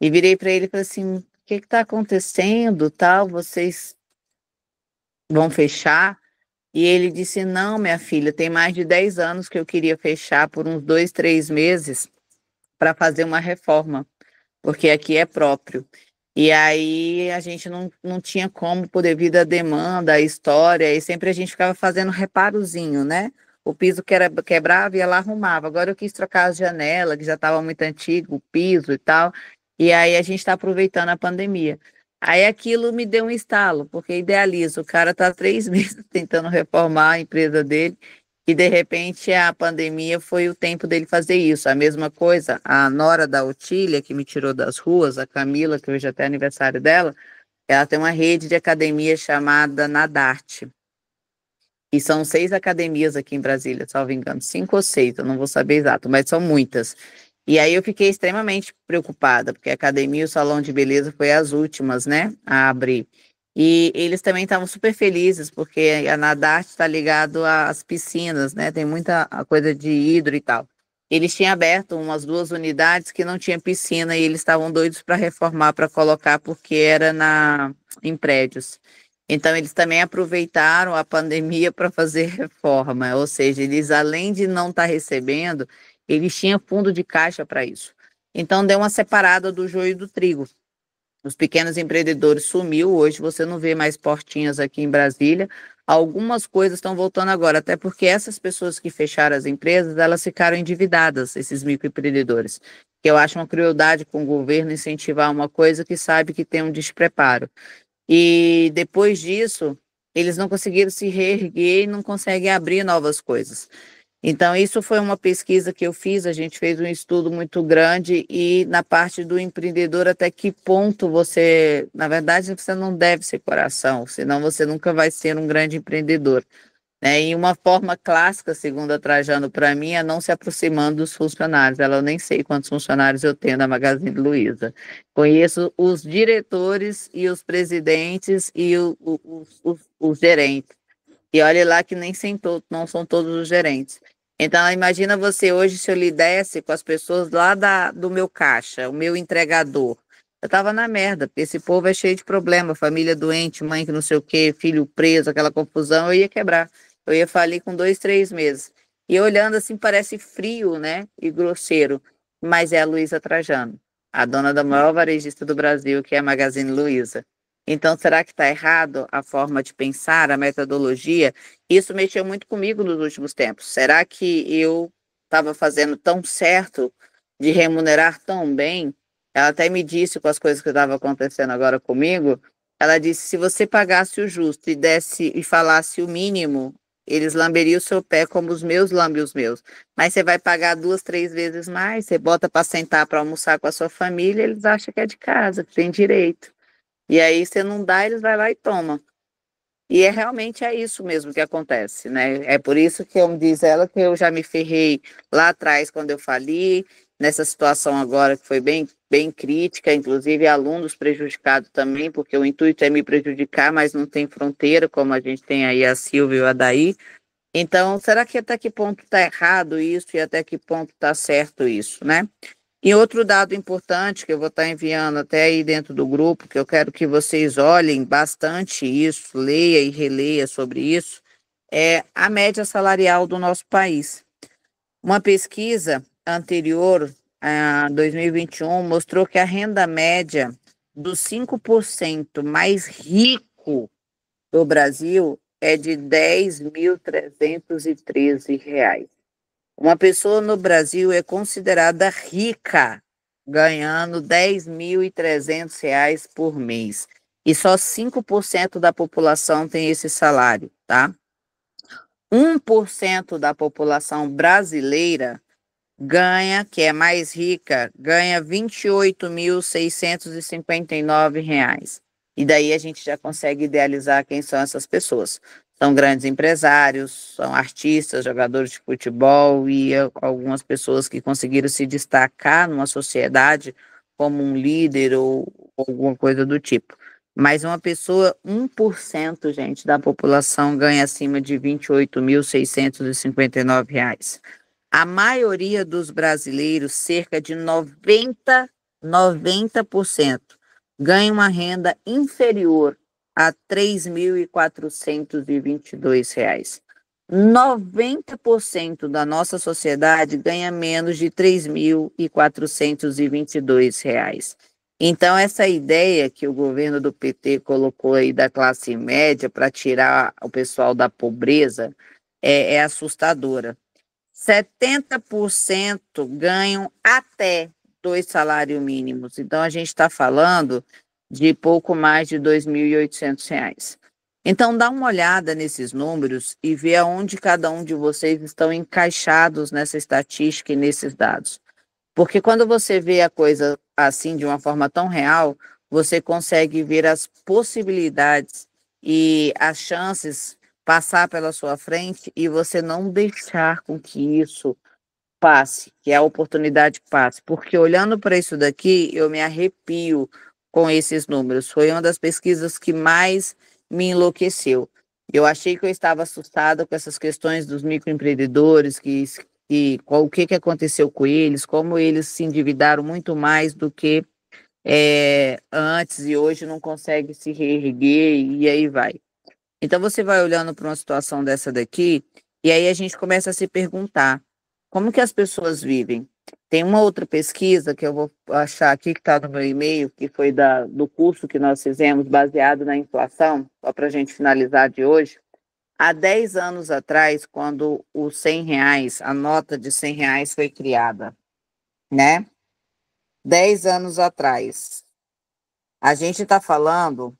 S1: E virei para ele e falei assim: o que está acontecendo? tal? Vocês vão fechar? E ele disse: não, minha filha, tem mais de 10 anos que eu queria fechar por uns dois, três meses para fazer uma reforma, porque aqui é próprio. E aí a gente não, não tinha como, por devido à demanda, à história, e sempre a gente ficava fazendo reparozinho, né? O piso que era, quebrava e ela arrumava. Agora eu quis trocar a janela, que já estava muito antigo, o piso e tal. E aí a gente está aproveitando a pandemia. Aí aquilo me deu um estalo, porque idealiza, o cara está três meses tentando reformar a empresa dele e de repente a pandemia foi o tempo dele fazer isso. A mesma coisa, a nora da Otília, que me tirou das ruas, a Camila, que hoje é até é aniversário dela, ela tem uma rede de academia chamada Nadarte. E são seis academias aqui em Brasília, salvo engano, cinco ou seis, eu não vou saber exato, mas são muitas. E aí eu fiquei extremamente preocupada, porque a academia e o salão de beleza foi as últimas, né, a abrir. E eles também estavam super felizes, porque a Nadarte está ligado às piscinas, né? Tem muita coisa de hidro e tal. Eles tinham aberto umas duas unidades que não tinha piscina e eles estavam doidos para reformar, para colocar, porque era na em prédios. Então, eles também aproveitaram a pandemia para fazer reforma, ou seja, eles, além de não estar tá recebendo, eles tinham fundo de caixa para isso. Então, deu uma separada do joio e do trigo dos pequenos empreendedores sumiu. Hoje você não vê mais portinhas aqui em Brasília. Algumas coisas estão voltando agora, até porque essas pessoas que fecharam as empresas, elas ficaram endividadas, esses microempreendedores. Que eu acho uma crueldade com o governo incentivar uma coisa que sabe que tem um despreparo. E depois disso, eles não conseguiram se reerguer e não conseguem abrir novas coisas. Então, isso foi uma pesquisa que eu fiz, a gente fez um estudo muito grande e na parte do empreendedor, até que ponto você, na verdade, você não deve ser coração, senão você nunca vai ser um grande empreendedor. Né? E uma forma clássica, segundo a Trajano, para mim, é não se aproximando dos funcionários. Ela eu nem sei quantos funcionários eu tenho na Magazine Luiza. Conheço os diretores e os presidentes e o, o, o, os gerentes. E olha lá que nem sem todos, não são todos os gerentes. Então, imagina você hoje, se eu lidesse com as pessoas lá da, do meu caixa, o meu entregador. Eu tava na merda, porque esse povo é cheio de problema, família doente, mãe que não sei o quê, filho preso, aquela confusão, eu ia quebrar. Eu ia falir com dois, três meses. E olhando assim, parece frio, né? E grosseiro. Mas é a Luísa Trajano, a dona da maior varejista do Brasil, que é a Magazine Luiza. Então, será que está errado a forma de pensar, a metodologia? Isso mexeu muito comigo nos últimos tempos. Será que eu estava fazendo tão certo de remunerar tão bem? Ela até me disse com as coisas que estavam acontecendo agora comigo. Ela disse: se você pagasse o justo e desse e falasse o mínimo, eles lamberiam o seu pé como os meus lambem os meus. Mas você vai pagar duas, três vezes mais, você bota para sentar para almoçar com a sua família, eles acham que é de casa, que tem direito. E aí você não dá, eles vai lá e toma. E é realmente é isso mesmo que acontece, né? É por isso que eu me diz ela que eu já me ferrei lá atrás quando eu fali, nessa situação agora que foi bem bem crítica, inclusive alunos prejudicados também, porque o intuito é me prejudicar, mas não tem fronteira, como a gente tem aí a Silvia e o Adair. Então, será que até que ponto está errado isso e até que ponto está certo isso, né? E outro dado importante que eu vou estar enviando até aí dentro do grupo, que eu quero que vocês olhem bastante isso, leia e releia sobre isso, é a média salarial do nosso país. Uma pesquisa anterior a 2021 mostrou que a renda média dos 5% mais rico do Brasil é de R$ 10.313. Uma pessoa no Brasil é considerada rica ganhando R$ 10.300 por mês. E só 5% da população tem esse salário, tá? 1% da população brasileira ganha, que é mais rica, ganha R$ 28.659. E daí a gente já consegue idealizar quem são essas pessoas. São grandes empresários, são artistas, jogadores de futebol e algumas pessoas que conseguiram se destacar numa sociedade como um líder ou alguma coisa do tipo. Mas uma pessoa, 1%, gente, da população ganha acima de R$ 28.659. A maioria dos brasileiros, cerca de 90, 90%, ganha uma renda inferior a R$ 3.422. 90% da nossa sociedade ganha menos de R$ 3.422. Então, essa ideia que o governo do PT colocou aí da classe média para tirar o pessoal da pobreza é, é assustadora. 70% ganham até dois salários mínimos. Então, a gente está falando de pouco mais de R$ 2.800. Então, dá uma olhada nesses números e vê aonde cada um de vocês estão encaixados nessa estatística e nesses dados. Porque quando você vê a coisa assim, de uma forma tão real, você consegue ver as possibilidades e as chances passar pela sua frente e você não deixar com que isso passe, que a oportunidade passe. Porque olhando para isso daqui, eu me arrepio com esses números. Foi uma das pesquisas que mais me enlouqueceu. Eu achei que eu estava assustada com essas questões dos microempreendedores, que, que qual, o que, que aconteceu com eles, como eles se endividaram muito mais do que é, antes e hoje não consegue se reerguer e aí vai. Então você vai olhando para uma situação dessa daqui e aí a gente começa a se perguntar como que as pessoas vivem, tem uma outra pesquisa que eu vou achar aqui, que está no meu e-mail, que foi da, do curso que nós fizemos baseado na inflação, só para a gente finalizar de hoje. Há 10 anos atrás, quando os 100 reais, a nota de 100 reais foi criada, né? 10 anos atrás. A gente está falando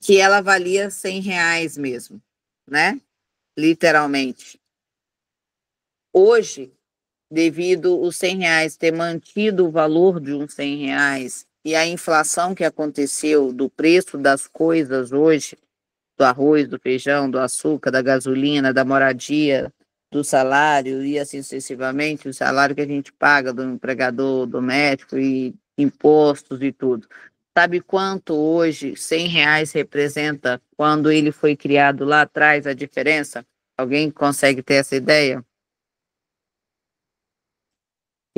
S1: que ela valia 100 reais mesmo, né? Literalmente. Hoje, devido os 100 reais ter mantido o valor de uns 100 reais e a inflação que aconteceu do preço das coisas hoje, do arroz, do feijão, do açúcar, da gasolina, da moradia, do salário e assim sucessivamente, o salário que a gente paga do empregador doméstico e impostos e tudo. Sabe quanto hoje 100 reais representa quando ele foi criado lá atrás a diferença? Alguém consegue ter essa ideia?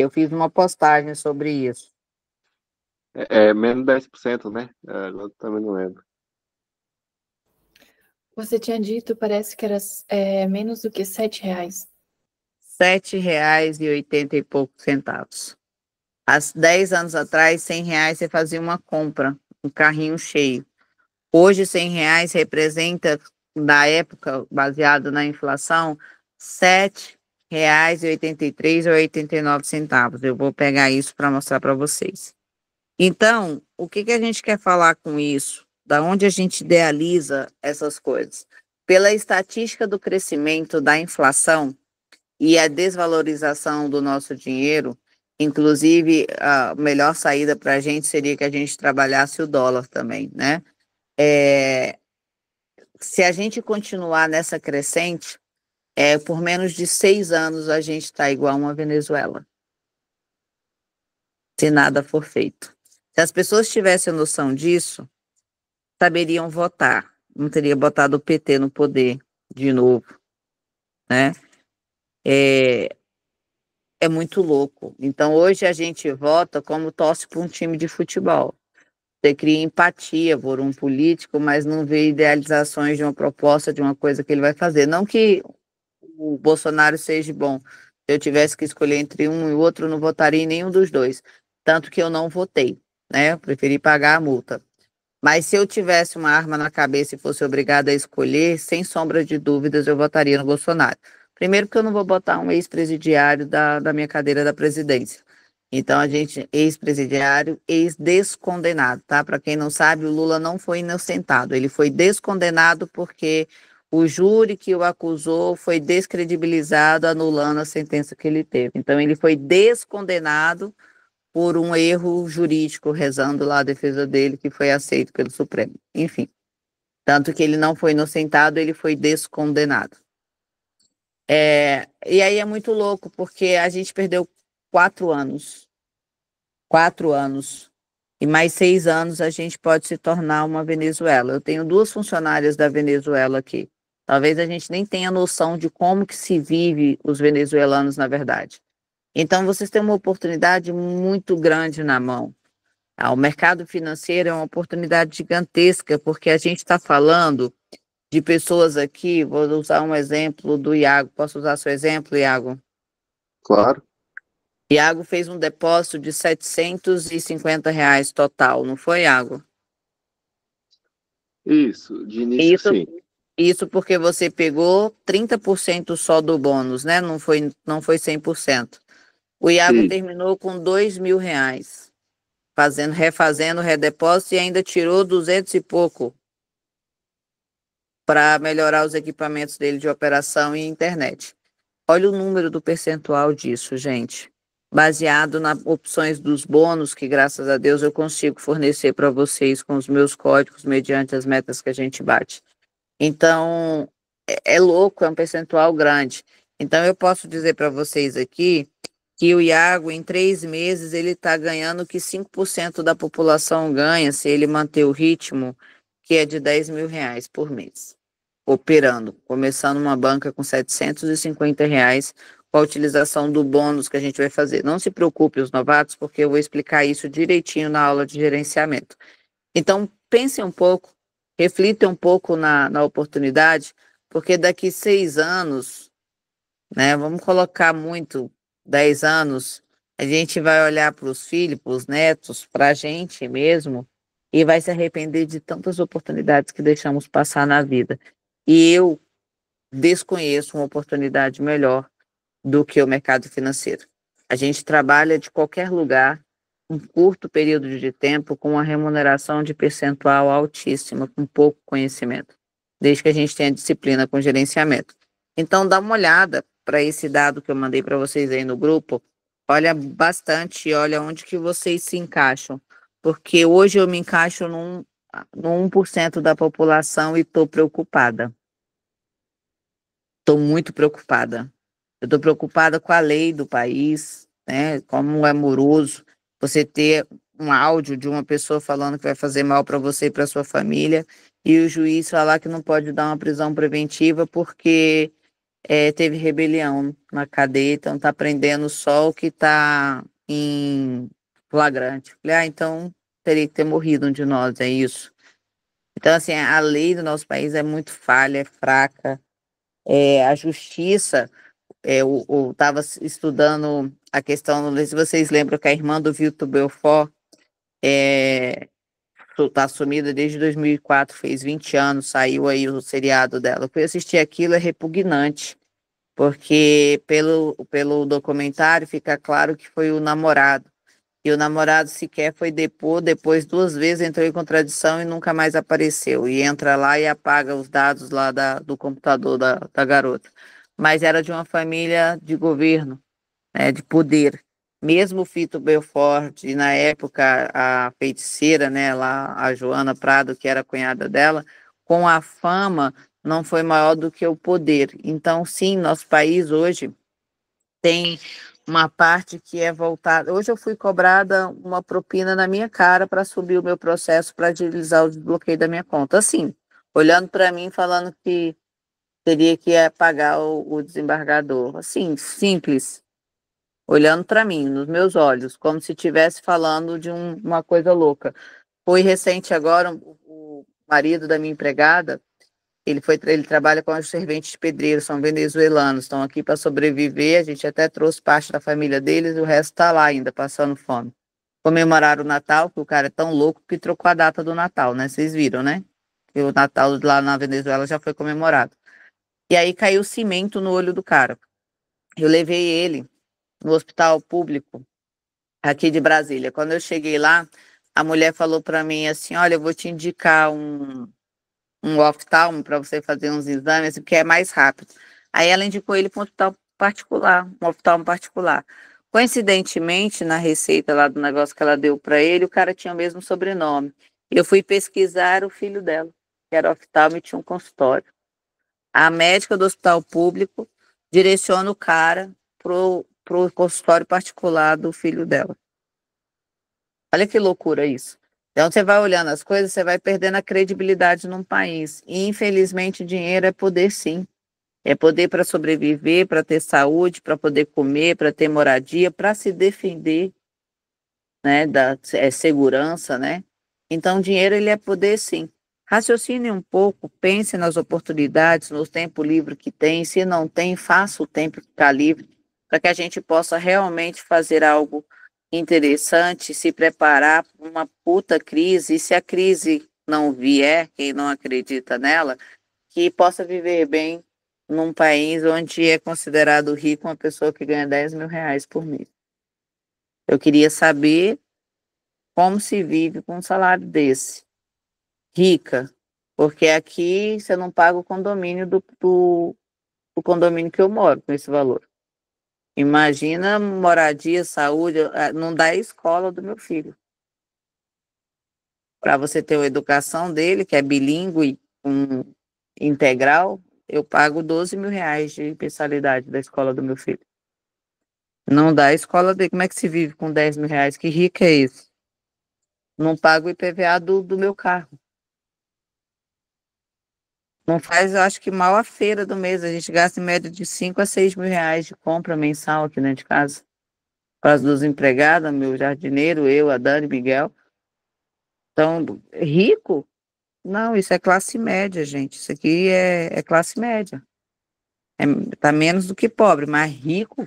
S1: Eu fiz uma postagem sobre isso.
S2: É, é menos 10%, né? Eu também não lembro.
S4: Você tinha dito, parece que era é, menos do que sete reais.
S1: Sete reais e oitenta e poucos centavos. Há dez anos atrás, cem reais você fazia uma compra, um carrinho cheio. Hoje, cem reais representa, da época, baseado na inflação, sete reais e 83 ou 89 centavos. Eu vou pegar isso para mostrar para vocês. Então, o que, que a gente quer falar com isso? Da onde a gente idealiza essas coisas? Pela estatística do crescimento da inflação e a desvalorização do nosso dinheiro, inclusive a melhor saída para a gente seria que a gente trabalhasse o dólar também, né? É, se a gente continuar nessa crescente, é, por menos de seis anos a gente está igual uma Venezuela. Se nada for feito. Se as pessoas tivessem noção disso, saberiam votar. Não teria botado o PT no poder de novo. Né? É, é muito louco. Então, hoje a gente vota como torce para um time de futebol. Você cria empatia por um político, mas não vê idealizações de uma proposta, de uma coisa que ele vai fazer. Não que o Bolsonaro seja bom. Se eu tivesse que escolher entre um e outro, eu não votaria em nenhum dos dois. Tanto que eu não votei, né? Eu preferi pagar a multa. Mas se eu tivesse uma arma na cabeça e fosse obrigada a escolher, sem sombra de dúvidas, eu votaria no Bolsonaro. Primeiro, porque eu não vou botar um ex-presidiário da, da minha cadeira da presidência. Então, a gente, ex-presidiário, ex-descondenado, tá? Para quem não sabe, o Lula não foi inocentado, ele foi descondenado porque o júri que o acusou foi descredibilizado, anulando a sentença que ele teve. Então, ele foi descondenado por um erro jurídico, rezando lá a defesa dele, que foi aceito pelo Supremo. Enfim, tanto que ele não foi inocentado, ele foi descondenado. É, e aí é muito louco, porque a gente perdeu quatro anos. Quatro anos. E mais seis anos a gente pode se tornar uma Venezuela. Eu tenho duas funcionárias da Venezuela aqui. Talvez a gente nem tenha noção de como que se vive os venezuelanos na verdade. Então vocês têm uma oportunidade muito grande na mão. Ah, o mercado financeiro é uma oportunidade gigantesca porque a gente está falando de pessoas aqui. Vou usar um exemplo do Iago. Posso usar seu exemplo, Iago? Claro. Iago fez um depósito de 750 reais total, não foi, Iago?
S2: Isso,
S1: de início, Isso, sim. Isso porque você pegou 30% só do bônus, né? Não foi, não foi 100%. O Iago Sim. terminou com dois mil reais, fazendo, refazendo o redepósito e ainda tirou 200 e pouco para melhorar os equipamentos dele de operação e internet. Olha o número do percentual disso, gente. Baseado nas opções dos bônus, que graças a Deus eu consigo fornecer para vocês com os meus códigos mediante as metas que a gente bate. Então, é, é louco, é um percentual grande. Então, eu posso dizer para vocês aqui que o Iago, em três meses, ele está ganhando o que 5% da população ganha se ele manter o ritmo, que é de 10 mil reais por mês, operando, começando uma banca com 750 reais com a utilização do bônus que a gente vai fazer. Não se preocupe, os novatos, porque eu vou explicar isso direitinho na aula de gerenciamento. Então, pensem um pouco reflita um pouco na, na oportunidade, porque daqui seis anos, né, vamos colocar muito, dez anos, a gente vai olhar para os filhos, para os netos, para a gente mesmo, e vai se arrepender de tantas oportunidades que deixamos passar na vida. E eu desconheço uma oportunidade melhor do que o mercado financeiro. A gente trabalha de qualquer lugar, um curto período de tempo com uma remuneração de percentual altíssima, com pouco conhecimento, desde que a gente tenha disciplina com gerenciamento. Então, dá uma olhada para esse dado que eu mandei para vocês aí no grupo, olha bastante, olha onde que vocês se encaixam, porque hoje eu me encaixo num, num 1% da população e estou preocupada. Estou muito preocupada. Eu estou preocupada com a lei do país, né, como é moroso, você ter um áudio de uma pessoa falando que vai fazer mal para você e para sua família e o juiz falar que não pode dar uma prisão preventiva porque é, teve rebelião na cadeia, então está prendendo só o que está em flagrante. Falei, ah, então teria que ter morrido um de nós, é isso. Então, assim, a lei do nosso país é muito falha, é fraca. É, a justiça, é, eu estava estudando a questão, se vocês lembram que a irmã do Vitor Belfort é, assumida tá sumida desde 2004, fez 20 anos, saiu aí o seriado dela. Eu fui assistir aquilo, é repugnante, porque pelo, pelo documentário fica claro que foi o namorado. E o namorado sequer foi depor, depois duas vezes entrou em contradição e nunca mais apareceu. E entra lá e apaga os dados lá da, do computador da, da garota. Mas era de uma família de governo né, de poder. Mesmo o Fito Belfort e na época a feiticeira, né, lá a Joana Prado, que era cunhada dela, com a fama não foi maior do que o poder. Então, sim, nosso país hoje tem uma parte que é voltada. Hoje eu fui cobrada uma propina na minha cara para subir o meu processo para agilizar o desbloqueio da minha conta. Assim, olhando para mim, falando que teria que pagar o, o desembargador. Assim, simples olhando para mim, nos meus olhos, como se estivesse falando de um, uma coisa louca. Foi recente agora o, o marido da minha empregada, ele foi ele trabalha com os serventes de pedreiro, são venezuelanos, estão aqui para sobreviver. A gente até trouxe parte da família deles, o resto está lá ainda passando fome. Comemoraram o Natal, que o cara é tão louco que trocou a data do Natal, né? Vocês viram, né? Que o Natal lá na Venezuela já foi comemorado. E aí caiu cimento no olho do cara. Eu levei ele no hospital público aqui de Brasília. Quando eu cheguei lá, a mulher falou para mim assim: Olha, eu vou te indicar um, um oftalmo para você fazer uns exames, porque é mais rápido. Aí ela indicou ele para um hospital particular, um oftalmo particular. Coincidentemente, na receita lá do negócio que ela deu para ele, o cara tinha o mesmo sobrenome. Eu fui pesquisar o filho dela, que era oftalmo e tinha um consultório. A médica do hospital público direciona o cara pro para o consultório particular do filho dela. Olha que loucura isso. Então, você vai olhando as coisas, você vai perdendo a credibilidade num país. E, infelizmente, dinheiro é poder, sim. É poder para sobreviver, para ter saúde, para poder comer, para ter moradia, para se defender, né, da é, segurança, né? Então, dinheiro ele é poder, sim. Raciocine um pouco, pense nas oportunidades, no tempo livre que tem. Se não tem, faça o tempo que está livre para que a gente possa realmente fazer algo interessante, se preparar para uma puta crise, e se a crise não vier, quem não acredita nela, que possa viver bem num país onde é considerado rico uma pessoa que ganha 10 mil reais por mês. Eu queria saber como se vive com um salário desse. Rica, porque aqui você não paga o condomínio do, do, do condomínio que eu moro com esse valor. Imagina moradia, saúde, eh, não dá a escola do meu filho. Para você ter a educação dele, que é bilíngue, um, integral, eu pago 12 mil reais de mensalidade da escola do meu filho. Não dá a escola dele. Como é que se vive com 10 mil reais? Que rico é isso? Não pago o IPVA do, do meu carro. Não faz, eu acho que mal a feira do mês. A gente gasta em média de 5 a 6 mil reais de compra mensal aqui dentro de casa. Para as duas empregadas, meu jardineiro, eu, a Dani, Miguel. Então, rico? Não, isso é classe média, gente. Isso aqui é, é classe média. É, tá menos do que pobre, mas rico?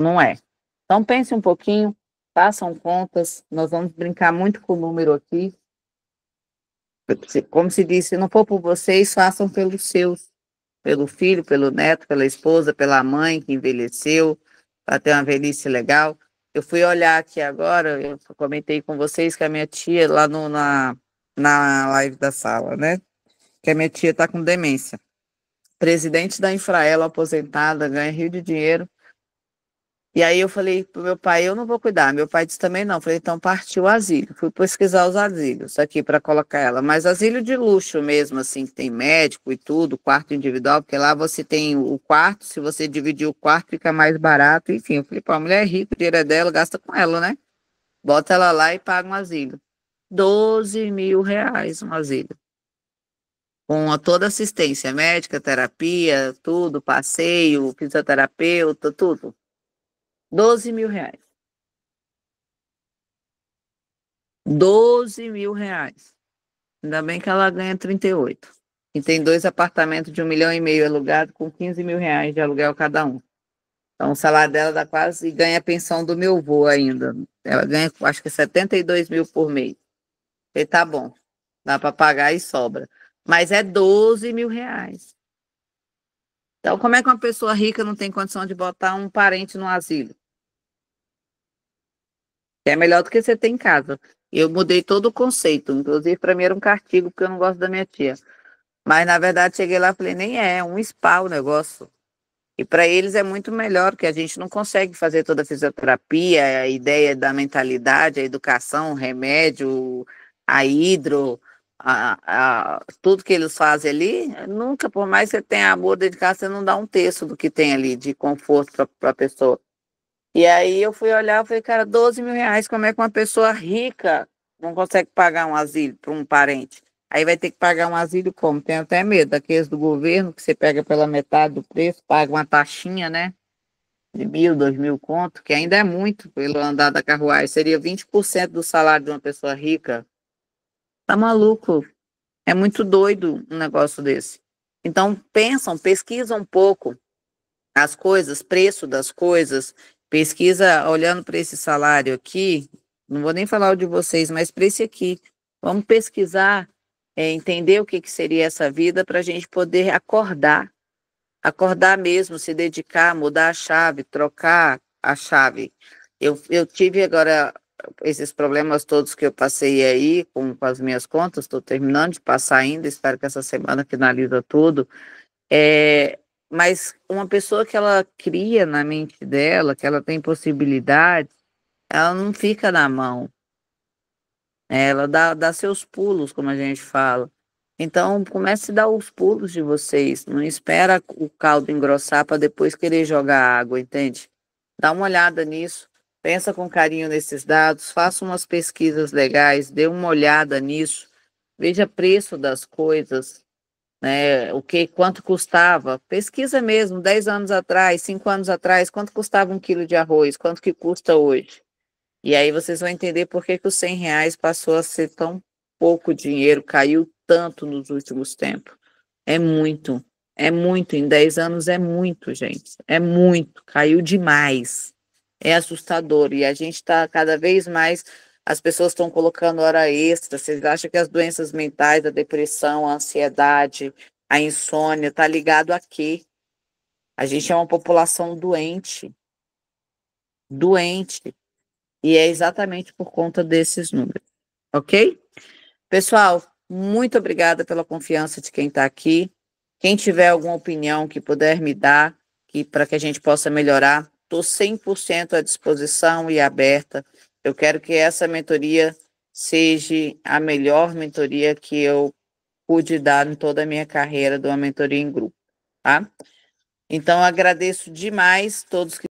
S1: Não é. Então, pense um pouquinho, façam contas. Nós vamos brincar muito com o número aqui como se disse, não for por vocês, façam pelos seus, pelo filho, pelo neto, pela esposa, pela mãe que envelheceu, para ter uma velhice legal. Eu fui olhar aqui agora, eu comentei com vocês que a minha tia, lá no, na, na live da sala, né? Que a minha tia está com demência. Presidente da Infraela, aposentada, ganha rio de dinheiro, e aí eu falei pro meu pai, eu não vou cuidar. Meu pai disse também não. Falei, então partiu o asilo. Fui pesquisar os asilos aqui para colocar ela. Mas asilo de luxo mesmo, assim, que tem médico e tudo, quarto individual, porque lá você tem o quarto, se você dividir o quarto fica mais barato. Enfim, eu falei, pô, a mulher é rica, o dinheiro é dela, gasta com ela, né? Bota ela lá e paga um asilo. 12 mil reais um asilo. Com toda assistência médica, terapia, tudo, passeio, fisioterapeuta, tudo. 12 mil reais. 12 mil reais. Ainda bem que ela ganha 38. E tem dois apartamentos de um milhão e meio alugado com 15 mil reais de aluguel cada um. Então o salário dela dá quase e ganha a pensão do meu avô ainda. Ela ganha acho que 72 mil por mês. E tá bom. Dá para pagar e sobra. Mas é 12 mil reais. Então, como é que uma pessoa rica não tem condição de botar um parente no asilo? é melhor do que você tem em casa. Eu mudei todo o conceito, inclusive para mim era um cartigo porque eu não gosto da minha tia. Mas na verdade cheguei lá e falei, nem é, é um spa o negócio. E para eles é muito melhor, porque a gente não consegue fazer toda a fisioterapia, a ideia da mentalidade, a educação, o remédio, a hidro, a, a, tudo que eles fazem ali. Nunca, por mais que você tenha amor, dedicar, você não dá um terço do que tem ali de conforto para a pessoa. E aí eu fui olhar, eu falei, cara, 12 mil reais, como é que uma pessoa rica não consegue pagar um asilo para um parente? Aí vai ter que pagar um asilo como? Tenho até medo daqueles do governo, que você pega pela metade do preço, paga uma taxinha, né? De mil, dois mil conto, que ainda é muito pelo andar da carruagem, seria 20% do salário de uma pessoa rica. Tá maluco? É muito doido um negócio desse. Então, pensam, pesquisam um pouco as coisas, preço das coisas, Pesquisa, olhando para esse salário aqui, não vou nem falar o de vocês, mas para esse aqui. Vamos pesquisar, é, entender o que, que seria essa vida para a gente poder acordar, acordar mesmo, se dedicar, mudar a chave, trocar a chave. Eu, eu tive agora esses problemas todos que eu passei aí com, com as minhas contas, estou terminando de passar ainda, espero que essa semana finaliza tudo. É, mas uma pessoa que ela cria na mente dela, que ela tem possibilidade, ela não fica na mão. Né? Ela dá, dá seus pulos, como a gente fala. Então, comece a dar os pulos de vocês. Não espera o caldo engrossar para depois querer jogar água, entende? Dá uma olhada nisso. Pensa com carinho nesses dados. Faça umas pesquisas legais. Dê uma olhada nisso. Veja preço das coisas né, o que, quanto custava, pesquisa mesmo, 10 anos atrás, 5 anos atrás, quanto custava um quilo de arroz, quanto que custa hoje. E aí vocês vão entender por que, que os 100 reais passou a ser tão pouco dinheiro, caiu tanto nos últimos tempos. É muito, é muito, em 10 anos é muito, gente, é muito, caiu demais. É assustador e a gente está cada vez mais as pessoas estão colocando hora extra, vocês acham que as doenças mentais, a depressão, a ansiedade, a insônia, tá ligado a quê? A gente é uma população doente. Doente. E é exatamente por conta desses números, ok? Pessoal, muito obrigada pela confiança de quem está aqui. Quem tiver alguma opinião que puder me dar, que para que a gente possa melhorar, estou 100% à disposição e aberta eu quero que essa mentoria seja a melhor mentoria que eu pude dar em toda a minha carreira de uma mentoria em grupo, tá? Então, agradeço demais todos que